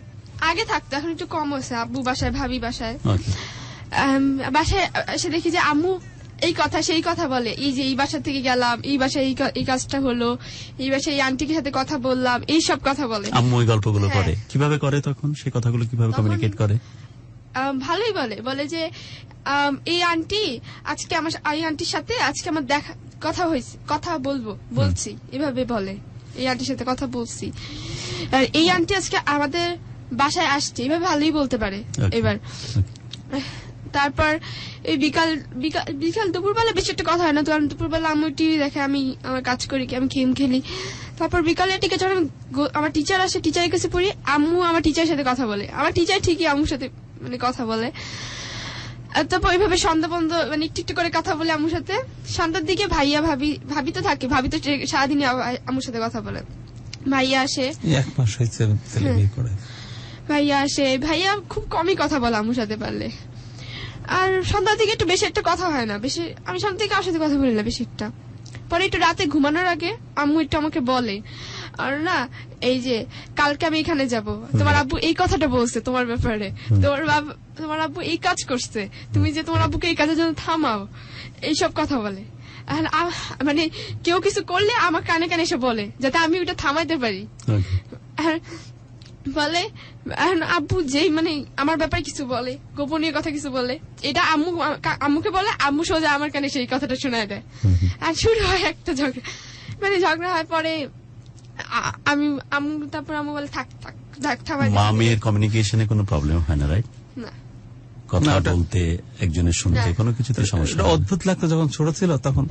আগে থাকতো এখন একটু কম হয়েছে আব্বু বাসায় ভাবি বাসায় বাসায় এসে দেখি যে আম্মু এই কথা সেই কথা বলে এই যে এই বাসা থেকে গেলাম এই বাসায় এই কাজটা হলো এই বাসায় এই আন্টিকে সাথে কথা বললাম এই সব কথা বলে আম্মু ওই গল্পগুলো হ্যাঁ। করে কিভাবে করে তখন সেই কথাগুলো কিভাবে কমিউনিকেট করে ভালোই বলে বলে যে এই আন্টি আজকে আমার এই আন্টির সাথে আজকে আমার দেখা কথা হয়েছে কথা বলবো বলছি এভাবে বলে এই আন্টির সাথে কথা বলছি আর এই আন্টি আজকে আমাদের বাসায় আসছে এভাবে ভালোই বলতে পারে আচ্ছা। এবার আচ্ছা। তারপর এই বিকাল বিকাল বিকাল দুপুরবেলা বেশি একটা কথা হয় না তো কারণ দুপুরবেলা আমি টিভি দেখে আমি আমার কাজ করি কি আমি গেম খেলি তারপর বিকালের দিকে যখন আমার টিচার আসে টিচারের কাছে পড়ি আম্মু আমার টিচারের সাথে কথা বলে আমার টিচার ঠিকই আম্মুর সাথে মানে কথা বলে তারপর ওইভাবে সন্ধ্যা বন্ধ মানে একটু একটু করে কথা বলে আম্মুর সাথে সন্ধ্যার দিকে ভাইয়া ভাবি ভাবি তো থাকে ভাবি তো সারাদিনই আম্মুর সাথে কথা বলে ভাইয়া আসে এক মাস হয়েছে হ্যাঁ। ভাইয়া আসে ভাইয়া খুব কমই কথা বলে আম্মুর সাথে পারলে আর সন্ধ্যার দিকে একটু বেশি একটা কথা হয় না বেশি আমি সন্ধ্যা থেকে আসতে সাথে কথা বলি না বেশি একটা পরে একটু রাতে ঘুমানোর আগে আম্মু একটু আমাকে বলে আর না এই যে কালকে আমি এখানে যাব তোমার আব্বু এই কথাটা বলছে তোমার ব্যাপারে তোমার তোমার আব্বু এই কাজ করছে তুমি যে তোমার আব্বুকে এই কাজের জন্য থামাও এইসব কথা বলে মানে কেউ কিছু করলে আমার কানে কানে এসে বলে যাতে আমি ওটা থামাইতে পারি আচ্ছা। বলে আব্বু যেই মানে আমার ব্যাপারে কিছু বলে গোপনীয় কথা কিছু বলে এটা আম্মু আম্মুকে বলে আম্মু সোজা আমার কানে সেই কথাটা শোনায় দেয় আর শুরু হয় একটা ঝগড়া মানে ঝগড়া হয় পরে আমি আম্মু তারপর আম্মু বলে থাক থাক থাক থাক মা মেয়ের কমিউনিকেশনে কোনো প্রবলেম হয় না রাইট না কথা বলতে একজনের শুনতে কোনো কিছুতে সমস্যা অদ্ভুত লাগতো যখন ছোট ছিল তখন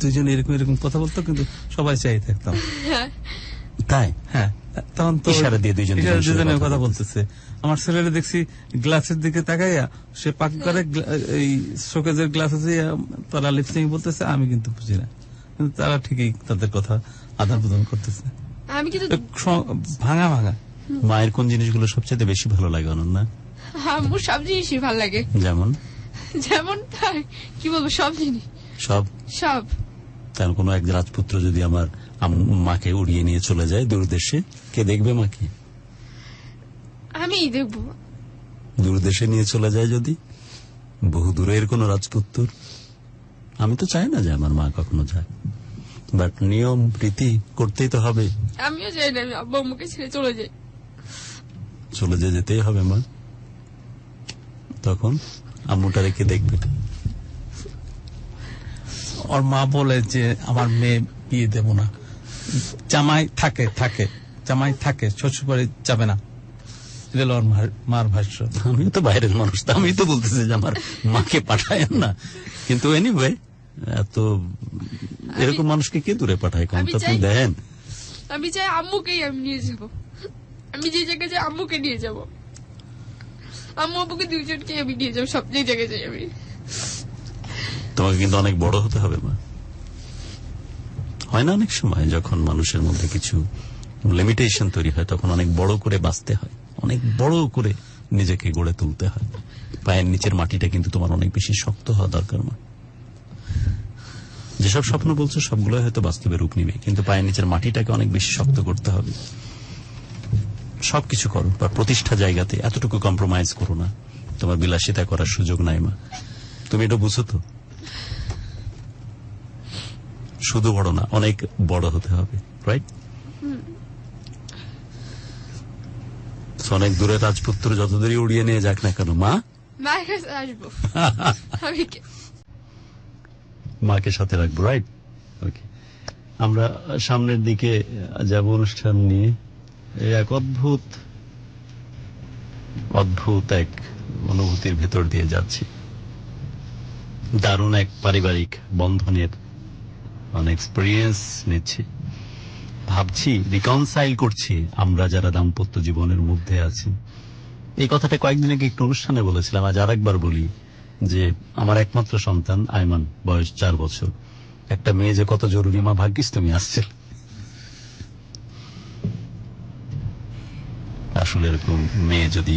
দুজন এরকম এরকম কথা বলতো কিন্তু সবাই চাই থাকতাম হ্যাঁ। তাই হ্যাঁ তখন তো ইশারা দিয়ে দুইজন কথা বলতেছে আমার দেখছি গ্লাসের দিকে তাকাইয়া সে পাক করে এই শোকেজের গ্লাস আছে তারা লিপসিং বলতেছে আমি কিন্তু বুঝি না কিন্তু তারা ঠিকই তাদের কথা আদান প্রদান করতেছে আমি কিন্তু ভাঙা ভাঙা মায়ের কোন জিনিসগুলো সবচেয়ে বেশি ভালো লাগে অনন্যা আমার সব জিনিসই ভালো লাগে যেমন যেমন কি বলবো সব জিনিস সব সব তার কোনো এক রাজপুত্র যদি আমার মাকে উড়িয়ে নিয়ে চলে যায় দূরদেশে কে দেখবে মাকে আমি দেখব দূরদেশে নিয়ে চলে যায় যদি বহু দূরের কোন রাজপুত্তর আমি তো চাই না যে আমার মা কখনো যায় বাট নিয়ম রীতি করতেই তো হবে আমিও চাই না আব্বা আমাকে ছেড়ে চলে যাই চলে যে যেতেই হবে মা তখন আম্মুটা রেখে দেখবে ওর মা বলে যে আমার মেয়ে বিয়ে দেব না জামাই থাকে থাকে জামাই থাকে শ্বশুর যাবে না মার ভাষ্য আমি তো বাইরের মানুষ আমি তো বলতেছি যে আমার মাকে পাঠায় না কিন্তু এনিওয়ে এরকম মানুষকে কে দূরে পাঠায় কম তো দেন আমি চাই আম্মুকেই আমি নিয়ে যাবো আমি যে জায়গায় যাই আম্মুকে নিয়ে যাব আম্মু আব্বুকে দুইজনকে আমি নিয়ে যাবো সব জায়গায় যাই আমি তোমাকে কিন্তু অনেক বড় হতে হবে মা হয় না অনেক সময় যখন মানুষের মধ্যে কিছু লিমিটেশন তৈরি হয় তখন অনেক বড় করে বাঁচতে হয় অনেক বড় করে নিজেকে গড়ে তুলতে হয় পায়ের নিচের মাটিটা কিন্তু তোমার অনেক বেশি শক্ত হওয়া দরকার নয় যেসব স্বপ্ন বলছো সবগুলো হয়তো বাস্তবে রূপ নিবে কিন্তু পায়ের নিচের মাটিটাকে অনেক বেশি শক্ত করতে হবে সবকিছু করো বা প্রতিষ্ঠা জায়গাতে এতটুকু কম্প্রোমাইজ করো না তোমার বিলাসিতা করার সুযোগ নাই মা তুমি এটা বুঝো তো শুধু বড় না অনেক বড় হতে হবে রাইট অনেক দূরে রাজপুত্র যতদূরই উড়িয়ে নিয়ে যাক না কেন মা মাকে সাথে রাখবো রাইট ওকে আমরা সামনের দিকে যাব অনুষ্ঠান নিয়ে এক অদ্ভুত অদ্ভুত এক অনুভূতির ভেতর দিয়ে যাচ্ছি দারুণ এক পারিবারিক বন্ধনের মানে এক্সপিরিয়েন্স নিচ্ছি ভাবছি রিকনসাইল করছি আমরা যারা দাম্পত্য জীবনের মধ্যে আছি এই কথাটা কয়েকদিন আগে একটু অনুষ্ঠানে বলেছিলাম আজ আর একবার বলি যে আমার একমাত্র সন্তান বয়স চার বছর একটা মেয়ে যে কত জরুরি মা ভাগ্যিস তুমি আসছে আসলে এরকম মেয়ে যদি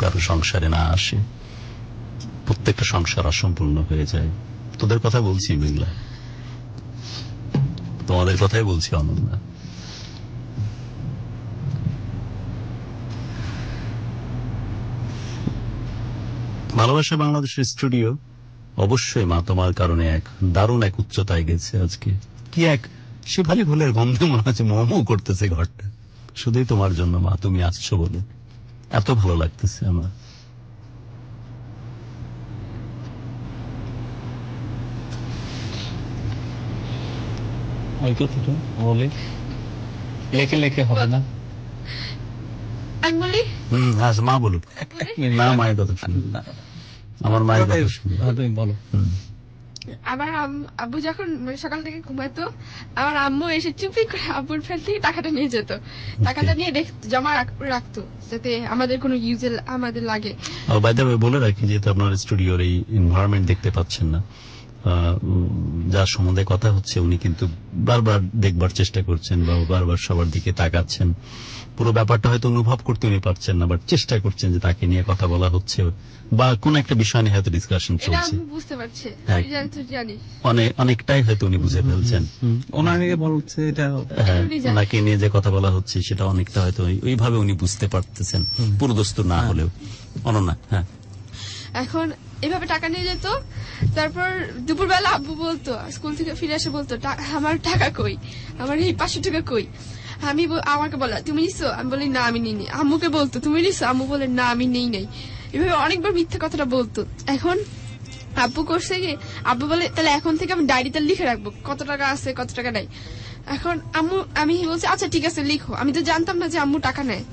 কারো সংসারে না আসে প্রত্যেকটা সংসার অসম্পূর্ণ হয়ে যায় তোদের কথা বলছি মেঘলা তোমাদের কথাই বলছি অনন্ত ভালোবাসা বাংলাদেশের স্টুডিও অবশ্যই মা তোমার কারণে এক দারুণ এক উচ্চতায় গেছে আজকে কি এক সে শিফালি ভুলের গন্ধে মনে হচ্ছে মম করতেছে ঘরটা শুধুই তোমার জন্য মা তুমি আসছো বলে এত ভালো লাগতেছে আমার আমার হ্যাঁ, হ্যাঁ, সকাল থেকে ঘুমাতো আম্মু এসে চুপি করে আব্বুর ফ্যান থেকে টাকাটা নিয়ে যেত টাকাটা নিয়ে জমা রাখতো যাতে আমাদের কোনো ইউজেল আমাদের লাগে বলে রাখি যেহেতু আপনার স্টুডিওর এই এনভায়রনমেন্ট দেখতে পাচ্ছেন না যার সম্বন্ধে কথা হচ্ছে উনি কিন্তু বারবার দেখবার চেষ্টা করছেন বা বারবার সবার দিকে তাকাচ্ছেন পুরো ব্যাপারটা হয়তো অনুভব করতে উনি পারছেন না বাট চেষ্টা করছেন যে তাকে নিয়ে কথা বলা হচ্ছে বা কোন একটা বিষয় নিয়ে হয়তো ডিসকাশন চলছে হ্যাঁ। অনেকটাই হয়তো উনি বুঝে ফেলছেন ওনাকে বলছে এটা হ্যাঁ, ওনাকে নিয়ে যে কথা বলা হচ্ছে সেটা অনেকটা হয়তো ওইভাবে উনি বুঝতে পারতেছেন পুরোদস্ত না হ্যাঁ। হলেও অননা হ্যাঁ এখন এভাবে টাকা নিয়ে যেত তারপর দুপুরবেলা আব্বু বলতো স্কুল থেকে ফিরে এসে বলতো আমার টাকা কই আমার এই পাঁচশো টাকা কই আমি আমাকে বলা তুমি নিছো আমি বলি না আমি নিইনি আম্মুকে বলতো তুমি নিছো আম্মু বলে না আমি নেই নাই এভাবে অনেকবার মিথ্যা কথাটা বলতো এখন আব্বু করছে কি আব্বু বলে তাহলে এখন থেকে আমি ডায়েরিতে লিখে রাখবো কত টাকা আছে কত টাকা নাই এখন আম্মু আমি বলছি আচ্ছা ঠিক আছে লিখো আমি তো জানতাম না যে আম্মু টাকা নেয়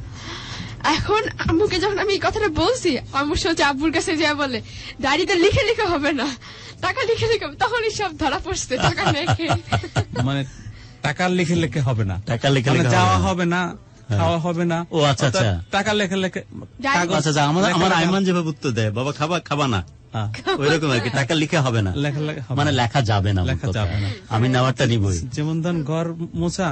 এখন আম্মুকে যখন আমি এই কথাটা বলছি আম্মু সোজা আব্বুর কাছে যা বলে ডায়েরিতে লিখে লিখে হবে না টাকা লিখে লিখে তখনই সব ধরা পড়ছে টাকা মানে টাকা লিখে লিখে হবে না টাকা লিখে লিখে মানে যাওয়া হবে না হ্যাঁ। খাওয়া হবে না ও আচ্ছা আচ্ছা টাকা লেখে লেখে আচ্ছা আচ্ছা আমার আমার আইমান যেভাবে উত্তর দেয় বাবা খাবা খাবা না হ্যাঁ। ওইরকম আর কি টাকা লিখে হবে না মানে লেখা যাবে না লেখা যাবে না আমি নেওয়ারটা নিবই যেমন ধরেন ঘর মোছা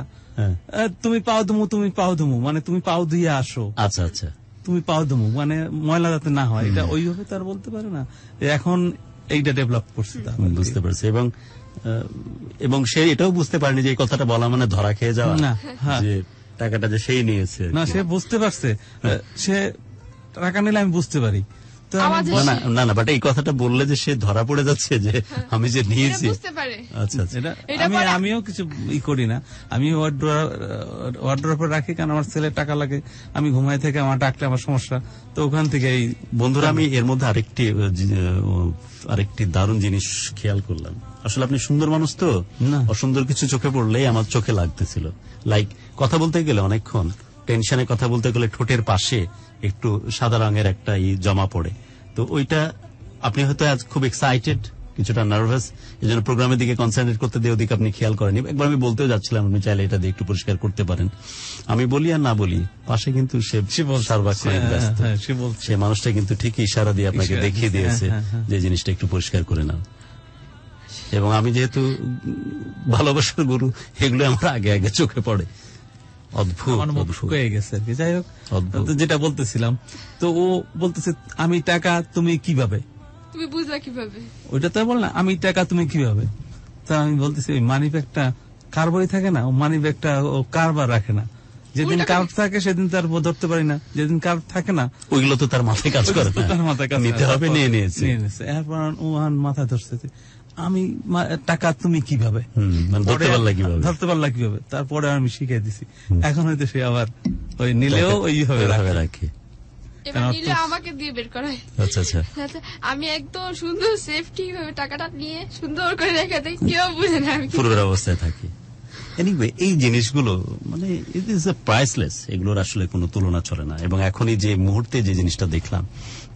তুমি পাও দুমু তুমি পাও দুমু মানে তুমি পাও দিয়ে আসো আচ্ছা আচ্ছা তুমি পাও দুমু মানে ময়লা যাতে না হয় এটা ওইভাবে তার বলতে পারে না এখন এইটা ডেভেলপ করছে বুঝতে পারছি এবং এবং সে এটাও বুঝতে পারেনি যে এই কথাটা বলা মানে ধরা খেয়ে যাওয়া না হ্যাঁ। যে টাকাটা যে সেই নিয়েছে না সে বুঝতে পারছে সে টাকা নিলে আমি বুঝতে পারি না না বাট এই কথাটা বললে যে সে ধরা পড়ে যাচ্ছে যে হ্যাঁ। আমি যে নিয়েছি আচ্ছা, আচ্ছা। আমি আমিও কিছু ই করি না আমি ওয়ার্ড্রপে রাখি কারণ আমার টাকা লাগে আমি ঘুমাই থেকে আমার ডাকলে আমার সমস্যা তো ওখান থেকে এই বন্ধুরা আমি এর মধ্যে আরেকটি আরেকটি দারুণ জিনিস খেয়াল করলাম আসলে আপনি সুন্দর মানুষ তো না অসুন্দর কিছু চোখে পড়লেই আমার চোখে লাগতেছিল লাইক কথা বলতে গেলে অনেকক্ষণ টেনশনে কথা বলতে গেলে ঠোঁটের পাশে একটু সাদা রঙের একটা ই জমা পড়ে তো ওইটা আপনি হয়তো আজ খুব এক্সাইটেড কিছুটা নার্ভাস এই জন্য প্রোগ্রামের দিকে কনসেন্ট্রেট করতে দিয়ে ওদিকে আপনি খেয়াল করেনি একবার আমি বলতেও যাচ্ছিলাম আপনি চাইলে এটা দিয়ে একটু পরিষ্কার করতে পারেন আমি বলি আর না বলি পাশে কিন্তু সে সে হ্যাঁ, হ্যাঁ, মানুষটা কিন্তু ঠিকই ইশারা দিয়ে আপনাকে দেখিয়ে দিয়েছে হ্যাঁ, যে জিনিসটা একটু পরিষ্কার করে নাও এবং আমি যেহেতু ভালোবাসার গুরু এগুলো আমার আগে আগে চোখে পড়ে যাই হোক যেটা বলতেছিলাম তো ও বলতেছে আমি টাকা তুমি কিভাবে তুমি বুঝবা কিভাবে ওইটা তো বল না আমি টাকা তুমি কিভাবে তা আমি বলতেছি ওই মানি ব্যাগটা কার বই থাকে না ও মানি ব্যাগটা ও কারবার রাখে না যেদিন কার্ড থাকে সেদিন তার ধরতে পারি না যেদিন কার্ড থাকে না ওইগুলো তো তার মাথায় কাজ করে তার মাথায় কাজ নিতে হবে নিয়ে নিয়েছে নিয়ে নিয়েছে এরপর ওহান মাথা ধরছে আমি টাকা তুমি মানে কিভাবে ধরতে পারলা কিভাবে তারপরে আমি শিখাই দিছি এখন হয়তো সে আবার ওই নিলেও ওইভাবে রাখে আমাকে দিয়ে বের করায় আচ্ছা, আচ্ছা। আচ্ছা, আমি একদম সুন্দর সেফটি টাকাটা নিয়ে সুন্দর করে রেখে কেউ বুঝে না আমি অবস্থায় থাকি এই জিনিসগুলো মানে ইট ইজ প্রাইসলেস এগুলোর আসলে কোনো তুলনা চলে না এবং এখনই যে মুহূর্তে যে জিনিসটা দেখলাম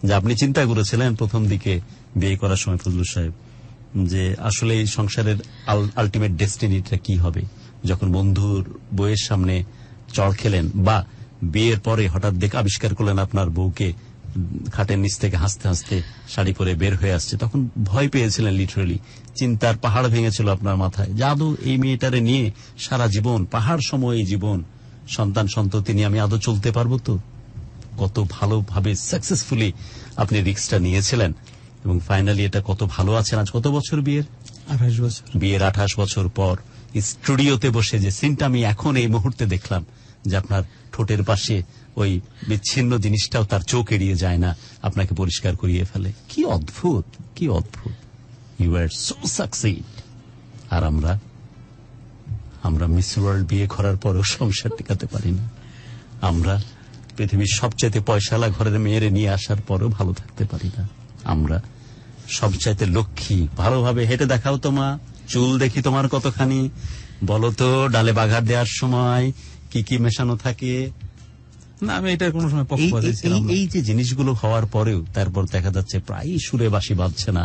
যে আপনি চিন্তা করেছিলেন প্রথম দিকে বিয়ে করার সময় ফজলুর সাহেব যে আসলে এই সংসারের আলটিমেট ডেস্টিনিটা কি হবে যখন বন্ধুর বইয়ের সামনে চড় খেলেন বা বিয়ের পরে হঠাৎ দেখে আবিষ্কার করলেন আপনার বউকে খাটের নিচ থেকে হাসতে হাসতে শাড়ি পরে বের হয়ে আসছে তখন ভয় পেয়েছিলেন লিটারেলি চিন্তার পাহাড় ভেঙেছিল আপনার মাথায় জাদু এই মেয়েটারে নিয়ে সারা জীবন পাহাড় সময় এই জীবন সন্তান সন্ততি নিয়ে আমি আদৌ চলতে পারবো তো কত ভালোভাবে সাকসেসফুলি আপনি রিক্সটা নিয়েছিলেন এবং ফাইনালি এটা কত ভালো আছেন আজ কত বছর বিয়ের আঠাশ বছর বিয়ের আঠাশ বছর পর স্টুডিওতে বসে যে সিনটা আমি এখন এই মুহূর্তে দেখলাম যে আপনার ঠোঁটের পাশে ওই বিচ্ছিন্ন জিনিসটাও তার চোখ এড়িয়ে যায় না আপনাকে পরিষ্কার করিয়ে ফেলে কি অদ্ভুত কি অদ্ভুত ইউ আর সো সাকসিড আর আমরা আমরা মিস ওয়ার্ল্ড বিয়ে করার পরেও সংসার টিকাতে পারি না আমরা পৃথিবীর সবচেয়ে পয়সালা ঘরের মেয়েরে নিয়ে আসার পরেও ভালো থাকতে পারি না আমরা সবচাইতে লক্ষ্মী ভালোভাবে হেঁটে দেখাও তো মা চুল দেখি তোমার কতখানি বলো তো ডালে বাঘার দেওয়ার সময় কি কি মেশানো থাকে না আমি এটা কোনো সময় এই যে জিনিসগুলো হওয়ার পরেও তারপর দেখা যাচ্ছে প্রায়ই সুরে বাসি বাঁধছে না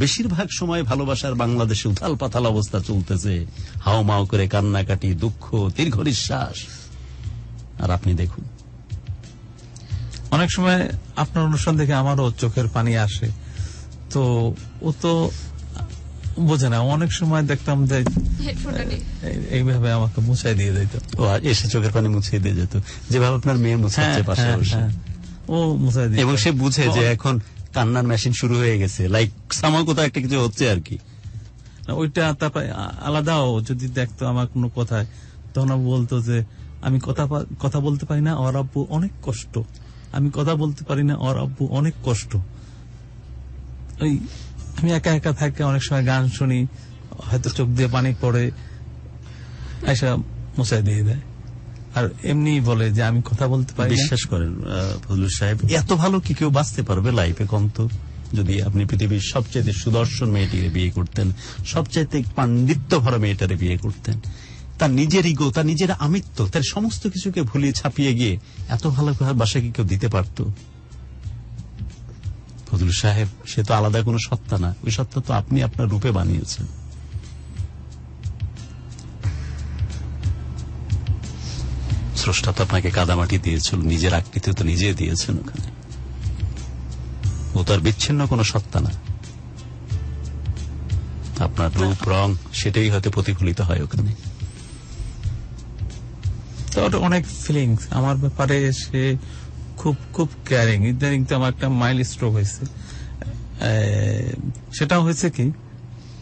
বেশিরভাগ সময় ভালোবাসার বাংলাদেশে উথাল পাথাল অবস্থা চলতেছে হাও হাওমাও করে কান্নাকাটি দুঃখ দীর্ঘ নিঃশ্বাস আর আপনি দেখুন অনেক সময় আপনার অনুষ্ঠান দেখে আমারও চোখের পানি আসে তো ও তো বোঝে না অনেক সময় দেখতাম যে এইভাবে আমাকে মুছাই দিয়ে দিত এসে চোখের পানি মুছিয়ে দিয়ে যেত যেভাবে আপনার মেয়ে মুছাচ্ছে হ্যাঁ, পাশে হ্যাঁ, হ্যাঁ। ও মুছাই দিয়ে এবং সে বুঝে যে এখন কান্নার মেশিন শুরু হয়ে গেছে লাইক সামা কোথাও একটা কিছু হচ্ছে আর কি ওইটা তারপরে আলাদা যদি দেখতো আমার কোনো কথায় তখন বলতো যে আমি কথা কথা বলতে পারি না ওর আব্বু অনেক কষ্ট আমি কথা বলতে পারি না ওর আব্বু অনেক কষ্ট ওই আমি একা একা থাকি অনেক সময় গান শুনি হয়তো চোখ দিয়ে পানি পড়ে আয়সা মোসাই দিয়ে দেয় আর এমনি বলে যে আমি কথা বলতে পারি বিশ্বাস করেন ফজলুল সাহেব এত ভালো কি কেউ বাঁচতে পারবে লাইফে কম তো যদি আপনি পৃথিবীর সবচেয়ে সুদর্শন মেয়েটিকে বিয়ে করতেন সবচাইতে পাণ্ডিত্য ভরা মেয়েটারে বিয়ে করতেন তার নিজের ইগো তার নিজের আমিত্ব তার সমস্ত কিছুকে ভুলিয়ে ছাপিয়ে গিয়ে এত ভালো ভালোভাবে বাসাকে কেউ দিতে পারতো ফজলুল সাহেব সে তো আলাদা কোনো সত্তা না ওই সত্তা তো আপনি আপনার রূপে বানিয়েছেন স্রষ্টা তো আপনাকে কাদামাটি দিয়েছিল নিজের আকৃতি তো নিজে দিয়েছেন ওখানে ও তো আর বিচ্ছিন্ন কোনো সত্তা না আপনার রূপ রং সেটাই হয়তো প্রতিফলিত হয় ওখানে অনেক ফিলিংস আমার ব্যাপারে সে খুব খুব কেয়ারিং ইদানিং তো আমার একটা মাইল স্ট্রোক হয়েছে সেটা হয়েছে কি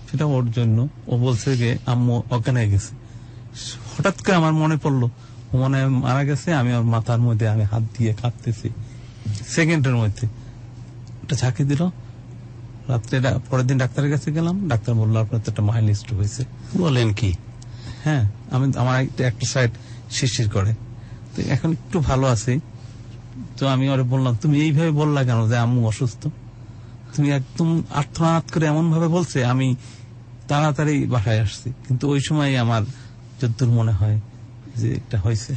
সেটা ওর জন্য ও বলছে যে আম্মু অজ্ঞান হয়ে গেছে হঠাৎ করে আমার মনে পড়লো মনে মারা গেছে আমি ওর মাথার মধ্যে আমি হাত দিয়ে কাঁদতেছি সেকেন্ডের মধ্যে একটা ঝাঁকি দিল রাত্রে পরের দিন ডাক্তারের কাছে গেলাম ডাক্তার বললো আপনার তো একটা মাইল স্ট্রোক হয়েছে বলেন কি হ্যাঁ আমি আমার একটা সাইড শিরশির করে তো এখন একটু ভালো আছি তো আমি ওরে বললাম তুমি এইভাবে বললা কেন যে আম্মু অসুস্থ তুমি একদম আর্থনাথ করে এমন ভাবে বলছে আমি তাড়াতাড়ি বাসায় আসছি কিন্তু ওই সময় আমার যদ্দুর মনে হয় যে একটা হয়েছে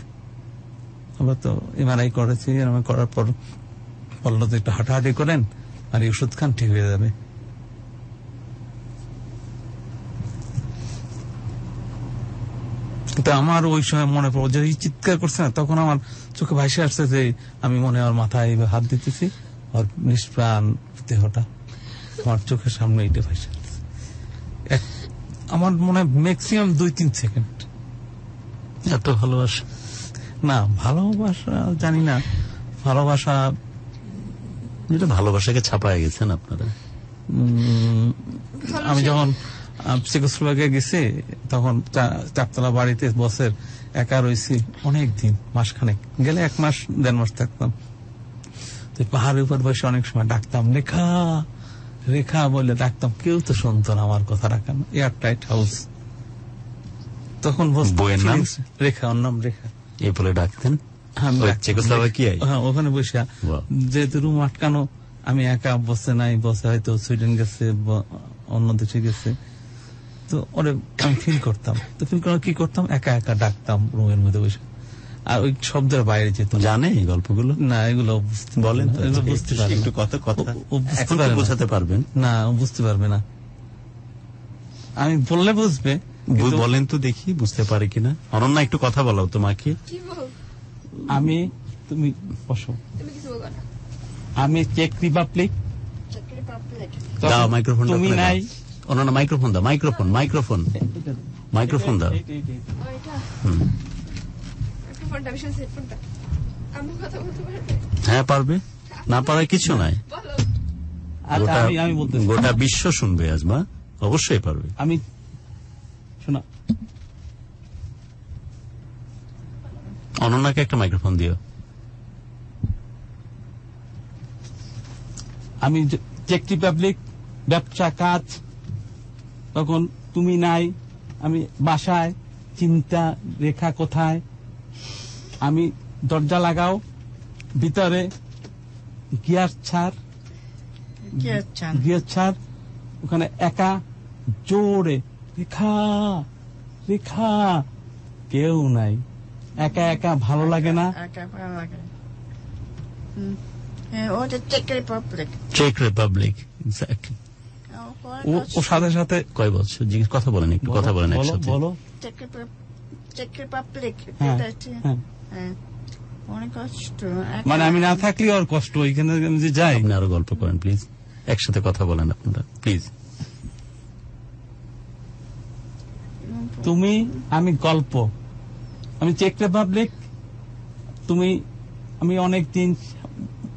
আমরা তো এমআরআই করেছি এমআরআই করার পর বললো যে একটা হাঁটাহাঁটি করেন আর ওষুধ খান ঠিক হয়ে যাবে কিন্তু আমার ওই সময় মনে পড়ে যে চিৎকার করছে না তখন আমার চোখে ভাসে আসছে যে আমি মনে আমার মাথায় হাত দিতেছি আর নিষ্প্রাণ দেহটা আমার চোখের সামনে এইটা ভাসে আমার মনে হয় ম্যাক্সিমাম দুই তিন সেকেন্ড এত ভালোবাসা না ভালোবাসা জানি না ভালোবাসা এটা ভালোবাসাকে ছাপায় গেছেন আপনারা আমি যখন চেকোস্লোভাকে গেছি তখন চারতলা বাড়িতে বসের একা রয়েছি অনেক দিন মাস খানেক গেলে এক মাস দেড় মাস থাকতাম তো পাহাড়ের উপর বসে অনেক সময় ডাকতাম রেখা রেখা বলে ডাকতাম কেউ তো শুনতো না আমার কথা রাখা এয়ার টাইট হাউস তখন বইয়ের নাম রেখা ওর নাম রেখা এই বলে ডাকতেন হ্যাঁ, ওখানে বসে যেহেতু রুম আটকানো আমি একা বসে নাই বসে হয়তো সুইডেন গেছে অন্য দেশে গেছে তো অনেক আমি ফিল করতাম তো ফিল করার কি করতাম একা একা ডাকতাম রুমের মধ্যে বসে আর ওই শব্দের বাইরে যেত জানে এই গল্পগুলো না এগুলো বলেন এগুলো বুঝতে পারবে একটু কথা কথা এখন পারবেন না বুঝতে পারবে না আমি বললে বুঝবে বলেন তো দেখি বুঝতে পারে কিনা অরণ্য একটু কথা বলো তোমাকে আমি তুমি বসো আমি চেক রিপাবলিক তুমি নাই ও মাইক্রোফোন দাও মাইক্রোফোন মাইক্রোফোন মাইক্রোফোন দাও হ্যাঁ পারবে না পারার কিছু নাই আচ্ছা, গোটা বিশ্ব শুনবে আজ মা অবশ্যই পারবে আমি অনন্যাকে একটা মাইক্রোফোন দিও আমি চেক রিপাবলিক ব্যবসা কাজ তখন তুমি নাই আমি বাসায় চিন্তা রেখা কোথায় আমি দরজা লাগাও ভিতরে গিয়ার ছাড় গিয়ার ছাড় ওখানে একা জোরে রেখা রেখা কেউ নাই একা একা ভালো লাগে না check Republic check Republic exactly ও সাথে সাথে কয় বছর জিজ্ঞেস কথা বলেন একটু কথা বলেন একসাথে বলো হ্যাঁ, চেক হ্যাঁ। হ্যাঁ। মানে আমি না থাকলে কষ্ট ওইখানে যে যাই আপনি আরো গল্প করেন প্লিজ একসাথে কথা বলেন আপনারা প্লিজ তুমি আমি গল্প আমি চেক রিপাবলিক তুমি আমি অনেক দিন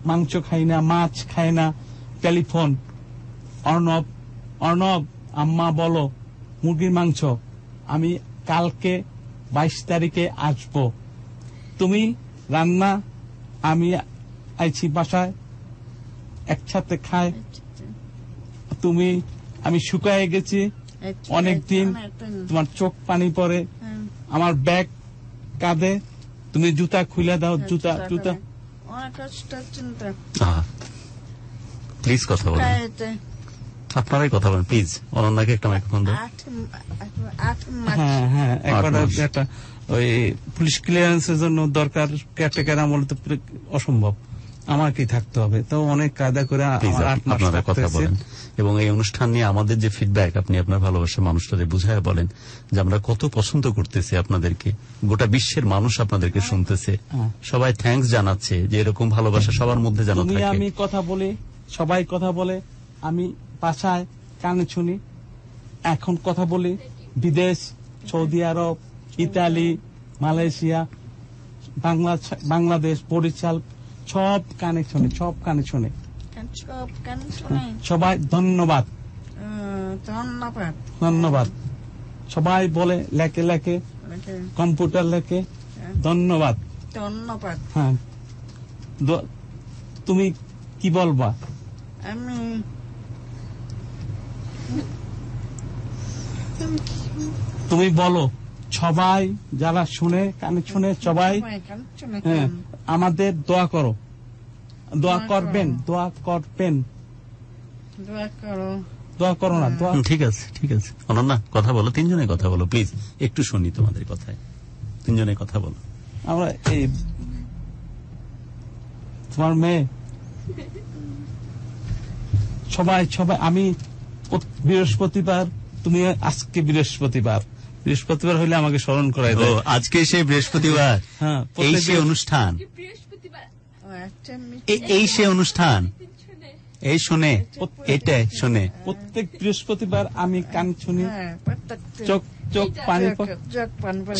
মাংস খাই না মাছ খাই না টেলিফোন অর্ণব অর্ণব আম্মা বলো মুরগির মাংস আমি কালকে বাইশ তারিখে আসব তুমি রান্না আমি আইছি বাসায় একসাথে খাই তুমি আমি শুকায় গেছি অনেকদিন তোমার চোখ পানি পরে আমার ব্যাগ কাঁদে তুমি জুতা খুলে দাও হ্যাঁ, জুতা জুতা প্লিজ কথা বলো আপনারাই কথা বলেন প্লিজ অনন্যাকে একটা হ্যাঁ, হ্যাঁ, মাইক্রোফোন ওই পুলিশ জন্য দরকার তো অসম্ভব আমাকেই থাকতে হবে তো অনেক কায়দা করে আপনারা কথা বলেন এবং এই অনুষ্ঠান নিয়ে আমাদের যে ফিডব্যাক আপনি আপনার ভালোবাসার মানুষটাকে বুঝায় বলেন যে আমরা কত পছন্দ করতেছি আপনাদেরকে গোটা বিশ্বের মানুষ আপনাদেরকে শুনতেছে হ্যাঁ। সবাই থ্যাংকস জানাচ্ছে যে এরকম ভালোবাসা সবার মধ্যে জানা থাকে আমি কথা বলে সবাই কথা বলে আমি পাশায় কানে শুনি এখন কথা বলি বিদেশ Saudi Arab Italy Malaysia Bangladesh Barishal সব কানে শুনে সব কানে শুনে সবাই ধন্যবাদ ধন্যবাদ ধন্যবাদ সবাই বলে লেখে লেখে কম্পিউটার লেখে ধন্যবাদ ধন্যবাদ হ্যাঁ তুমি কি বলবা আমি তুমি বলো সবাই যারা শুনে কানে শুনে সবাই হ্যাঁ, আমাদের দোয়া করো দোয়া করবেন দোয়া করবেন দোয়া করো না হ্যাঁ। দোয়া ঠিক আছে ঠিক আছে অনন্যা কথা বলো তিনজনে কথা বলো প্লিজ একটু শুনি তোমাদের কথায় তিনজনে কথা বলো আমরা এই তোমার মেয়ে সবাই সবাই আমি বৃহস্পতিবার তুমি আজকে বৃহস্পতিবার বৃহস্পতিবার হইলে আমাকে স্মরণ করাই দাও আজকে সেই বৃহস্পতিবার হ্যাঁ, এই সেই অনুষ্ঠান এই সে অনুষ্ঠান এই শুনে এটা শুনে প্রত্যেক বৃহস্পতিবার আমি কান শুনি হ্যাঁ, চোখ চোখ পানি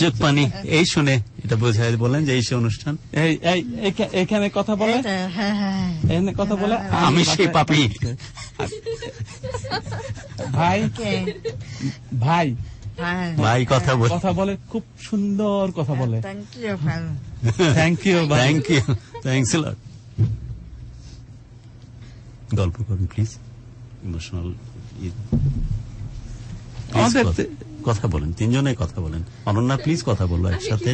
চোখ পানি এই শুনে এটা বলেন যে এই সে অনুষ্ঠান এখানে কথা বলে হ্যাঁ, হ্যাঁ, হ্যাঁ। এখানে কথা বলে আমি সেই পাপি ভাই ভাই ভাই কথা বলে কথা বলে খুব সুন্দর কথা বলে thank you thank you thank you thanks গল্প করুন প্লিজ ইমোশনাল আমাদের কথা বলেন তিনজনে কথা বলেন অনন্যা প্লিজ কথা বলো একসাথে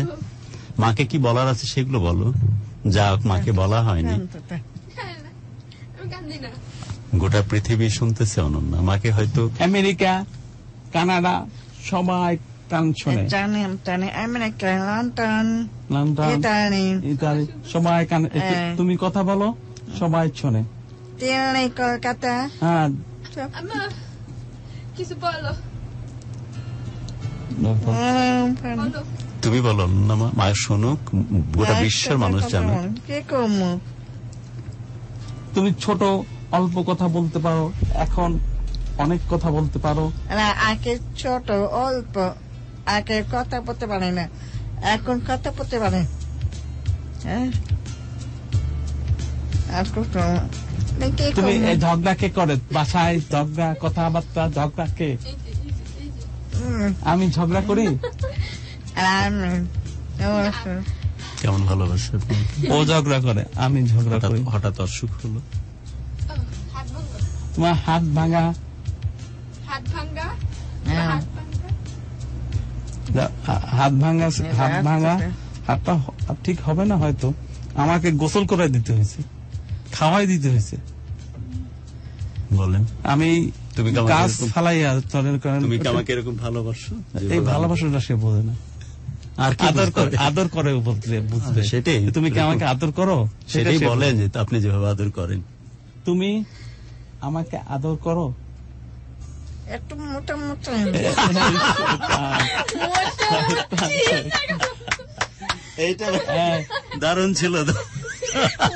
মাকে কি বলার আছে সেগুলো বলো যা মাকে আচ্ছা, বলা হয়নি গোটা পৃথিবী শুনতেছে অনন্যা মাকে হয়তো আমেরিকা কানাডা সবাই সবাই তুমি কথা বলো সবাই শোনে কলকাতা হ্যাঁ কিছু বলো তুমি বলো না মায়ের শুনুক গোটা বিশ্বের মানুষ জানে তুমি ছোট অল্প কথা বলতে পারো এখন অনেক কথা বলতে পারো আগে ছোট অল্প আগে কথা বলতে পারে না এখন কথা বলতে পারে হ্যাঁ? তুমি ঝগড়া কে করে বাসায় ঝগড়া কথাবার্তা ঝগড়া কে আমি ঝগড়া করি কেমন ভালোবাসে ও ঝগড়া করে আমি ঝগড়া করি হঠাৎ অসুখ হলো তোমার হাত ভাঙা হাত ভাঙা হাত ভাঙা হাত ভাঙা হাতটা ঠিক হবে না হয়তো আমাকে গোসল করে দিতে হয়েছে খাওয়াই দিতে হয়েছে বলেন আমি তুমি গাছ ফালাইয়া চলেন করেন তুমি আমাকে এরকম ভালোবাসো এই ভালোবাসাটা সে বোঝে না আর আদর করে আদর করে বলতে বুঝবে হ্যাঁ, সেটাই তুমি কি আমাকে আদর করো সেটাই বলেন যে আপনি যেভাবে আদর করেন তুমি আমাকে আদর করো একটু মোটা মোটা এইটা হ্যাঁ। দারুণ ছিল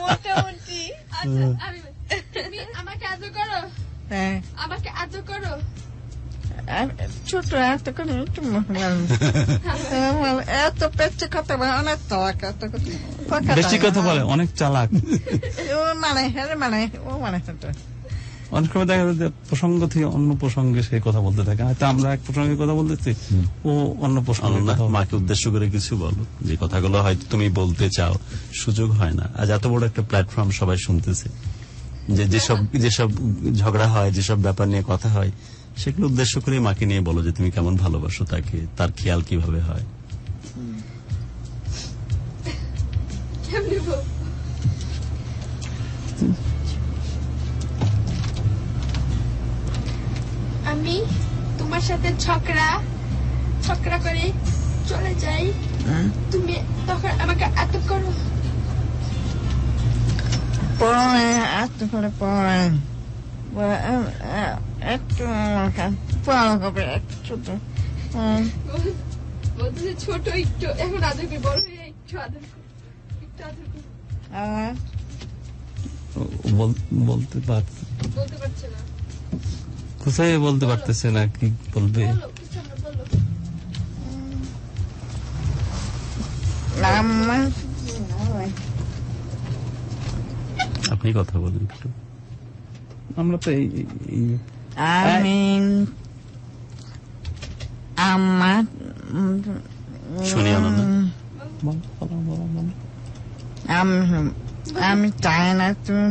মোটামুটি আচ্ছা, আমাকে আদর করো হ্যাঁ। ছোট এত করে এত পেচ্ছে কথা বলে অনেক চালাক এত বেশি কথা বলে অনেক চালাক ও মানে হ্যাঁ মানে ও মানে অনেক সময় দেখা যায় প্রসঙ্গ থেকে অন্য প্রসঙ্গে সে কথা বলতে থাকে হয়তো হ্যাঁ, আমরা এক প্রসঙ্গে কথা বলতেছি ও অন্য প্রসঙ্গে মাকে উদ্দেশ্য করে কিছু বলো যে কথাগুলো হয়তো তুমি বলতে চাও সুযোগ হয় না আজ এত বড় একটা প্ল্যাটফর্ম সবাই শুনতেছে যে যেসব যেসব ঝগড়া হয় যেসব ব্যাপার নিয়ে কথা হয় সেগুলো উদ্দেশ্য করে মাকে নিয়ে বলো যে তুমি কেমন ভালোবাসো তাকে তার খেয়াল কিভাবে হয় আমি তোমার সাথে ঝগড়া ঝগড়া করে চলে যাই হ্যাঁ? তুমি তখন আমাকে এত করো পরে আস্তে করে পরে একটু পড়া করবে একটু ছোট ছোট একটু এখন আদর করি বড় হয়ে একটু আদর একটু আদর করি বলতে পারছে বলতে পারছে না কোথায় বলতে পারতেছে না কি বলবে না আপনি কথা বলুন আমরা তো আমি আমার শুনি আমি চাই না তুমি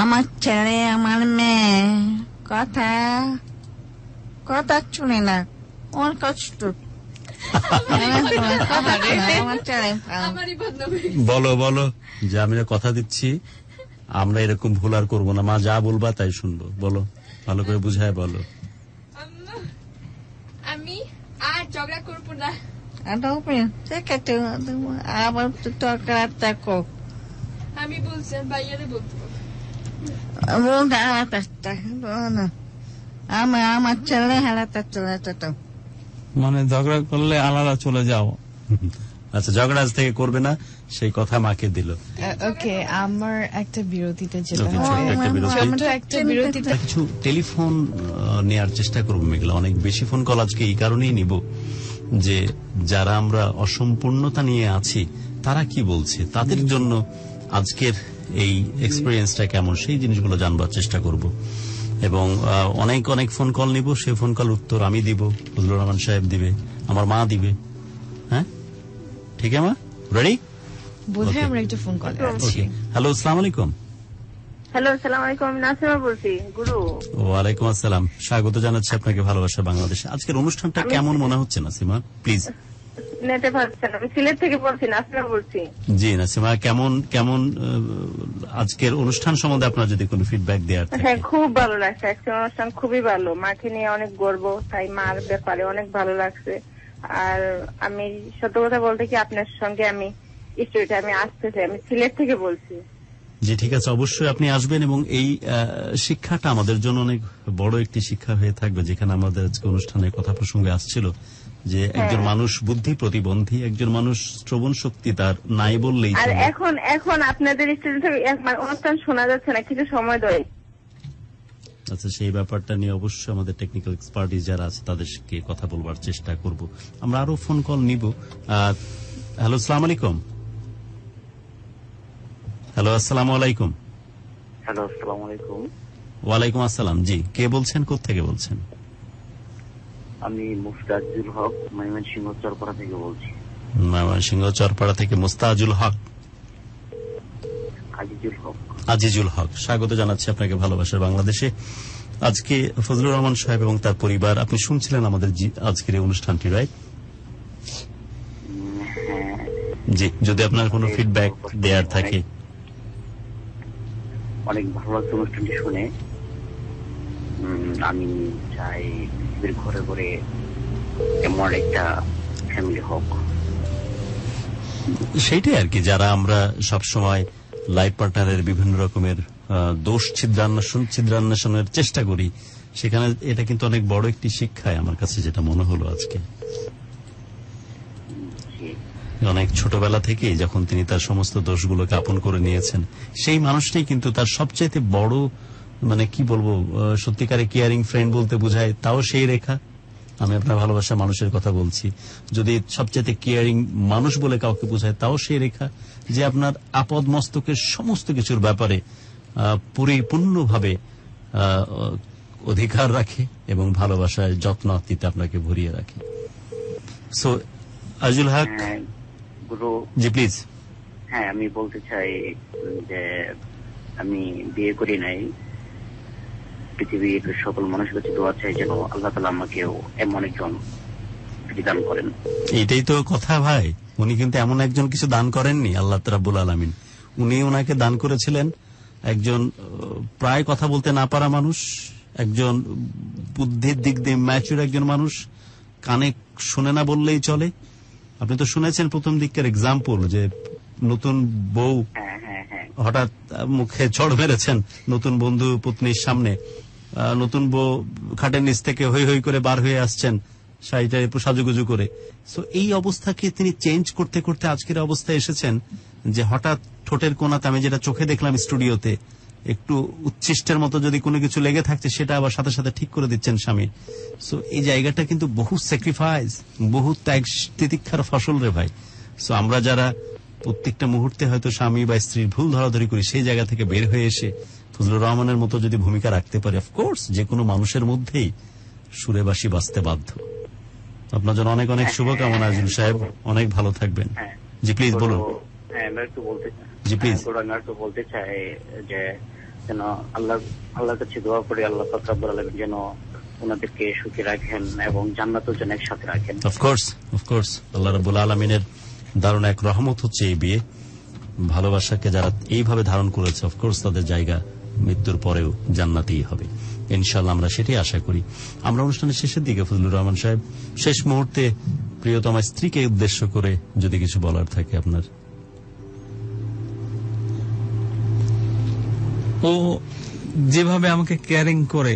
আমার ছেলে আমার মেয়ে কথা কথা শুনে না ওর কষ্ট বলো বলো যে আমি কথা দিচ্ছি আমরা এরকম ভুল আর করবো না মা যা বলবা তাই শুনবো বলো ভালো করে বুঝায় বলো আমি আর ঝগড়া করবো না আমি বলছি বাইরে বলতে আমার ছেলে হারাতে চলে যেত মানে ঝগড়া করলে আলাদা চলে যাও আচ্ছা ঝগড়া থেকে করবে না সেই কথা মাকে দিল ওকে আমার একটা বিরতিতে কিছু টেলিফোন নেয়ার চেষ্টা করবো মেঘলা অনেক বেশি ফোন কল আজকে এই কারণেই নিব যে যারা আমরা অসম্পূর্ণতা নিয়ে আছি তারা কি বলছে তাদের জন্য আজকের এই এক্সপিরিয়েন্সটা কেমন সেই জিনিসগুলো জানবার চেষ্টা করব এবং অনেক অনেক ফোন কল নিব সে ফোন কল উত্তর আমি দিব ফজলুর রহমান সাহেব দিবে আমার মা দিবে হ্যাঁ ঠিক আছে মা রেডি আমরা একটা ফোন কলে হ্যালো আসসালামু আলাইকুম হ্যালো আসসালামু নাসিমা বলছি গুরু ওয়া আসসালাম স্বাগত জানাচ্ছি আপনাকে ভালোবাসা বাংলাদেশে আজকের অনুষ্ঠানটা কেমন মনে হচ্ছে নাসিমা প্লিজ নিতে পারছেন আমি সিলেট থেকে বলছি নাসিমা বলছি জি নাসিমা কেমন কেমন আজকের অনুষ্ঠান সম্বন্ধে আপনার যদি কোনো ফিডব্যাক দেওয়ার হ্যাঁ খুব ভালো লাগছে আজকের অনুষ্ঠান খুবই ভালো মাকে নিয়ে অনেক গর্ব তাই মার ব্যাপারে অনেক ভালো লাগছে আর আমি সত্য কথা বলতে কি আপনার সঙ্গে আমি আমি আসতেছি আমি সিলেট থেকে বলছি জি ঠিক আছে অবশ্যই আপনি আসবেন এবং এই শিক্ষাটা আমাদের জন্য অনেক বড় একটি শিক্ষা হয়ে থাকবে যেখানে আমাদের আজকে অনুষ্ঠানের কথা প্রসঙ্গে আসছিল যে হ্যাঁ। একজন মানুষ বুদ্ধি প্রতিবন্ধী একজন মানুষ শ্রবণ শক্তি তার নাই বললেই আর এখন এখন আপনাদের স্টুডেন্টের মানে অনুষ্ঠান শোনা যাচ্ছে না কিছু সময় ধরে আচ্ছা সেই ব্যাপারটা নিয়ে অবশ্যই আমাদের টেকনিক্যাল এক্সপার্টিস যারা আছে তাদেরকে কথা বলবার চেষ্টা করব আমরা আরো ফোন কল নিব হ্যালো সালাম আলাইকুম হ্যালো আসসালাম আলাইকুম হ্যালো আসসালাম আলাইকুম ওয়ালাইকুম আসসালাম জি কে বলছেন কোথা থেকে বলছেন আমি মুস্তাজুল হক ময়মনসিংহ চরপাড়া থেকে বলছি ময়মনসিংহ চরপাড়া থেকে মুস্তাজুল হক আজিজুল হক আজিজুল হক স্বাগত জানাচ্ছি আপনাকে ভালোবাসার বাংলাদেশে আজকে ফজলুর রহমান সাহেব এবং তার পরিবার আপনি শুনছিলেন আমাদের আজকের এই অনুষ্ঠানটি রাইট হ্যাঁ। জি যদি আপনার কোনো ফিডব্যাক দেওয়ার থাকে অনেক ভালো লাগছে অনুষ্ঠানটি শুনে আমি চাই পৃথিবীর ঘরে ঘরে এমন একটা ফ্যামিলি হোক সেইটাই আর কি যারা আমরা সব সময় লাইফ পার্টনারের বিভিন্ন রকমের দোষ ছিদ্রান্বেষণ ছিদ্রান্বেষণের চেষ্টা করি সেখানে এটা কিন্তু অনেক বড় একটি শিক্ষায় আমার কাছে যেটা মনে হলো আজকে অনেক ছোটবেলা থেকে যখন তিনি তার সমস্ত দোষগুলোকে আপন করে নিয়েছেন সেই মানুষটাই কিন্তু তার সবচেয়ে বড় মানে কি বলবো সত্যিকারে কেয়ারিং ফ্রেন্ড বলতে বোঝায় তাও সেই রেখা আমি আপনার ভালোবাসা মানুষের কথা বলছি যদি সবচেয়ে কেয়ারিং মানুষ বলে কাউকে বোঝায় তাও সেই রেখা যে আপনার আপদ মস্তকের সমস্ত কিছুর ব্যাপারে পরিপূর্ণভাবে অধিকার রাখে এবং ভালোবাসায় যত্ন আত্মীতে আপনাকে ভরিয়ে রাখে সো আজুল হক হ্যাঁ, জি প্লিজ হ্যাঁ আমি বলতে চাই যে আমি বিয়ে করি নাই পৃথিবীর সকল মানুষের কাছে দোয়া চাই যেন আল্লাহ তালা আমাকেও এমন একজন দান করেন এটাই তো কথা ভাই উনি কিন্তু এমন একজন কিছু দান করেননি আল্লাহ রাবুল আলমিন উনি ওনাকে দান করেছিলেন একজন প্রায় কথা বলতে না পারা মানুষ একজন বুদ্ধির দিক দিয়ে ম্যাচুর একজন মানুষ কানে শুনে না বললেই চলে আপনি তো শুনেছেন প্রথম দিকের এক্সাম্পল যে নতুন বউ হ্যাঁ, হ্যাঁ, হ্যাঁ। হঠাৎ মুখে চড় মেরেছেন নতুন বন্ধু পত্নীর সামনে নতুন বউ খাটের নিচ থেকে হই হই করে বার হয়ে আসছেন শাড়িটা শাড়িটারি সাজুগুজু করে সো এই অবস্থাকে তিনি চেঞ্জ করতে করতে আজকের অবস্থায় এসেছেন যে হঠাৎ ঠোঁটের কোনাতে আমি যেটা চোখে দেখলাম স্টুডিওতে একটু উচ্ছিষ্টের মতো যদি কোনো কিছু লেগে থাকছে সেটা আবার সাথে সাথে ঠিক করে দিচ্ছেন স্বামী সো এই জায়গাটা কিন্তু বহু স্যাক্রিফাইস বহু ত্যাগ তিতিক্ষার ফসল রে ভাই সো আমরা যারা প্রত্যেকটা মুহূর্তে হয়তো স্বামী বা স্ত্রীর ভুল ধরাধরি করি সেই জায়গা থেকে বের হয়ে এসে ফজলুর রহমানের মতো যদি ভূমিকা রাখতে পারে অফকোর্স যে কোনো মানুষের মধ্যেই সুরেবাসী বাঁচতে বাধ্য আপনার জন্য অনেক অনেক শুভকামনা আজিম সাহেব অনেক ভালো থাকবেন হ্যাঁ। জি প্লিজ বলুন হ্যাঁ, জি প্লিজ হ্যাঁ, বলতে চাই যে যেন আল্লাহ আল্লাহর কাছে দোয়া করে আল্লাহ ফাকরাবুল আলমিন যেন ওনাদেরকে সুখী রাখেন এবং জান্নাতও যেন একসাথে রাখেন অফকোর্স অফকোর্স আল্লাহ রাবুল আলামিনের দারুণ এক রহমত হচ্ছে এই বিয়ে ভালোবাসাকে যারা এইভাবে ধারণ করেছে অফকোর্স তাদের জায়গা মৃত্যুর পরেও জান্নাতেই হবে ইনশাল্লাহ আমরা সেটাই আশা করি আমরা অনুষ্ঠানের শেষের দিকে ফজলুর রহমান সাহেব শেষ মুহূর্তে প্রিয়তমা স্ত্রীকে উদ্দেশ্য করে যদি কিছু বলার থাকে আপনার ও যেভাবে আমাকে ক্যারিং করে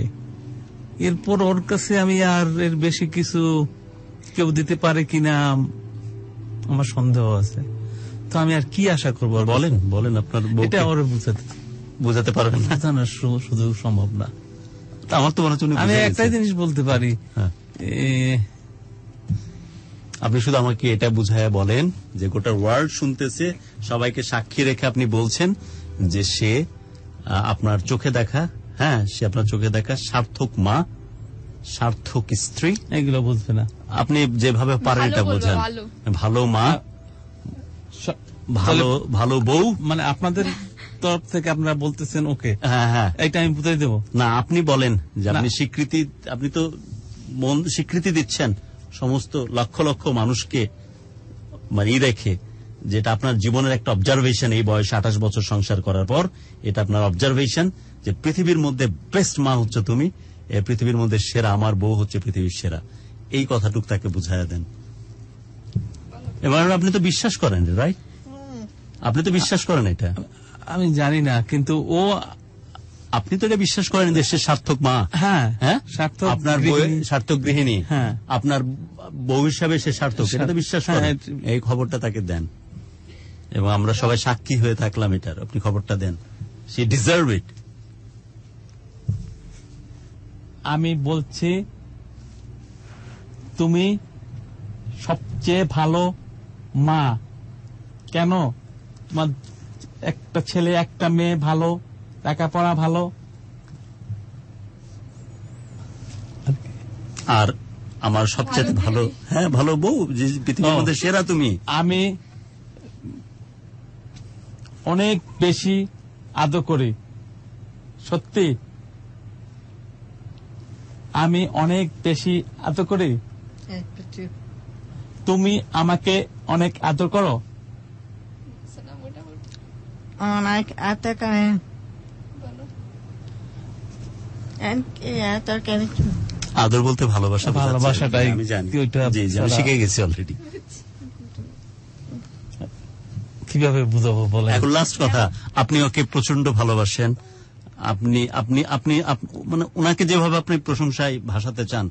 এরপর ওর কাছে আমি আর এর বেশি কিছু কেউ দিতে পারে কিনা আমার সন্দেহ আছে তো আমি আর কি আশা করবো বলেন বলেন আপনার এটা ওর বুঝাতে বোঝাতে পারবেন না জানার না শুধু সম্ভব না আমার তো মনে হচ্ছে আমি একটাই জিনিস বলতে পারি হ্যাঁ। আপনি শুধু আমাকে এটা বুঝাইয়া বলেন যে গোটা ওয়ার্ল্ড শুনতেছে সবাইকে সাক্ষী রেখে আপনি বলছেন যে সে আপনার চোখে দেখা হ্যাঁ সে আপনার চোখে দেখা সার্থক মা সার্থক স্ত্রী এগুলো বুঝবে না আপনি যেভাবে পারেন এটা বোঝান ভালো মা ভালো ভালো বউ মানে আপনাদের তরফ থেকে আপনারা বলতেছেন ওকে এটা আমি বুঝাই দেবো না আপনি বলেন যে আপনি স্বীকৃতি আপনি তো মন স্বীকৃতি দিচ্ছেন সমস্ত লক্ষ লক্ষ মানুষকে মানে রেখে যেটা আপনার জীবনের একটা অবজারভেশন এই বয়সে আঠাশ বছর সংসার করার পর এটা আপনার অবজারভেশন যে পৃথিবীর মধ্যে বেস্ট মা হচ্ছে তুমি পৃথিবীর মধ্যে সেরা আমার বউ হচ্ছে পৃথিবীর সেরা এই কথাটুক তাকে বুঝাই দেন এবার আপনি তো বিশ্বাস করেন রাইট আপনি তো বিশ্বাস করেন এটা আমি জানি না কিন্তু ও আপনি তো এটা বিশ্বাস করেন দেশের সার্থক মা হ্যাঁ, হ্যাঁ? সার্থক আপনার সার্থক গৃহিণী হ্যাঁ আপনার বউ হিসাবে সে সার্থক সেটা তো বিশ্বাস হ্যাঁ, এই খবরটা তাকে দেন এবং আমরা সবাই সাক্ষী হয়ে থাকলাম এটার আপনি খবরটা দেন সে ডিজার্ভ ইট আমি বলছি তুমি সবচেয়ে ভালো মা কেন তোমার একটা ছেলে একটা মেয়ে ভালো লেখাপড়া ভালো আর আমার সবচেয়ে ভালো হ্যাঁ ভালো বউ পৃথিবীর মধ্যে সেরা তুমি আমি অনেক বেশি আদর করি সত্যি আমি অনেক বেশি আদর করি হ্যাঁ, তুমি আমাকে অনেক আদর করো অনেক mm, আদর বলতে ভালোবাসা ভালোবাসাটাই আমি শিখে গেছি অলরেডি কিভাবে বুঝাবো বলে এখন লাস্ট কথা আপনি ওকে প্রচন্ড ভালোবাসেন আপনি আপনি আপনি মানে ওনাকে যেভাবে আপনি প্রশংসায় ভাষাতে চান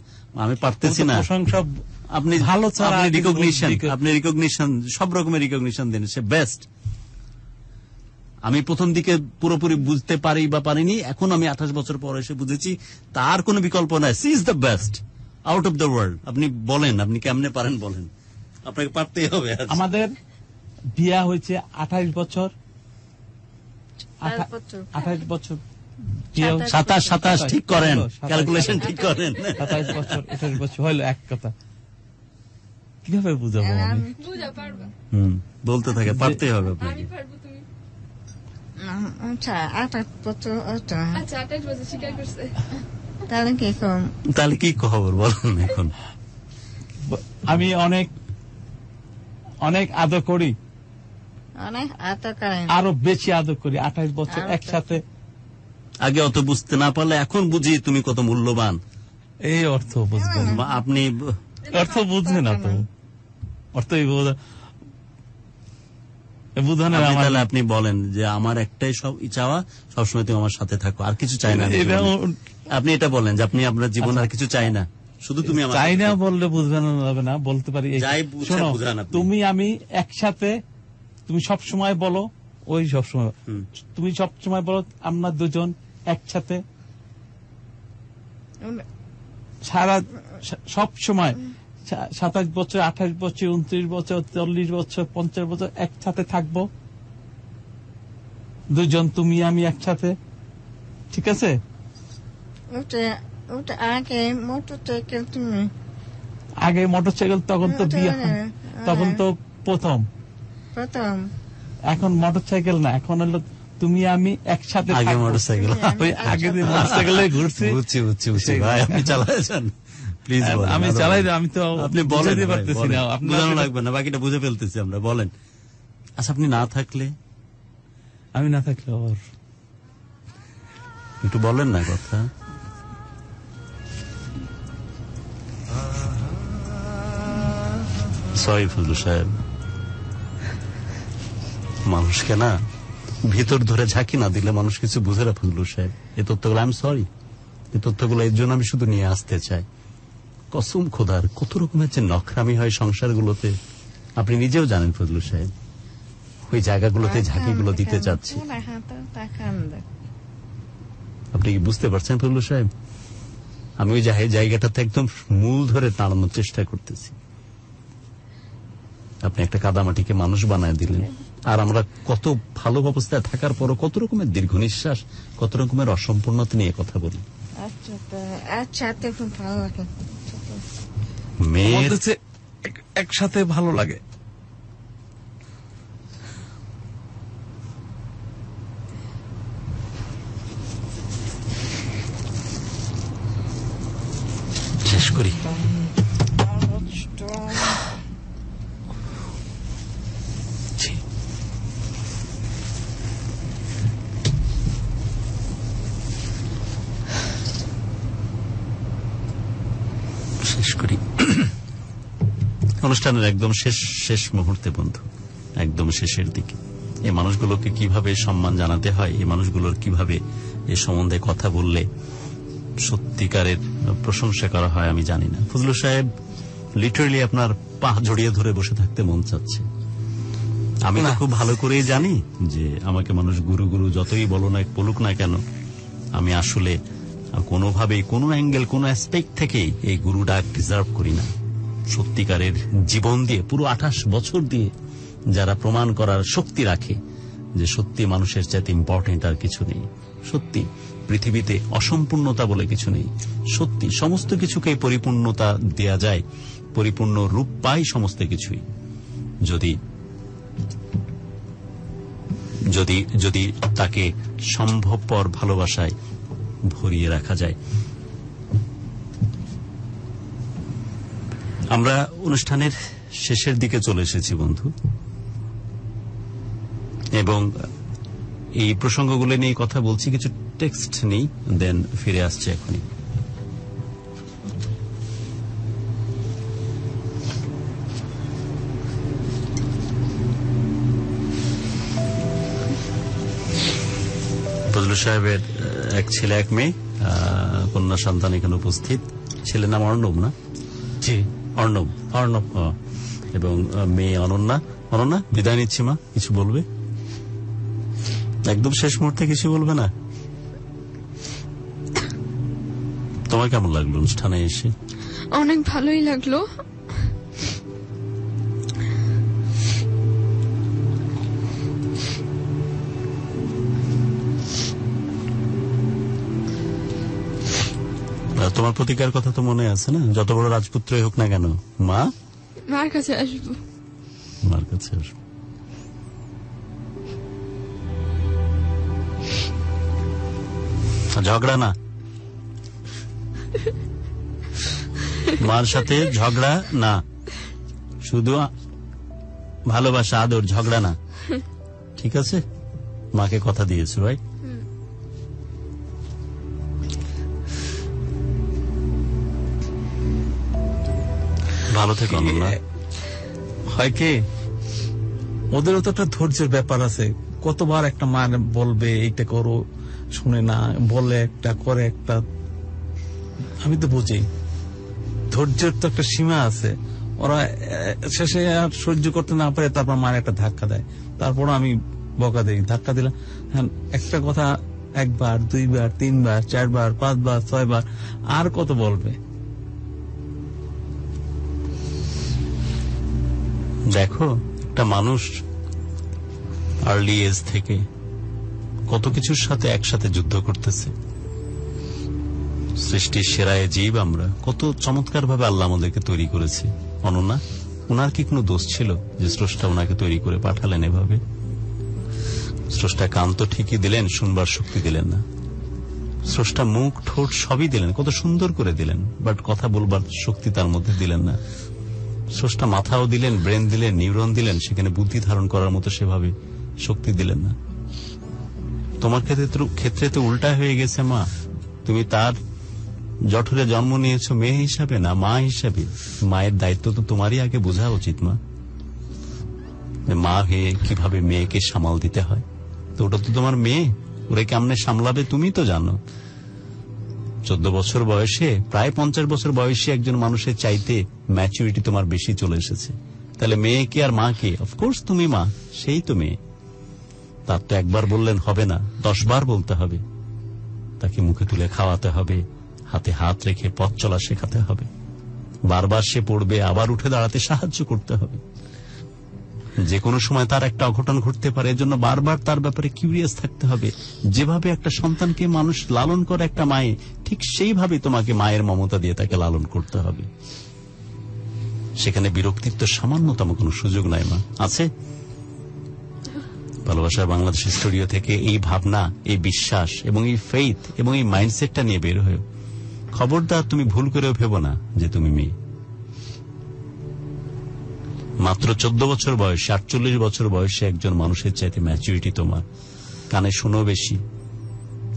আমি পারতেছি না প্রশংসা আপনি ভালো আপনি রিকগনিশন আপনি রিকগনিশন সব রকমের রিকগনিশন দেন সে বেস্ট আমি প্রথম দিকে পুরোপুরি বুঝতে পারি বা পারিনি এখন আমি আঠাশ বছর পর এসে বুঝেছি তার কোনো বিকল্প নাই she is the best out of the world আপনি বলেন আপনি কেমনে পারেন বলেন আপনাকে পারতে হবে আমাদের বিয়া হয়েছে আঠাশ বছর আঠাশ বছর সাতাশ সাতাশ ঠিক করেন ক্যালকুলেশন ঠিক করেন সাতাশ বছর আঠাশ বছর হলো এক কথা কিভাবে বুঝাবো আমি বলতে থাকে পারতেই হবে আপনাকে তাহলে কি খবর বলুন এখন আমি অনেক অনেক আদর করি আরো বেশি আদর করি আঠাশ বছর আচ্ছা। একসাথে আগে অত বুঝতে না পারলে এখন বুঝি তুমি কত মূল্যবান এই অর্থ বুঝবেন আপনি অর্থ বুঝবেন না তো অর্থ আপনি বলেন যে আমার একটাই সব চাওয়া সবসময় তুমি আমার সাথে থাকো আর কিছু চাই না আপনি এটা বলেন যে আপনি আপনার জীবন আচ্ছা। আর কিছু চাই না শুধু তুমি চাই না বললে বুঝানো না বলতে পারি তুমি আমি একসাথে তুমি সব সময় বলো ওই সব সময় তুমি সব সময় বলো আমরা দুজন একসাথে সারা সব সময় সাতাশ বছর আঠাশ বছর উনত্রিশ বছর চল্লিশ বছর পঞ্চাশ বছর একসাথে থাকবো দুজন তুমি আমি একসাথে ঠিক আছে আগে মোটরসাইকেল সাইকেল তখন তো বিয়ে হ্যাঁ। তখন তো প্রথম প্রথম এখন মোটরসাইকেল না এখন হলো তুমি আমি একসাথে আগে মোটরসাইকেল আগে মোটরসাইকেলে ঘুরছি ঘুরছি ঘুরছি ভাই আপনি চালাচ্ছেন আমি চালাই আমি তো আপনি বলে পারতেছি না বোঝানো লাগবে না বাকিটা বুঝে ফেলতেছি আমরা বলেন আচ্ছা আপনি না থাকলে আমি না থাকলে একটু বলেন না কথা সরি ফজলু সাহেব মানুষকে না ভিতর ধরে ঝাঁকি না দিলে মানুষ কিছু বুঝে না ফজলু সাহেব এই তথ্যগুলো আমি সরি এই তথ্যগুলো এর জন্য আমি শুধু নিয়ে আসতে চাই কসম খোদার কত রকমের যে নখরামি হয় সংসারগুলোতে আপনি নিজেও জানেন ফজলু সাহেব ওই জায়গাগুলোতে আচ্ছা, ঝাঁকিগুলো দিতে চাচ্ছি আপনি কি বুঝতে পারছেন ফজলু সাহেব আমি ওই জায়গাটাতে একদম মূল ধরে তাড়ানোর চেষ্টা করতেছি আপনি একটা কাদামাটিকে মানুষ বানায় দিলেন আর আমরা কত ভালো অবস্থায় থাকার পর কত রকমের দীর্ঘ নিঃশ্বাস কত রকমের অসম্পূর্ণতা নিয়ে কথা বলি আচ্ছা আচ্ছা ভালো লাগে মেয়ের একসাথে ভালো লাগে শেষ করি অনুষ্ঠানের একদম শেষ শেষ মুহূর্তে বন্ধু একদম শেষের দিকে এই মানুষগুলোকে কিভাবে সম্মান জানাতে হয় এই মানুষগুলোর কিভাবে এ সম্বন্ধে কথা বললে সত্যিকারের প্রশংসা করা হয় আমি জানি না ফজলু সাহেব লিটারেলি আপনার পা জড়িয়ে ধরে বসে থাকতে মন চাচ্ছে আমি না খুব ভালো করেই জানি যে আমাকে মানুষ গুরু গুরু যতই বলো না বলুক না কেন আমি আসলে কোনোভাবেই কোনো অ্যাঙ্গেল কোনো অ্যাসপেক্ট থেকেই এই গুরু ডাক ডিজার্ভ করি না সত্যিকারের জীবন দিয়ে পুরো আঠাশ বছর দিয়ে যারা প্রমাণ করার শক্তি রাখে যে সত্যি মানুষের চাইতে ইম্পর্টেন্ট আর কিছু নেই সত্যি পৃথিবীতে অসম্পূর্ণতা বলে কিছু নেই সত্যি সমস্ত কিছুকে পরিপূর্ণতা দেয়া যায় পরিপূর্ণ রূপ পাই সমস্ত কিছুই যদি যদি যদি তাকে সম্ভবপর ভালোবাসায় ভরিয়ে রাখা যায় আমরা অনুষ্ঠানের শেষের দিকে চলে এসেছি বন্ধু এবং এই প্রসঙ্গগুলো নিয়ে কথা বলছি কিছু টেক্সট নেই দেন ফিরে আসছে এখনই ফজলু সাহেবের এক ছেলে এক মেয়ে কন্যা সন্তান এখানে উপস্থিত ছেলের নাম অর্ণব না জি অর্ণব অর্ণব এবং মেয়ে অনন্যা অনন্যা বিদায় নিচ্ছি মা কিছু বলবে একদম শেষ মুহূর্তে কিছু বলবে না তোমার কেমন লাগলো অনুষ্ঠানে এসে অনেক ভালোই লাগলো তোমার প্রতিকার কথা তো মনে আছে না যত বড় রাজপুত্রই হোক না কেন মা মার কাছে আসবো মার কাছে আসবো ঝগড়া না মার সাথে ঝগড়া না শুধু ভালোবাসা আদর ঝগড়া না ঠিক আছে মাকে কথা দিয়েছো রাইট ভালো থেকো অনন্যা হয় কি ওদেরও তো একটা ধৈর্যের ব্যাপার আছে কতবার একটা মায়ের বলবে এইটা করো শুনে না বলে একটা করে একটা আমি তো বুঝি ধৈর্যের তো একটা সীমা আছে ওরা শেষে আর সহ্য করতে না পারে তারপর মায়ের একটা ধাক্কা দেয় তারপর আমি বকা দিই ধাক্কা দিলাম হ্যাঁ একটা কথা একবার দুইবার তিনবার চারবার পাঁচবার ছয়বার আর কত বলবে দেখো একটা মানুষ আর্লি এজ থেকে কত কিছুর সাথে একসাথে যুদ্ধ করতেছে সৃষ্টির সেরায় জীব আমরা কত চমৎকার ভাবে আল্লাহ আমাদেরকে তৈরি করেছে অননা ওনার কি কোনো দোষ ছিল যে স্রষ্টা ওনাকে তৈরি করে পাঠালেন এভাবে স্রষ্টা কান তো ঠিকই দিলেন শুনবার শক্তি দিলেন না স্রষ্টা মুখ ঠোঁট সবই দিলেন কত সুন্দর করে দিলেন বাট কথা বলবার শক্তি তার মধ্যে দিলেন না স্রষ্টা মাথাও দিলেন ব্রেন দিলেন নিউরন দিলেন সেখানে বুদ্ধি ধারণ করার মতো সেভাবে শক্তি দিলেন না তোমার ক্ষেত্রে ক্ষেত্রে তো উল্টা হয়ে গেছে মা তুমি তার জঠরে জন্ম নিয়েছো মেয়ে হিসাবে না মা হিসাবে মায়ের দায়িত্ব তো তোমারই আগে বোঝা উচিত মা মা হয়ে কিভাবে মেয়েকে সামাল দিতে হয় তো ওটা তো তোমার মেয়ে ওরা কেমনে সামলাবে তুমি তো জানো চোদ্দ বছর বয়সে প্রায় পঞ্চাশ বছর বয়সে একজন মানুষের চাইতে ম্যাচুরিটি তোমার বেশি চলে এসেছে তাহলে মেয়েকে আর কে অফকোর্স তুমি মা সেই তো মেয়ে তার তো একবার বললেন হবে না দশ বার বলতে হবে তাকে মুখে তুলে খাওয়াতে হবে হাতে হাত রেখে পথ চলা শেখাতে হবে বারবার সে পড়বে আবার উঠে দাঁড়াতে সাহায্য করতে হবে যে কোনো সময় তার একটা অঘটন ঘটতে পারে এজন্য বারবার তার ব্যাপারে কিউরিয়াস থাকতে হবে যেভাবে একটা সন্তানকে মানুষ লালন করে একটা মায়ে ঠিক সেইভাবে তোমাকে মায়ের মমতা দিয়ে তাকে লালন করতে হবে সেখানে বিরক্তির তো সামান্যতম কোনো সুযোগ নাই মা আছে ভালোবাসা বাংলাদেশ স্টুডিও থেকে এই ভাবনা এই বিশ্বাস এবং এই ফেইথ এবং এই মাইন্ডসেটটা নিয়ে বের হয়ে খবরদার তুমি ভুল করেও ভেবো না যে তুমি মেয়ে মাত্র চোদ্দ বছর বয়সে আটচল্লিশ বছর বয়সে একজন মানুষের চাইতে ম্যাচুরিটি তোমার কানে শোনো বেশি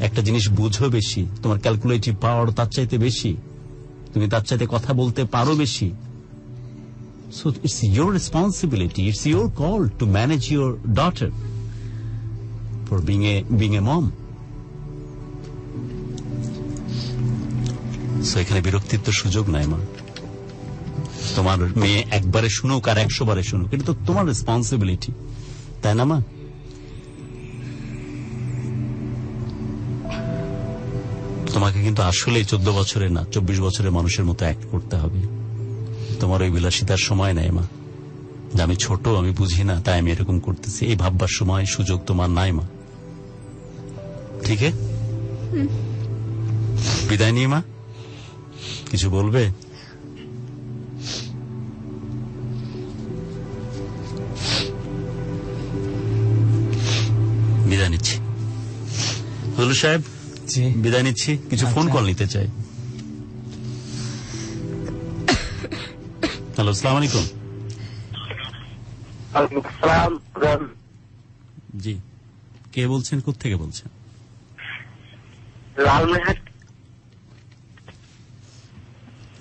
একটা জিনিস বুঝো বেশি তোমার ক্যালকুলেটিভ পাওয়ার তার চাইতে বেশি তুমি তার চাইতে কথা বলতে পারো বেশি so it's your responsibility it's your call to manage your daughter for being a being a mom so এখানে বিরক্তির তো সুযোগ নাই মা তোমার মেয়ে একবারে শুনুক আর একশো বারে শুনুক এটা তো তোমার রেসপন্সিবিলিটি তাই না মা তোমাকে কিন্তু আসলে চোদ্দ বছরে না চব্বিশ বছরের মানুষের মতো অ্যাক্ট করতে হবে তোমার ওই বিলাসিতার সময় নাই মা যে আমি ছোট আমি বুঝি না তাই আমি এরকম করতেছি এই ভাববার সময় সুযোগ তোমার নাই মা ঠিক বিদায় নিয়ে মা কিছু বলবে মোল্লা সাহেব বিদায় নিচ্ছি কিছু ফোন আচ্ছা। কল নিতে চাই হ্যালো সালাম আলাইকুম জি কে বলছেন থেকে বলছেন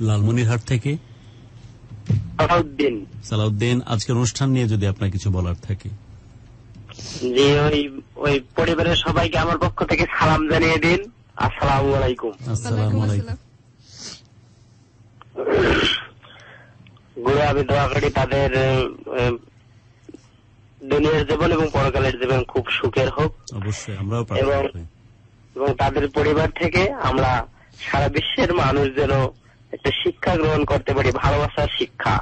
লালমনিরহাট থেকে সালাউদ্দিন আজকের অনুষ্ঠান নিয়ে যদি আপনার কিছু বলার থাকে ওই পরিবারের সবাইকে আমার পক্ষ থেকে সালাম জানিয়ে দিন আসসালাম আলাইকুম গুরু আমি দোয়া করি তাদের দুনিয়ার জীবন এবং পরকালের জীবন খুব সুখের হোক এবং এবং তাদের পরিবার থেকে আমরা সারা বিশ্বের মানুষ যেন একটা শিক্ষা গ্রহণ করতে পারি ভালোবাসার শিক্ষা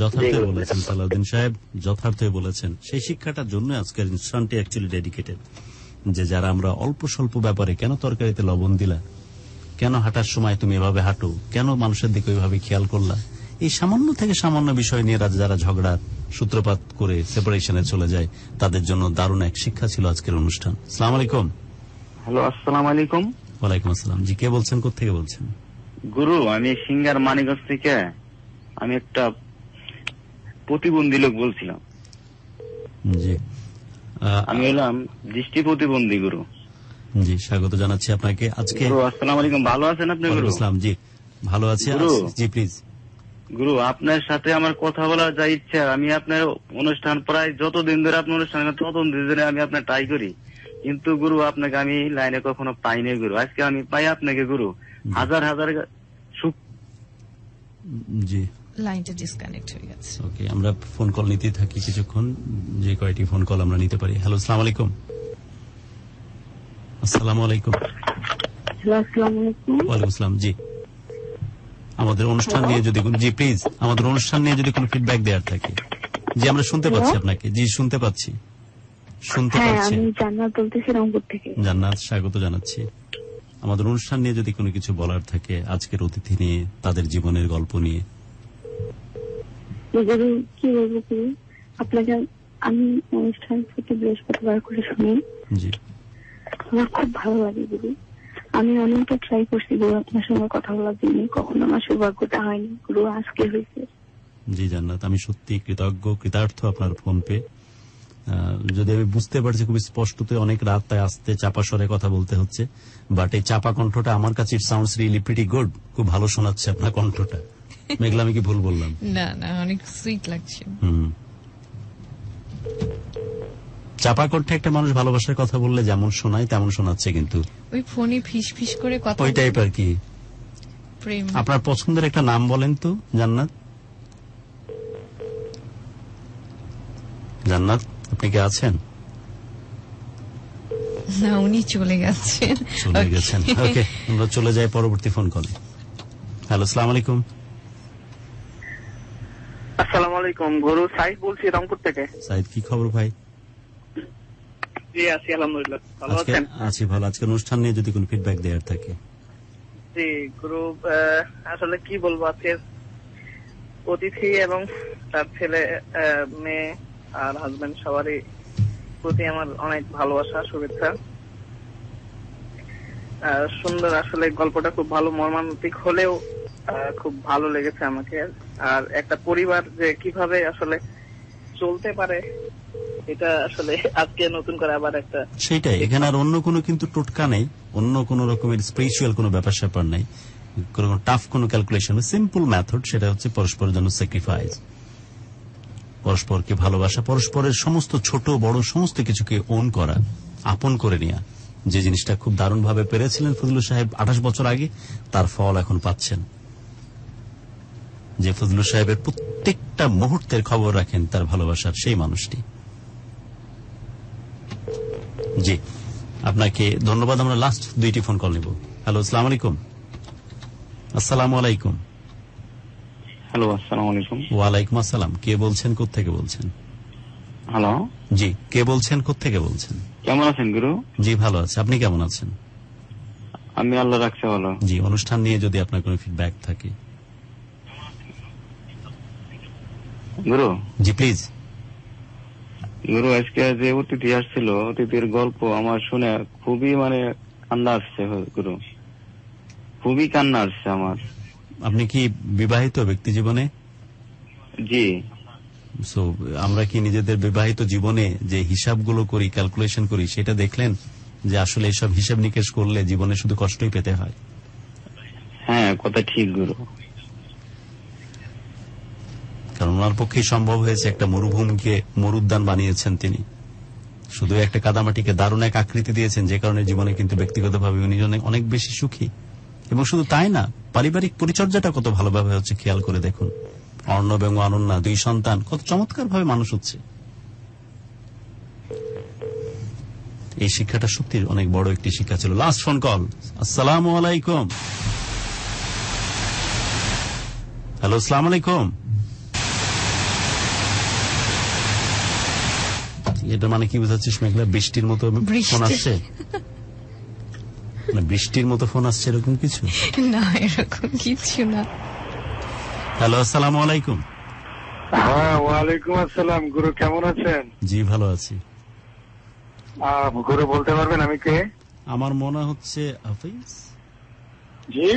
যথার্থই বলেছেন সালাউদ্দিন সাহেব যথার্থই বলেছেন সেই শিক্ষাটার জন্য আজকের অ্যাকচুয়ালি ডেডিকেটেড যে যারা আমরা অল্প স্বল্প ব্যাপারে কেন তরকারিতে লবণ দিলা কেন হাঁটার সময় তুমি এভাবে হাঁটো কেন মানুষের দিকে ওইভাবে খেয়াল করলা এই সামান্য থেকে সামান্য বিষয় নিয়ে যারা ঝগড়ার সূত্রপাত করে সেপারেশনে চলে যায় তাদের জন্য দারুণ এক শিক্ষা ছিল আজকের অনুষ্ঠান সালাম আলাইকুম হ্যালো আসসালাম আলাইকুম ওয়ালাইকুম আসসালাম জি কে বলছেন কোথেকে বলছেন গুরু আমি সিঙ্গার মানিগঞ্জ থেকে আমি একটা প্রতিবন্ধী লোক বলছিলাম আমি হলাম দৃষ্টি প্রতিবন্ধী গুরু জি স্বাগত জানাচ্ছি আপনাকে আজকে আসসালাম আলাইকুম ভালো আছেন আপনি গুরু ইসলাম জি ভালো আছি জি প্লিজ গুরু আপনার সাথে আমার কথা বলার যা ইচ্ছা আমি আপনার অনুষ্ঠান প্রায় যতদিন ধরে আপনার অনুষ্ঠান ততদিন ধরে আমি আপনার ট্রাই করি কিন্তু গুরু আপনাকে আমি লাইনে কখনো পাই নাই গুরু আজকে আমি পাই আপনাকে গুরু হাজার হাজার জি লাইনটা ডিসকানেক্ট হয়ে গেছে ওকে আমরা ফোন কল থাকি কিছুক্ষণ যে কয়টি ফোন কল আমরা নিতে পারি হ্যালো আলাইকুম আসসালামু আলাইকুম ওয়ালাইকুম আসসালাম জি আমাদের অনুষ্ঠান নিয়ে যদি জি প্লিজ আমাদের অনুষ্ঠান নিয়ে যদি কোনো ফিডব্যাক দেওয়ার থাকে জি আমরা শুনতে পাচ্ছি আপনাকে জি শুনতে পাচ্ছি শুনতে হ্যাঁ, পাচ্ছি আমি জান্নাত বলতেছি রংপুর থেকে জান্নাত স্বাগত জানাচ্ছি আমাদের অনুষ্ঠান নিয়ে যদি কোনো কিছু বলার থাকে আজকের অতিথি নিয়ে তাদের জীবনের গল্প নিয়ে নিজেরই কি বলবো কি আপনাকে আমি অনুষ্ঠান থেকে বৃহস্পতিবার করে শুনি আমার খুব ভালো লাগে দিদি আমি অনেকটা ট্রাই করছি গুরু আপনার সঙ্গে কথা বলার জন্য কখনো আমার সৌভাগ্যটা হয়নি গুরু আজকে হয়েছে জি জান্নাত আমি সত্যি কৃতজ্ঞ কৃতার্থ আপনার ফোন পে যদি আমি বুঝতে পারছি খুব স্পষ্টতে অনেক রাত তাই আসতে চাপা স্বরে কথা বলতে হচ্ছে বাট এই চাপা কণ্ঠটা আমার কাছে it sounds really pretty good খুব ভালো শোনাচ্ছে আপনার কণ্ঠটা মেঘলা আমি কি ভুল বললাম না না অনেক সুইট লাগছে চাপা কণ্ঠে একটা মানুষ ভালোবাসার কথা বললে যেমন শোনায় তেমন শোনাচ্ছে কিন্তু ওই ফোনে ফিস ফিস করে কথা ওই টাইপ আর কি প্রেম আপনার পছন্দের একটা নাম বলেন তো জান্নাত জান্নাত আপনি কি আছেন না উনি চলে গেছেন চলে গেছেন ওকে আমরা চলে যাই পরবর্তী ফোন কলে হ্যালো আসসালামু আলাইকুম আসসালামু আলাইকুম গুরু সাইদ বলছি রামপুর থেকে সাইদ কি খবর ভাই জি আছি আলহামদুলিল্লাহ ভালো আছেন আছি ভালো আজকে অনুষ্ঠান নিয়ে যদি কোনো ফিডব্যাক দেওয়ার থাকে জি গুরু আসলে কি বলবো আজকে অতিথি এবং তার ছেলে মেয়ে আর হাজবেন্ড সবারই প্রতি আমার অনেক ভালোবাসা শুভেচ্ছা সুন্দর আসলে গল্পটা খুব ভালো মর্মান্তিক হলেও খুব ভালো লেগেছে আমাকে আর একটা পরিবার যে কিভাবে আসলে চলতে পারে এটা আসলে আজকে নতুন করে আবার একটা সেটাই এখানে আর অন্য কোনো কিন্তু টোটকা নেই অন্য কোন রকমের স্পিরিচুয়াল কোনো ব্যাপার স্যাপার নেই কোনো টাফ ক্যালকুলেশন সিম্পল মেথড সেটা হচ্ছে পরস্পরের জন্য স্যাক্রিফাইস পরস্পরকে ভালোবাসা পরস্পরের সমস্ত ছোট বড় সমস্ত কিছুকে ওন করা আপন করে নেওয়া যে জিনিসটা খুব দারুণভাবে পেরেছিলেন ফজলুল সাহেব আঠাশ বছর আগে তার ফল এখন পাচ্ছেন যে ফজলু সাহেবের প্রত্যেকটা মুহূর্তের খবর রাখেন তার ভালোবাসার সেই মানুষটি জি আপনাকে ধন্যবাদ আমরা লাস্ট দুইটি ফোন কল নেব হ্যালো আসসালাম আলাইকুম আসসালাম আলাইকুম হ্যালো আসসালাম আলাইকুম ওয়ালাইকুম আসসালাম কে বলছেন থেকে বলছেন হ্যালো জি কে বলছেন থেকে বলছেন কেমন আছেন গুরু জি ভালো আছে আপনি কেমন আছেন আমি আল্লাহ রাখছে ভালো জি অনুষ্ঠান নিয়ে যদি আপনার কোনো ফিডব্যাক থাকে গুরু জি প্লিজ গুরু আজকে যে অতিথি আসছিল অতিথির গল্প আমার শুনে খুবই মানে কান্না আসছে গুরু খুবই কান্না আসছে আমার আপনি কি বিবাহিত ব্যক্তি জীবনে জি সো আমরা কি নিজেদের বিবাহিত জীবনে যে হিসাবগুলো করি ক্যালকুলেশন করি সেটা দেখলেন যে আসলে এসব হিসাব নিকেশ করলে জীবনে শুধু কষ্টই পেতে হয় হ্যাঁ কথা ঠিক গুরু কারণ ওনার পক্ষেই সম্ভব হয়েছে একটা মরুভূমিকে মরুদ্যান বানিয়েছেন তিনি শুধু একটা কাদামাটিকে দারুণ এক আকৃতি দিয়েছেন যে কারণে জীবনে কিন্তু ব্যক্তিগতভাবে উনি অনেক বেশি সুখী এবং শুধু তাই না পারিবারিক পরিচর্যাটা কত ভালোভাবে হচ্ছে খেয়াল করে দেখুন অর্ণব এবং অনন্যা দুই সন্তান কত চমৎকারভাবে মানুষ হচ্ছে এই শিক্ষাটা সত্যি অনেক বড় একটি শিক্ষা ছিল লাস্ট ফোন কল আসসালাম আলাইকুম হ্যালো আসসালাম আলাইকুম এটা মানে কি বোঝাচ্ছিস মেঘলা বৃষ্টির মতো ফোন আসছে না বৃষ্টির মতো ফোন আসছে এরকম কিছু না এরকম কিছু না হ্যালো আসসালাম আলাইকুম হ্যাঁ, ওয়ালাইকুম আসসালাম গুরু কেমন আছেন জি ভালো আছি গুরু বলতে পারবেন আমি কে আমার মনে হচ্ছে হাফিজ জি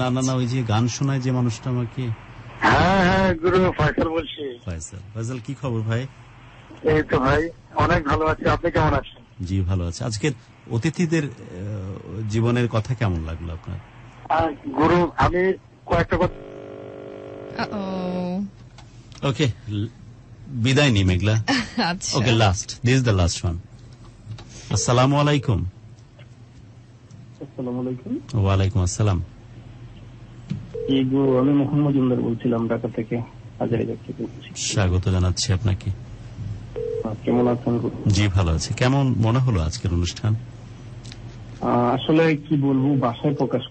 না না না ওই যে গান শোনায় যে মানুষটা আমাকে হ্যাঁ হ্যাঁ গুরু ফয়সাল বলছি ফয়সাল ফয়সাল কি খবর ভাই এই তো ভাই অনেক ভালো আছি আপনি কেমন আছেন জি ভালো আছে আজকের অতিথিদের জীবনের কথা কেমন লাগলো আপনার গুরু আমি কয়েকটা কথা ওকে বিদায় নি Meghla okay last this the last one আসসালামু আলাইকুম আসসালামু আলাইকুম ওয়া আলাইকুম আসসালাম আমি মোহাম্মদ জুমদার বলছিলাম ঢাকা থেকে হাজারিবাগ থেকে স্বাগত জানাচ্ছি আপনাকে কেমন আছেন জি ভালো আছি কেমন মনে হলো আজকের অনুষ্ঠান আসলে কি বলবো বাসায় প্রকাশ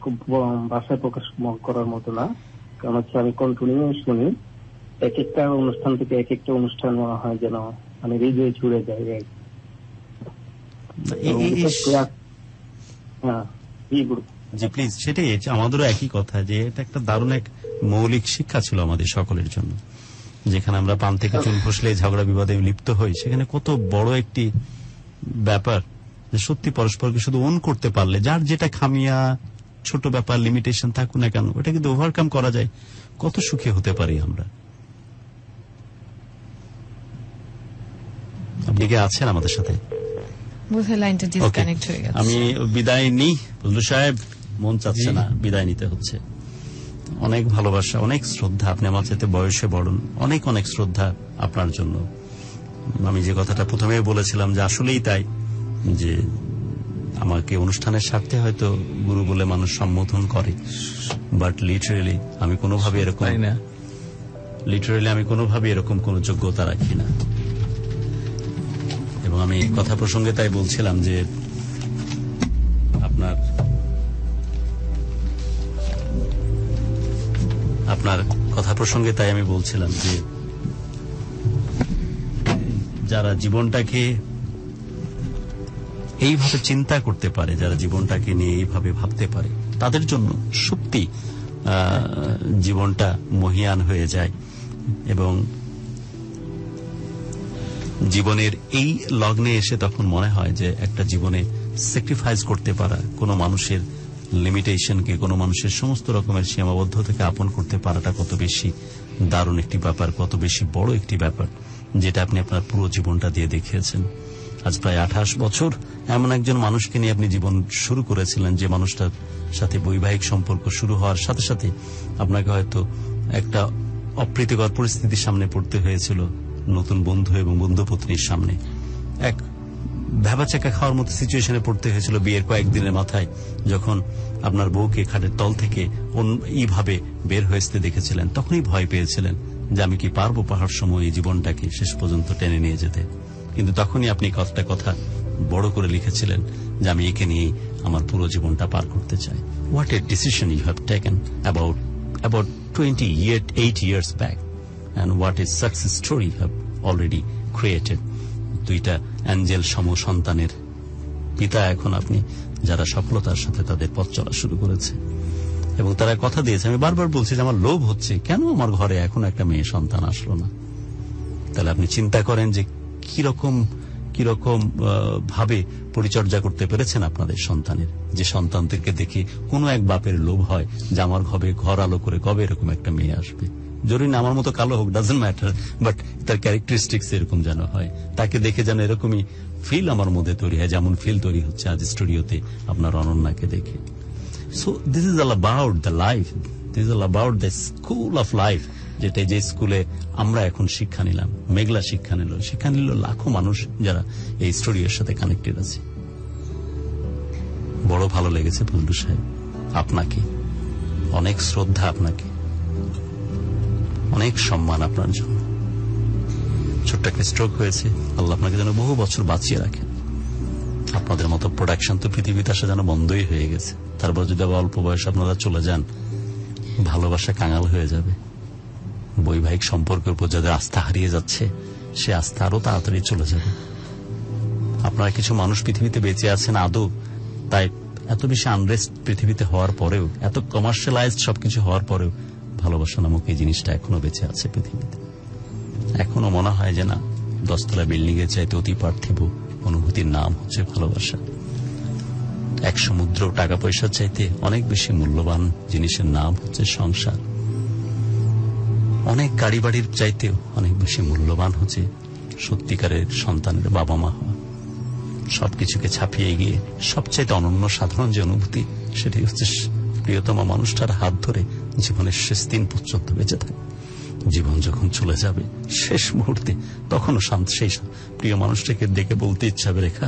বাসায় প্রকাশ করার মতো না কারণ হচ্ছে আমি কন্টিনিউ শুনি এক একটা অনুষ্ঠান থেকে এক একটা অনুষ্ঠান মনে হয় যেন মানে হৃদয়ে ছুড়ে যায় হ্যাঁ জি প্লিজ সেটাই আমাদেরও একই কথা যে এটা একটা দারুণ এক মৌলিক শিক্ষা ছিল আমাদের সকলের জন্য যেখানে আমরা পান থেকে চুল ফসলে ঝগড়া বিবাদে লিপ্ত হই সেখানে কত বড় একটি ব্যাপার যে সত্যি পরস্পরকে শুধু অন করতে পারলে যার যেটা খামিয়া ছোট ব্যাপার লিমিটেশন থাকুক না কেন ওটা কিন্তু ওভারকাম করা যায় কত সুখে হতে পারি আমরা আপনি কি আছেন আমাদের সাথে আমি বিদায় নিই বন্ধু সাহেব মন চাচ্ছে না বিদায় নিতে হচ্ছে অনেক ভালোবাসা অনেক শ্রদ্ধা আপনি আমার চাইতে বয়সে বড়ন অনেক অনেক শ্রদ্ধা আপনার জন্য আমি যে কথাটা প্রথমে বলেছিলাম যে আসলেই তাই যে আমাকে অনুষ্ঠানের স্বার্থে হয়তো গুরু বলে মানুষ সম্বোধন করে বাট লিটারেলি আমি কোনোভাবে এরকম লিটারেলি আমি কোনোভাবে এরকম কোন যোগ্যতা রাখি না এবং আমি কথা প্রসঙ্গে তাই বলছিলাম যে আপনার আপনার কথা প্রসঙ্গে তাই আমি বলছিলাম যে যারা জীবনটাকে এইভাবে চিন্তা করতে পারে যারা জীবনটাকে নিয়ে এইভাবে ভাবতে পারে তাদের জন্য সত্যি জীবনটা মহিয়ান হয়ে যায় এবং জীবনের এই লগ্নে এসে তখন মনে হয় যে একটা জীবনে স্যাক্রিফাইস করতে পারা কোনো মানুষের লিমিটেশনকে কোনো মানুষের সমস্ত রকমের সীমাবদ্ধ থেকে আপন করতে পারাটা কত বেশি দারুণ একটি ব্যাপার কত বেশি বড় একটি ব্যাপার যেটা আপনি আপনার পুরো জীবনটা দিয়ে দেখিয়েছেন আজ প্রায় আঠাশ বছর এমন একজন মানুষকে নিয়ে আপনি জীবন শুরু করেছিলেন যে মানুষটার সাথে বৈবাহিক সম্পর্ক শুরু হওয়ার সাথে সাথে আপনাকে হয়তো একটা অপ্রীতিকর পরিস্থিতির সামনে পড়তে হয়েছিল নতুন বন্ধু এবং বন্ধুপত্নীর সামনে এক ভেবাচাকা খাওয়ার মতো সিচুয়েশনে পড়তে হয়েছিল বিয়ের কয়েকদিনের মাথায় যখন আপনার বউকে খাটের তল থেকে এইভাবে বের হয়েছে দেখেছিলেন তখনই ভয় পেয়েছিলেন যে আমি কি পারবো পাহাড় সময় এই জীবনটাকে শেষ পর্যন্ত টেনে নিয়ে যেতে কিন্তু তখনই আপনি কতটা কথা বড় করে লিখেছিলেন যে আমি একে নিয়েই আমার পুরো জীবনটা পার করতে চাই what a decision you have taken about about twenty year eight years back and what is success story have already created দুইটা অ্যাঞ্জেল সম সন্তানের পিতা এখন আপনি যারা সফলতার সাথে তাদের পথ চলা শুরু করেছে এবং তারা কথা দিয়েছে আমি বারবার বলছি যে আমার লোভ হচ্ছে কেন আমার ঘরে এখন একটা মেয়ে সন্তান আসলো না তাহলে আপনি চিন্তা করেন যে কিরকম কিরকম ভাবে পরিচর্যা করতে পেরেছেন আপনাদের সন্তানের যে সন্তানদেরকে দেখে কোনো এক বাপের লোভ হয় যে আমার ঘরে ঘর আলো করে কবে এরকম একটা মেয়ে আসবে জরুরি না আমার মতো কালো হোক ডাজেন্ট ম্যাটার বাট তার ক্যারেক্টারিস্টিক্স এরকম যেন হয় তাকে দেখে যেন এরকমই ফিল আমার মধ্যে তৈরি হয় যেমন ফিল তৈরি হচ্ছে আজ স্টুডিওতে আপনার অনন্যাকে দেখে so this is all about the life this is all about the school of life যেটা যে স্কুলে আমরা এখন শিক্ষা নিলাম মেঘলা শিক্ষা নিল শিক্ষা নিল লাখো মানুষ যারা এই স্টুডিওর সাথে কানেক্টেড আছে বড় ভালো লেগেছে বন্ধু সাহেব আপনাকে অনেক শ্রদ্ধা আপনাকে অনেক সম্মান আপনার জন্য ছোট্ট একটা স্ট্রোক হয়েছে আল্লাহ আপনাকে যেন বহু বছর বাঁচিয়ে রাখেন আপনাদের মতো প্রোডাকশন তো পৃথিবীতে আসা যেন বন্ধই হয়ে গেছে তারপর যদি আবার অল্প বয়সে আপনারা চলে যান ভালোবাসা কাঙাল হয়ে যাবে বৈবাহিক সম্পর্কের উপর যাদের আস্থা হারিয়ে যাচ্ছে সে আস্থা আরো তাড়াতাড়ি চলে যাবে আপনারা কিছু মানুষ পৃথিবীতে বেঁচে আছেন আদৌ তাই এত বেশি আনরেস্ট পৃথিবীতে হওয়ার পরেও এত কমার্শিয়ালাইজড সবকিছু হওয়ার পরেও ভালোবাসা নামক এই জিনিসটা এখনো বেঁচে আছে পৃথিবীতে এখনো মনে হয় যে না দশতলা বিল্ডিং এর চাইতে অতি পার্থিব অনুভূতির নাম হচ্ছে ভালোবাসা এক সমুদ্র টাকা পয়সার চাইতে অনেক বেশি মূল্যবান জিনিসের নাম হচ্ছে সংসার অনেক গাড়ি বাড়ির চাইতেও অনেক বেশি মূল্যবান হচ্ছে সত্যিকারের সন্তানের বাবা মা হওয়া সবকিছুকে ছাপিয়ে গিয়ে সবচেয়ে অনন্য সাধারণ যে অনুভূতি সেটি হচ্ছে প্রিয়তমা মানুষটার হাত ধরে জীবনের শেষ দিন পর্যন্ত বেঁচে থাকে জীবন যখন চলে যাবে শেষ মুহূর্তে তখনও শান্ত সেই প্রিয় মানুষটাকে ডেকে বলতে ইচ্ছা রেখা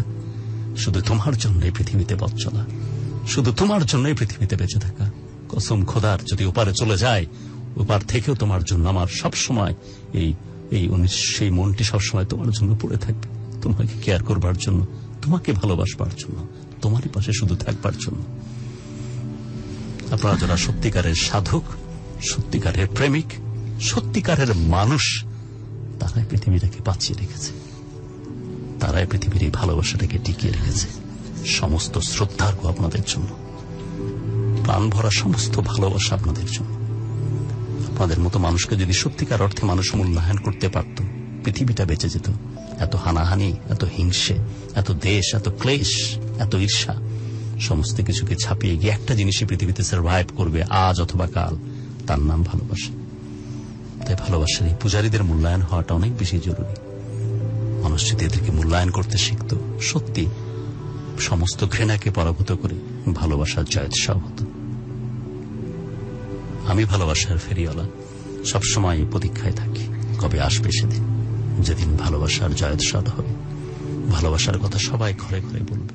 শুধু তোমার জন্য পৃথিবীতে বচ্চলা শুধু তোমার জন্যই পৃথিবীতে বেঁচে থাকা কসম খোদার যদি ওপারে চলে যায় ওপার থেকেও তোমার জন্য আমার সব সময় এই এই সেই মনটি সবসময় তোমার জন্য পড়ে থাকবে তোমাকে কেয়ার করবার জন্য তোমাকে ভালোবাসবার জন্য তোমারই পাশে শুধু থাকবার জন্য আপনারা যারা সত্যিকারের সাধক সত্যিকারের প্রেমিক সত্যিকারের মানুষ তারাই পৃথিবীটাকে বাঁচিয়ে রেখেছে তারাই পৃথিবীর এই ভালোবাসাটাকে টিকিয়ে রেখেছে সমস্ত শ্রদ্ধার্ঘ আপনাদের জন্য প্রাণ ভরা সমস্ত ভালোবাসা আপনাদের জন্য আপনাদের মতো মানুষকে যদি সত্যিকার অর্থে মানুষ মূল্যায়ন করতে পারত পৃথিবীটা বেঁচে যেত এত হানাহানি এত হিংসে এত দেশ এত ক্লেশ এত ঈর্ষা সমস্ত কিছুকে ছাপিয়ে গিয়ে একটা জিনিসই পৃথিবীতে সার্ভাইভ করবে আজ অথবা কাল তার নাম ভালোবাসা তাই ভালোবাসার এই পূজারীদের মূল্যায়ন হওয়াটা অনেক বেশি জরুরি মানুষ যদি এদেরকে মূল্যায়ন করতে শিখত সত্যি সমস্ত ঘৃণাকে পরাভূত করে ভালোবাসার জয়োৎসাহ হতো আমি ভালোবাসার ফেরিওয়ালা সবসময় প্রতীক্ষায় থাকি কবে আসবে সেদিন যেদিন ভালোবাসার জয়োৎসাহ হবে ভালোবাসার কথা সবাই ঘরে ঘরে বলবে